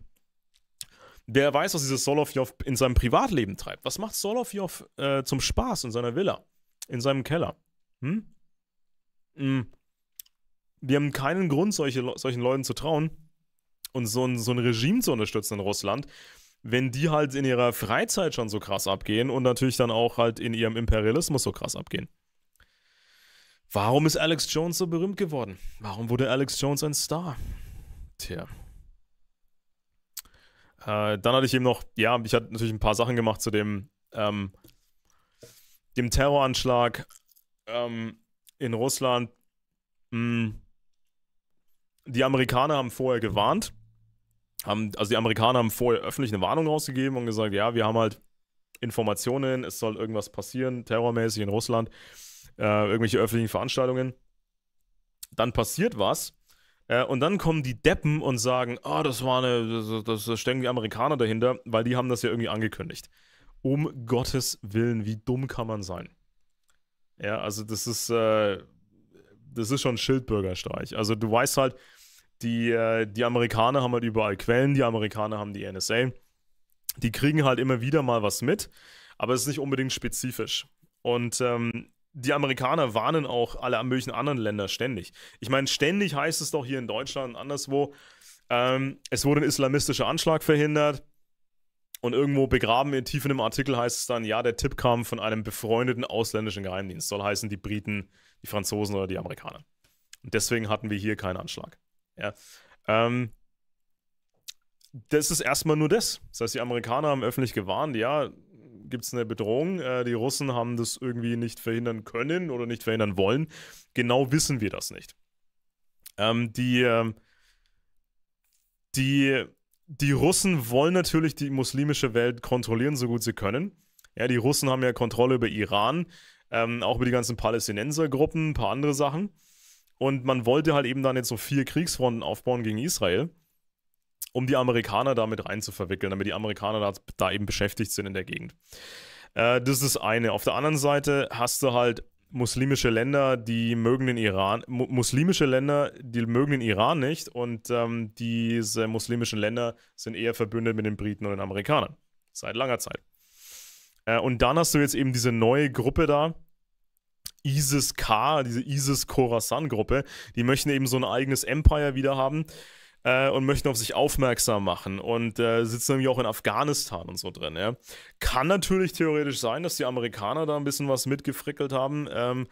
der weiß, was dieses Solovyov in seinem Privatleben treibt. Was macht Solovyov äh, zum Spaß in seiner Villa? In seinem Keller? Hm? Hm. Wir haben keinen Grund, solche, solchen Leuten zu trauen und so ein, so ein Regime zu unterstützen in Russland, wenn die halt in ihrer Freizeit schon so krass abgehen und natürlich dann auch halt in ihrem Imperialismus so krass abgehen. Warum ist Alex Jones so berühmt geworden? Warum wurde Alex Jones ein Star? Tja. Äh, dann hatte ich eben noch, ja, ich hatte natürlich ein paar Sachen gemacht zu dem, ähm, dem Terroranschlag ähm, in Russland. Hm. Die Amerikaner haben vorher gewarnt. Haben, also die Amerikaner haben vorher öffentlich eine Warnung rausgegeben und gesagt, ja, wir haben halt Informationen, es soll irgendwas passieren, terrormäßig in Russland, äh, irgendwelche öffentlichen Veranstaltungen. Dann passiert was äh, und dann kommen die Deppen und sagen, ah, oh, das war eine, das, das stecken die Amerikaner dahinter, weil die haben das ja irgendwie angekündigt. Um Gottes Willen, wie dumm kann man sein? Ja, also das ist, äh, das ist schon ein Schildbürgerstreich. Also du weißt halt, die, äh, die Amerikaner haben halt überall Quellen, die Amerikaner haben die NSA. Die kriegen halt immer wieder mal was mit, aber es ist nicht unbedingt spezifisch. Und ähm, die Amerikaner warnen auch alle möglichen anderen Länder ständig. Ich meine, ständig heißt es doch hier in Deutschland und anderswo, ähm, es wurde ein islamistischer Anschlag verhindert. Und irgendwo begraben in tief in einem Artikel heißt es dann, ja, der Tipp kam von einem befreundeten ausländischen Geheimdienst. Soll heißen die Briten, die Franzosen oder die Amerikaner. Und deswegen hatten wir hier keinen Anschlag. Ja. Ähm, das ist erstmal nur das. Das heißt, die Amerikaner haben öffentlich gewarnt, ja, gibt es eine Bedrohung. Äh, die Russen haben das irgendwie nicht verhindern können oder nicht verhindern wollen. Genau wissen wir das nicht. Ähm, die, ähm, die, die Russen wollen natürlich die muslimische Welt kontrollieren, so gut sie können. Ja, die Russen haben ja Kontrolle über Iran, ähm, auch über die ganzen Palästinensergruppen, ein paar andere Sachen. Und man wollte halt eben dann jetzt so vier Kriegsfronten aufbauen gegen Israel um die Amerikaner damit reinzuverwickeln, damit die Amerikaner da, da eben beschäftigt sind in der Gegend. Äh, das ist eine. Auf der anderen Seite hast du halt muslimische Länder, die mögen den Iran, mu muslimische Länder, die mögen den Iran nicht und ähm, diese muslimischen Länder sind eher verbündet mit den Briten und den Amerikanern. Seit langer Zeit. Äh, und dann hast du jetzt eben diese neue Gruppe da, ISIS-K, diese ISIS-Khorasan-Gruppe, die möchten eben so ein eigenes Empire wieder haben äh, und möchten auf sich aufmerksam machen und äh, sitzen nämlich auch in Afghanistan und so drin. Ja. Kann natürlich theoretisch sein, dass die Amerikaner da ein bisschen was mitgefrickelt haben. Ähm,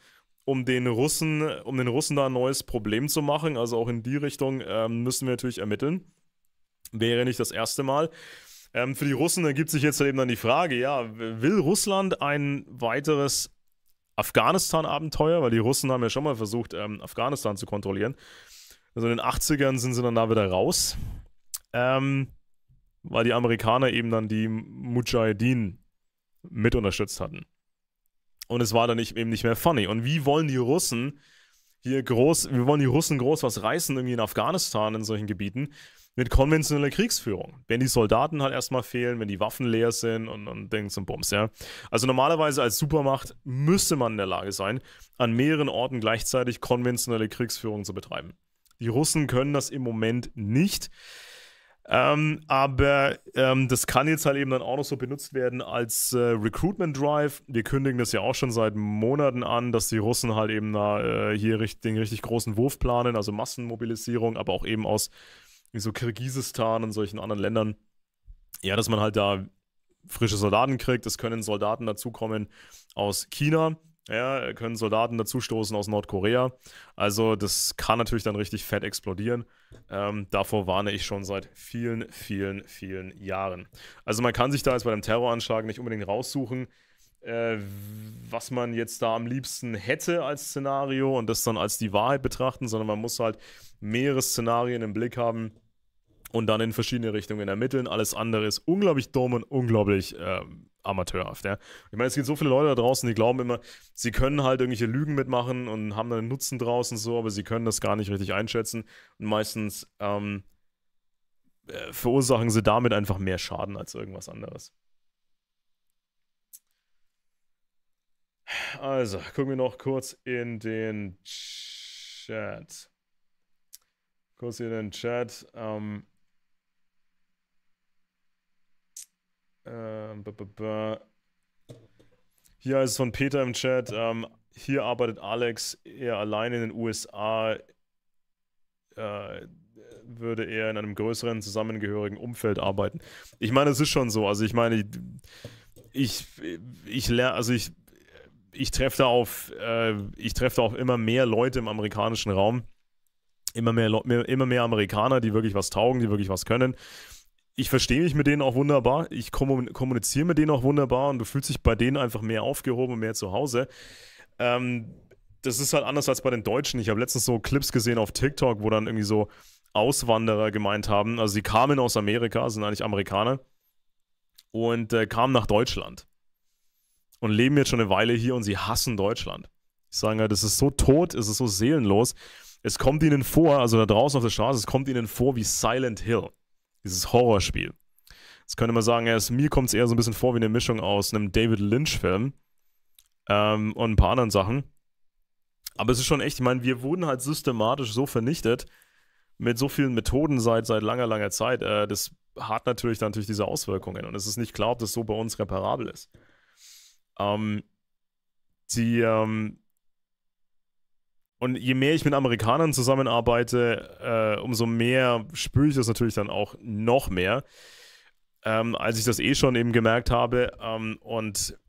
um den Russen, um den Russen da ein neues Problem zu machen, also auch in die Richtung ähm, müssen wir natürlich ermitteln. Wäre nicht das erste Mal. Ähm, für die Russen ergibt sich jetzt eben dann die Frage, ja, will Russland ein weiteres Afghanistan-Abenteuer, weil die Russen haben ja schon mal versucht, ähm, Afghanistan zu kontrollieren. Also in den 80ern sind sie dann da wieder raus. Ähm, weil die Amerikaner eben dann die Mujahideen mit unterstützt hatten. Und es war dann nicht, eben nicht mehr funny. Und wie wollen die Russen hier groß, wie wollen die Russen groß was reißen, irgendwie in Afghanistan, in solchen Gebieten, mit konventioneller Kriegsführung. Wenn die Soldaten halt erstmal fehlen, wenn die Waffen leer sind und, und Dings und Bums, ja. Also normalerweise als Supermacht müsste man in der Lage sein, an mehreren Orten gleichzeitig konventionelle Kriegsführung zu betreiben. Die Russen können das im Moment nicht. Ähm, aber ähm, das kann jetzt halt eben dann auch noch so benutzt werden als äh, Recruitment Drive. Wir kündigen das ja auch schon seit Monaten an, dass die Russen halt eben da äh, hier richtig, den richtig großen Wurf planen, also Massenmobilisierung, aber auch eben aus so Kirgisistan und solchen anderen Ländern. Ja, dass man halt da frische Soldaten kriegt. Es können Soldaten dazukommen aus China, ja, können Soldaten dazustoßen aus Nordkorea. Also das kann natürlich dann richtig fett explodieren. Ähm, davor warne ich schon seit vielen, vielen, vielen Jahren. Also man kann sich da jetzt bei einem Terroranschlag nicht unbedingt raussuchen, äh, was man jetzt da am liebsten hätte als Szenario und das dann als die Wahrheit betrachten, sondern man muss halt mehrere Szenarien im Blick haben und dann in verschiedene Richtungen ermitteln. Alles andere ist unglaublich dumm und unglaublich ähm, amateurhaft, ja. Ich meine, es gibt so viele Leute da draußen, die glauben immer, sie können halt irgendwelche Lügen mitmachen und haben dann einen Nutzen draußen so, aber sie können das gar nicht richtig einschätzen. Und meistens ähm, äh, verursachen sie damit einfach mehr Schaden als irgendwas anderes. Also, gucken wir noch kurz in den Chat. Kurz in den Chat. Ähm, Ähm, b -b -b hier ist von Peter im Chat. Ähm, hier arbeitet Alex eher allein in den USA. Äh, würde er in einem größeren zusammengehörigen Umfeld arbeiten. Ich meine, es ist schon so. Also ich meine, ich, ich lerne, also ich, ich treffe da auf, äh, ich treffe da auf immer mehr Leute im amerikanischen Raum. Immer mehr, Le immer mehr Amerikaner, die wirklich was taugen, die wirklich was können ich verstehe mich mit denen auch wunderbar, ich kommuniziere mit denen auch wunderbar und du fühlst dich bei denen einfach mehr aufgehoben und mehr zu Hause. Ähm, das ist halt anders als bei den Deutschen. Ich habe letztens so Clips gesehen auf TikTok, wo dann irgendwie so Auswanderer gemeint haben, also sie kamen aus Amerika, sind eigentlich Amerikaner und äh, kamen nach Deutschland und leben jetzt schon eine Weile hier und sie hassen Deutschland. Ich sage halt, es ist so tot, es ist so seelenlos. Es kommt ihnen vor, also da draußen auf der Straße, es kommt ihnen vor wie Silent Hill. Dieses Horrorspiel. Jetzt könnte man sagen, es, mir kommt es eher so ein bisschen vor wie eine Mischung aus einem David Lynch-Film ähm, und ein paar anderen Sachen. Aber es ist schon echt, ich meine, wir wurden halt systematisch so vernichtet mit so vielen Methoden seit, seit langer, langer Zeit. Äh, das hat natürlich dann natürlich diese Auswirkungen und es ist nicht klar, ob das so bei uns reparabel ist. Ähm, die, ähm, und je mehr ich mit Amerikanern zusammenarbeite, äh, umso mehr spüre ich das natürlich dann auch noch mehr, ähm, als ich das eh schon eben gemerkt habe. Ähm, und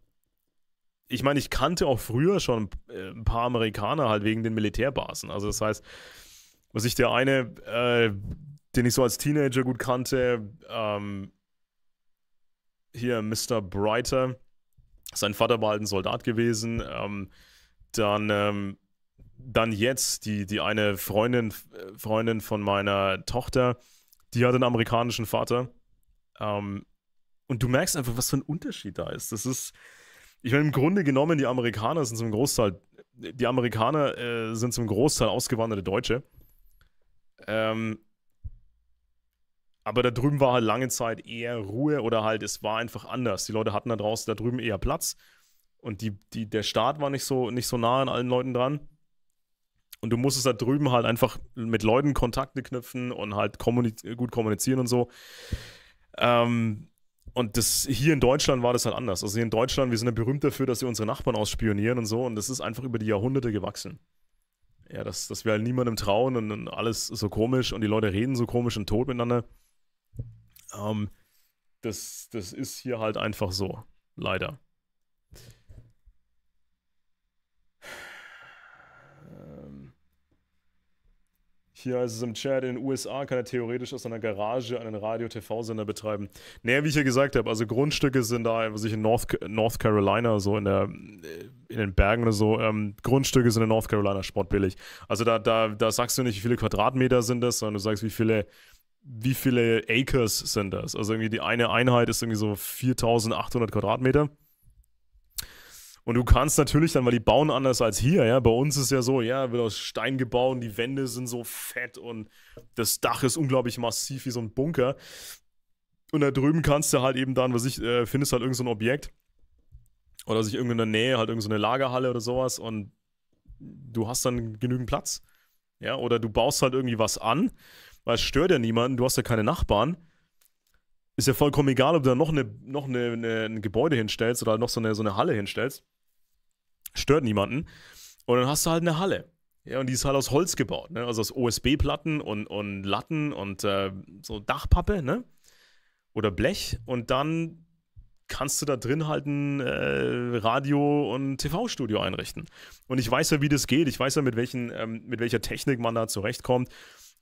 ich meine, ich kannte auch früher schon äh, ein paar Amerikaner halt wegen den Militärbasen. Also das heißt, was ich der eine, äh, den ich so als Teenager gut kannte, ähm, hier Mr. Brighter, sein Vater war halt ein Soldat gewesen. Ähm, dann ähm, dann jetzt, die, die eine Freundin, Freundin von meiner Tochter, die hat einen amerikanischen Vater. Ähm, und du merkst einfach, was für ein Unterschied da ist. Das ist, ich meine, im Grunde genommen, die Amerikaner sind zum Großteil, die Amerikaner äh, sind zum Großteil ausgewanderte Deutsche. Ähm, aber da drüben war halt lange Zeit eher Ruhe oder halt, es war einfach anders. Die Leute hatten da draußen, da drüben eher Platz. Und die, die, der Staat war nicht so, nicht so nah an allen Leuten dran. Und du musstest halt da drüben halt einfach mit Leuten Kontakte knüpfen und halt kommuniz gut kommunizieren und so. Ähm, und das hier in Deutschland war das halt anders. Also hier in Deutschland, wir sind ja berühmt dafür, dass wir unsere Nachbarn ausspionieren und so. Und das ist einfach über die Jahrhunderte gewachsen. Ja, dass, dass wir halt niemandem trauen und, und alles so komisch und die Leute reden so komisch und tot miteinander. Ähm, das, das ist hier halt einfach so. Leider. Hier heißt es im Chat, in den USA kann er theoretisch aus einer Garage einen Radio-TV-Sender betreiben. Naja, wie ich ja gesagt habe, also Grundstücke sind da, was ich in North, North Carolina, so in, der, äh, in den Bergen oder so, ähm, Grundstücke sind in North Carolina sportbillig. Also da, da, da sagst du nicht, wie viele Quadratmeter sind das, sondern du sagst, wie viele, wie viele Acres sind das. Also irgendwie die eine Einheit ist irgendwie so 4800 Quadratmeter. Und du kannst natürlich dann, weil die bauen anders als hier, ja. Bei uns ist ja so, ja, wird aus Stein gebaut, die Wände sind so fett und das Dach ist unglaublich massiv wie so ein Bunker. Und da drüben kannst du halt eben dann, was ich, äh, findest halt irgendein so Objekt. Oder sich irgendwo in der Nähe, halt irgendeine so Lagerhalle oder sowas und du hast dann genügend Platz. Ja, oder du baust halt irgendwie was an, weil es stört ja niemanden, du hast ja keine Nachbarn ist ja vollkommen egal, ob du da noch, eine, noch eine, eine, ein Gebäude hinstellst oder halt noch so eine, so eine Halle hinstellst stört niemanden. Und dann hast du halt eine Halle. Ja, und die ist halt aus Holz gebaut, ne? also aus OSB-Platten und, und Latten und äh, so Dachpappe, ne? Oder Blech. Und dann kannst du da drin halt ein äh, Radio- und TV-Studio einrichten. Und ich weiß ja, wie das geht. Ich weiß ja, mit, welchen, ähm, mit welcher Technik man da zurechtkommt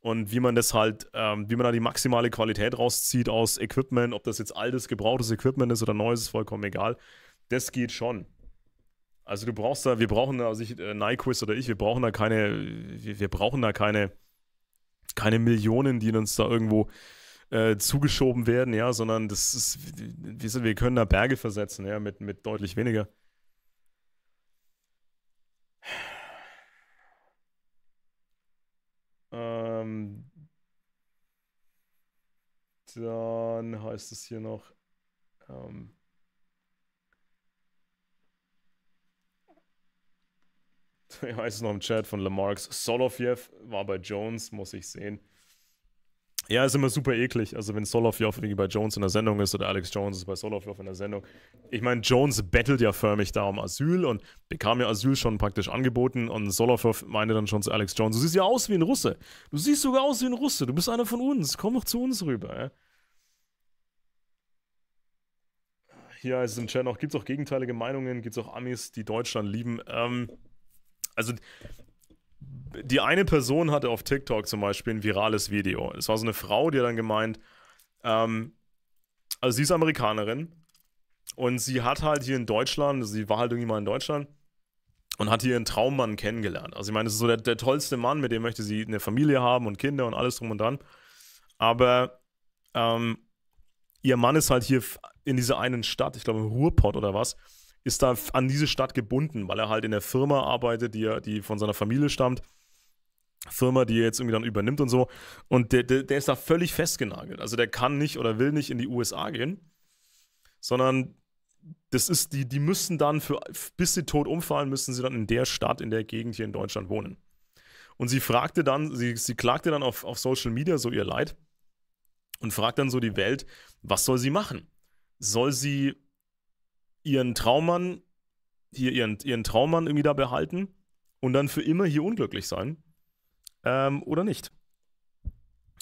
und wie man das halt, ähm, wie man da die maximale Qualität rauszieht aus Equipment, ob das jetzt altes, gebrauchtes Equipment ist oder neues, ist vollkommen egal. Das geht schon. Also du brauchst da, wir brauchen da, also ich, äh, Nyquist oder ich, wir brauchen da keine, wir, wir brauchen da keine, keine Millionen, die uns da irgendwo äh, zugeschoben werden, ja, sondern das ist, wir, wir können da Berge versetzen, ja, mit, mit deutlich weniger. Ähm, dann heißt es hier noch, ähm, Ich weiß es noch im Chat von Lamarcks. Soloviev war bei Jones, muss ich sehen. Ja, ist immer super eklig. Also, wenn Solovjov irgendwie bei Jones in der Sendung ist oder Alex Jones ist bei Solovjov in der Sendung. Ich meine, Jones bettelt ja förmlich da um Asyl und bekam ja Asyl schon praktisch angeboten. Und Solovjov meinte dann schon zu Alex Jones: Du siehst ja aus wie ein Russe. Du siehst sogar aus wie ein Russe. Du bist einer von uns. Komm doch zu uns rüber. Ja? Hier heißt es im Chat noch: Gibt es auch gegenteilige Meinungen? Gibt es auch Amis, die Deutschland lieben? Ähm also die eine Person hatte auf TikTok zum Beispiel ein virales Video. Es war so eine Frau, die hat dann gemeint, ähm, also sie ist Amerikanerin und sie hat halt hier in Deutschland, sie war halt irgendwie mal in Deutschland und hat hier ihren Traummann kennengelernt. Also ich meine, das ist so der, der tollste Mann, mit dem möchte sie eine Familie haben und Kinder und alles drum und dran. Aber ähm, ihr Mann ist halt hier in dieser einen Stadt, ich glaube Ruhrpott oder was, ist da an diese Stadt gebunden, weil er halt in der Firma arbeitet, die, die von seiner Familie stammt. Firma, die er jetzt irgendwie dann übernimmt und so. Und der, der, der ist da völlig festgenagelt. Also der kann nicht oder will nicht in die USA gehen, sondern das ist, die, die müssen dann für, bis sie tot umfallen, müssen sie dann in der Stadt, in der Gegend hier in Deutschland wohnen. Und sie fragte dann, sie, sie klagte dann auf, auf Social Media so ihr Leid und fragt dann so die Welt, was soll sie machen? Soll sie ihren Traummann, hier ihren, ihren Traummann irgendwie da behalten und dann für immer hier unglücklich sein. Ähm, oder nicht.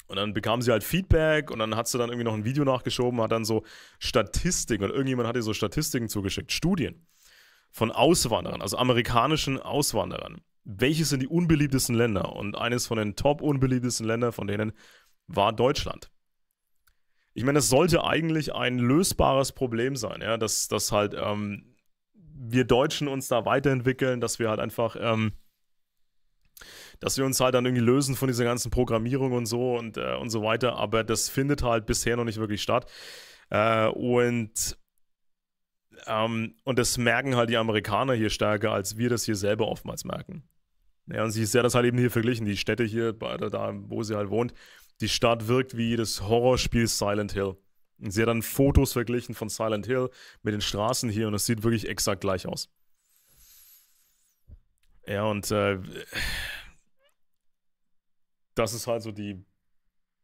Und dann bekam sie halt Feedback und dann hat sie dann irgendwie noch ein Video nachgeschoben, hat dann so Statistiken und irgendjemand hat ihr so Statistiken zugeschickt, Studien von Auswanderern, also amerikanischen Auswanderern. Welches sind die unbeliebtesten Länder? Und eines von den top unbeliebtesten Ländern von denen war Deutschland ich meine, das sollte eigentlich ein lösbares Problem sein, ja, dass, dass halt ähm, wir Deutschen uns da weiterentwickeln, dass wir halt einfach, ähm, dass wir uns halt dann irgendwie lösen von dieser ganzen Programmierung und so und, äh, und so weiter, aber das findet halt bisher noch nicht wirklich statt. Äh, und ähm, und das merken halt die Amerikaner hier stärker, als wir das hier selber oftmals merken. Ja, und sie ist ja das halt eben hier verglichen, die Städte hier, da, wo sie halt wohnt, die Stadt wirkt wie das Horrorspiel Silent Hill. Und sie hat dann Fotos verglichen von Silent Hill mit den Straßen hier und es sieht wirklich exakt gleich aus. Ja, und äh, das ist halt so die.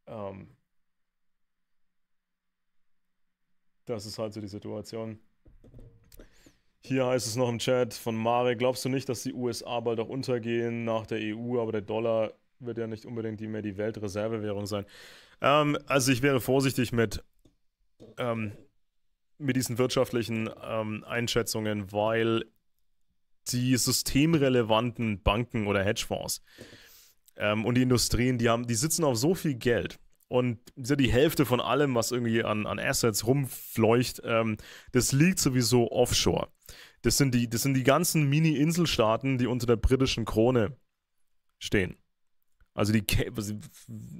Ähm, das ist halt so die Situation. Hier heißt es noch im Chat von Mare, glaubst du nicht, dass die USA bald auch untergehen nach der EU, aber der Dollar wird ja nicht unbedingt die mehr die Weltreservewährung sein. Ähm, also ich wäre vorsichtig mit, ähm, mit diesen wirtschaftlichen ähm, Einschätzungen, weil die systemrelevanten Banken oder Hedgefonds ähm, und die Industrien, die haben, die sitzen auf so viel Geld. Und die Hälfte von allem, was irgendwie an, an Assets rumfleucht, ähm, das liegt sowieso offshore. Das sind die, das sind die ganzen Mini-Inselstaaten, die unter der britischen Krone stehen. Also die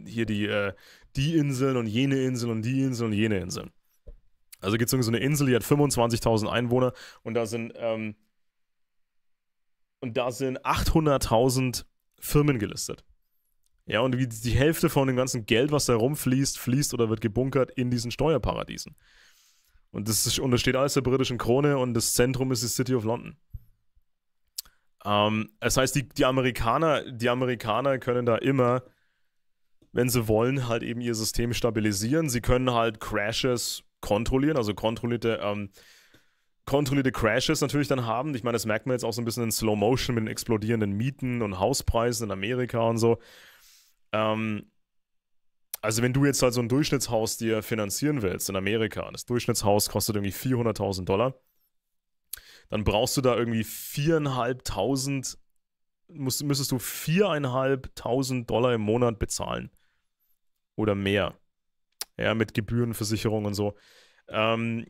hier die, äh, die Inseln und jene Inseln und die Inseln und jene Inseln. Also gibt es so eine Insel, die hat 25.000 Einwohner und da sind ähm, und da sind 800.000 Firmen gelistet. Ja, und die Hälfte von dem ganzen Geld, was da rumfließt, fließt oder wird gebunkert in diesen Steuerparadiesen. Und das, ist, und das steht alles der britischen Krone und das Zentrum ist die City of London. Ähm, das heißt, die, die, Amerikaner, die Amerikaner können da immer, wenn sie wollen, halt eben ihr System stabilisieren. Sie können halt Crashes kontrollieren, also kontrollierte, ähm, kontrollierte Crashes natürlich dann haben. Ich meine, das merkt man jetzt auch so ein bisschen in Slow Motion mit den explodierenden Mieten und Hauspreisen in Amerika und so. Ähm, also wenn du jetzt halt so ein Durchschnittshaus dir finanzieren willst in Amerika, das Durchschnittshaus kostet irgendwie 400.000 Dollar, dann brauchst du da irgendwie viereinhalbtausend, musst, müsstest du viereinhalbtausend Dollar im Monat bezahlen. Oder mehr. Ja, mit Gebührenversicherung und so. Ähm,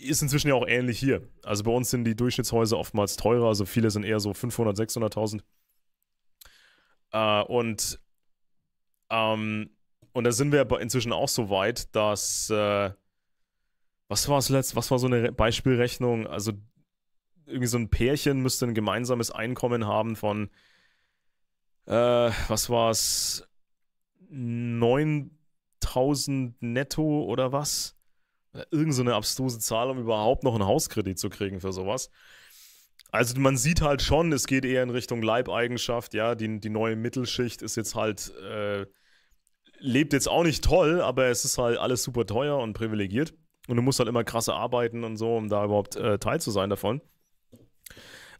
ist inzwischen ja auch ähnlich hier. Also bei uns sind die Durchschnittshäuser oftmals teurer, also viele sind eher so 500, 600.000. Äh, und ähm, und da sind wir inzwischen auch so weit, dass äh, was war es letzt, was war so eine Beispielrechnung? Also irgendwie so ein Pärchen müsste ein gemeinsames Einkommen haben von, äh, was war es, 9000 netto oder was? Irgend so eine abstruse Zahl, um überhaupt noch einen Hauskredit zu kriegen für sowas. Also man sieht halt schon, es geht eher in Richtung Leibeigenschaft, ja, die, die neue Mittelschicht ist jetzt halt, äh, lebt jetzt auch nicht toll, aber es ist halt alles super teuer und privilegiert. Und du musst halt immer krasser arbeiten und so, um da überhaupt äh, Teil zu sein davon.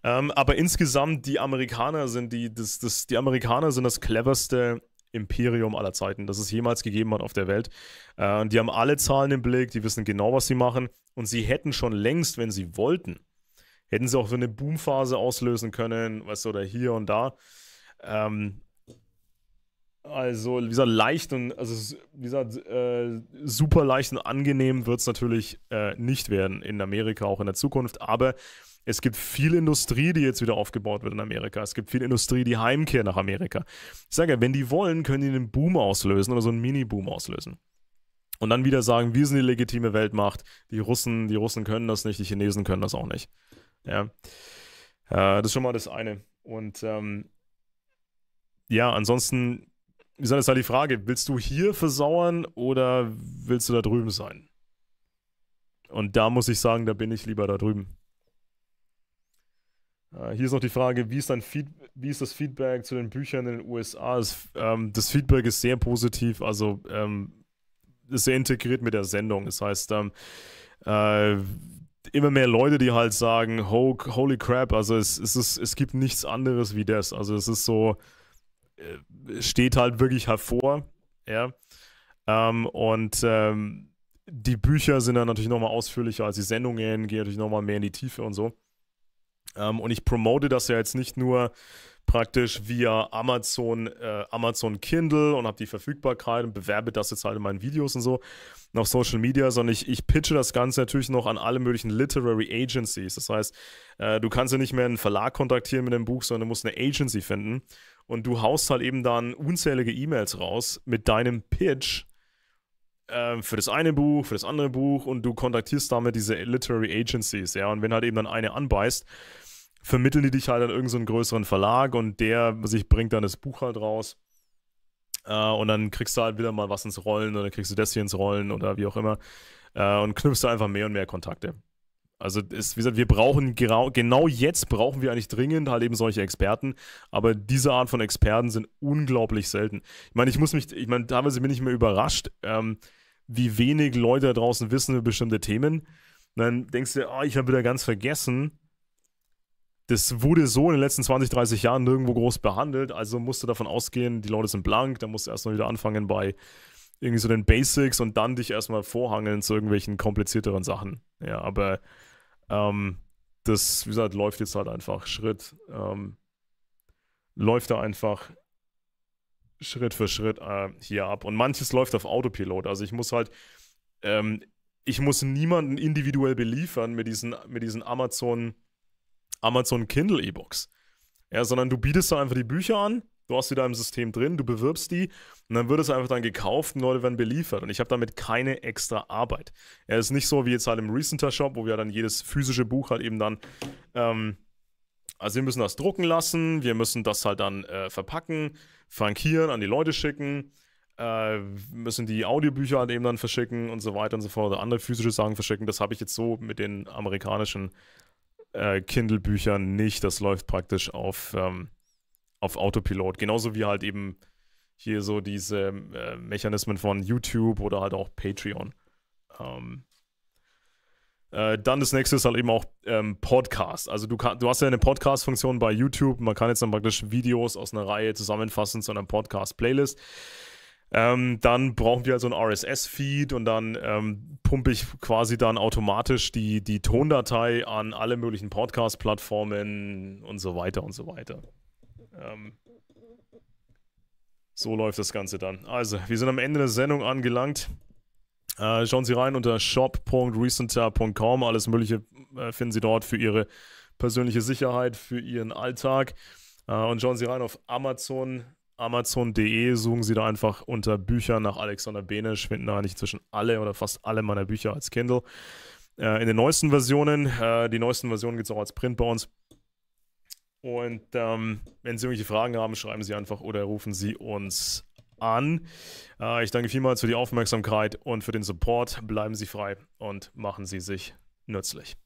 Ähm, aber insgesamt, die Amerikaner sind die, das, das, die Amerikaner sind das cleverste Imperium aller Zeiten, das es jemals gegeben hat auf der Welt. Äh, die haben alle Zahlen im Blick, die wissen genau, was sie machen. Und sie hätten schon längst, wenn sie wollten, hätten sie auch so eine Boomphase auslösen können, weißt du, oder hier und da. Ähm, also, dieser leichten, also, dieser äh, super leicht und angenehm wird es natürlich äh, nicht werden in Amerika, auch in der Zukunft. Aber es gibt viel Industrie, die jetzt wieder aufgebaut wird in Amerika. Es gibt viel Industrie, die Heimkehr nach Amerika. Ich sage ja, wenn die wollen, können die einen Boom auslösen oder so einen Mini-Boom auslösen. Und dann wieder sagen, wir sind die legitime Weltmacht. Die Russen, die Russen können das nicht, die Chinesen können das auch nicht. Ja. Äh, das ist schon mal das eine. Und ähm, ja, ansonsten ist halt die Frage, willst du hier versauern oder willst du da drüben sein? Und da muss ich sagen, da bin ich lieber da drüben. Uh, hier ist noch die Frage, wie ist, dein Feed wie ist das Feedback zu den Büchern in den USA? Das, ähm, das Feedback ist sehr positiv, also ähm, ist sehr integriert mit der Sendung. Das heißt, ähm, äh, immer mehr Leute, die halt sagen, holy crap, also es, es, ist, es gibt nichts anderes wie das. Also es ist so, äh, steht halt wirklich hervor. Ja. Ähm, und ähm, die Bücher sind dann natürlich nochmal ausführlicher als die Sendungen, gehen natürlich nochmal mehr in die Tiefe und so. Ähm, und ich promote das ja jetzt nicht nur praktisch via Amazon, äh, Amazon Kindle und habe die Verfügbarkeit und bewerbe das jetzt halt in meinen Videos und so auf Social Media, sondern ich, ich pitche das Ganze natürlich noch an alle möglichen Literary Agencies. Das heißt, äh, du kannst ja nicht mehr einen Verlag kontaktieren mit dem Buch, sondern du musst eine Agency finden. Und du haust halt eben dann unzählige E-Mails raus mit deinem Pitch äh, für das eine Buch, für das andere Buch und du kontaktierst damit diese Literary Agencies, ja. Und wenn halt eben dann eine anbeißt, vermitteln die dich halt an irgendeinen so größeren Verlag und der sich bringt dann das Buch halt raus. Äh, und dann kriegst du halt wieder mal was ins Rollen oder kriegst du das hier ins Rollen oder wie auch immer. Äh, und knüpfst da einfach mehr und mehr Kontakte. Also ist, wie gesagt, wir brauchen genau, genau jetzt brauchen wir eigentlich dringend halt eben solche Experten, aber diese Art von Experten sind unglaublich selten. Ich meine, ich muss mich, ich meine, teilweise bin ich mir überrascht, ähm, wie wenig Leute da draußen wissen über bestimmte Themen. Und dann denkst du, oh, ich habe wieder ganz vergessen. Das wurde so in den letzten 20, 30 Jahren nirgendwo groß behandelt, also musst du davon ausgehen, die Leute sind blank, da musst du erstmal wieder anfangen bei irgendwie so den Basics und dann dich erstmal vorhangeln zu irgendwelchen komplizierteren Sachen. Ja, aber ähm, das, wie gesagt, läuft jetzt halt einfach Schritt, ähm, läuft da einfach Schritt für Schritt äh, hier ab. Und manches läuft auf Autopilot. Also ich muss halt, ähm, ich muss niemanden individuell beliefern mit diesen, mit diesen Amazon, Amazon Kindle E-Books. Ja, sondern du bietest da einfach die Bücher an du hast die da im System drin, du bewirbst die und dann wird es einfach dann gekauft und Leute werden beliefert. Und ich habe damit keine extra Arbeit. Es ist nicht so wie jetzt halt im Recenter-Shop, wo wir dann jedes physische Buch halt eben dann. Ähm, also wir müssen das drucken lassen, wir müssen das halt dann äh, verpacken, frankieren, an die Leute schicken, äh, müssen die Audiobücher halt eben dann verschicken und so weiter und so fort oder andere physische Sachen verschicken. Das habe ich jetzt so mit den amerikanischen äh, Kindle-Büchern nicht. Das läuft praktisch auf ähm, auf Autopilot. Genauso wie halt eben hier so diese äh, Mechanismen von YouTube oder halt auch Patreon. Ähm, äh, dann das nächste ist halt eben auch ähm, Podcast. Also du, kann, du hast ja eine Podcast-Funktion bei YouTube. Man kann jetzt dann praktisch Videos aus einer Reihe zusammenfassen zu einer Podcast-Playlist. Ähm, dann brauchen wir also halt einen RSS-Feed und dann ähm, pumpe ich quasi dann automatisch die, die Tondatei an alle möglichen Podcast-Plattformen und so weiter und so weiter. Ähm, so läuft das Ganze dann. Also, wir sind am Ende der Sendung angelangt. Äh, schauen Sie rein unter shop.recenter.com. Alles Mögliche äh, finden Sie dort für Ihre persönliche Sicherheit, für Ihren Alltag. Äh, und schauen Sie rein auf Amazon. Amazon.de suchen Sie da einfach unter Büchern nach Alexander Benesch, finden da eigentlich zwischen alle oder fast alle meiner Bücher als Kindle. Äh, in den neuesten Versionen, äh, die neuesten Versionen gibt es auch als Print bei uns, und ähm, wenn Sie irgendwelche Fragen haben, schreiben Sie einfach oder rufen Sie uns an. Äh, ich danke vielmals für die Aufmerksamkeit und für den Support. Bleiben Sie frei und machen Sie sich nützlich.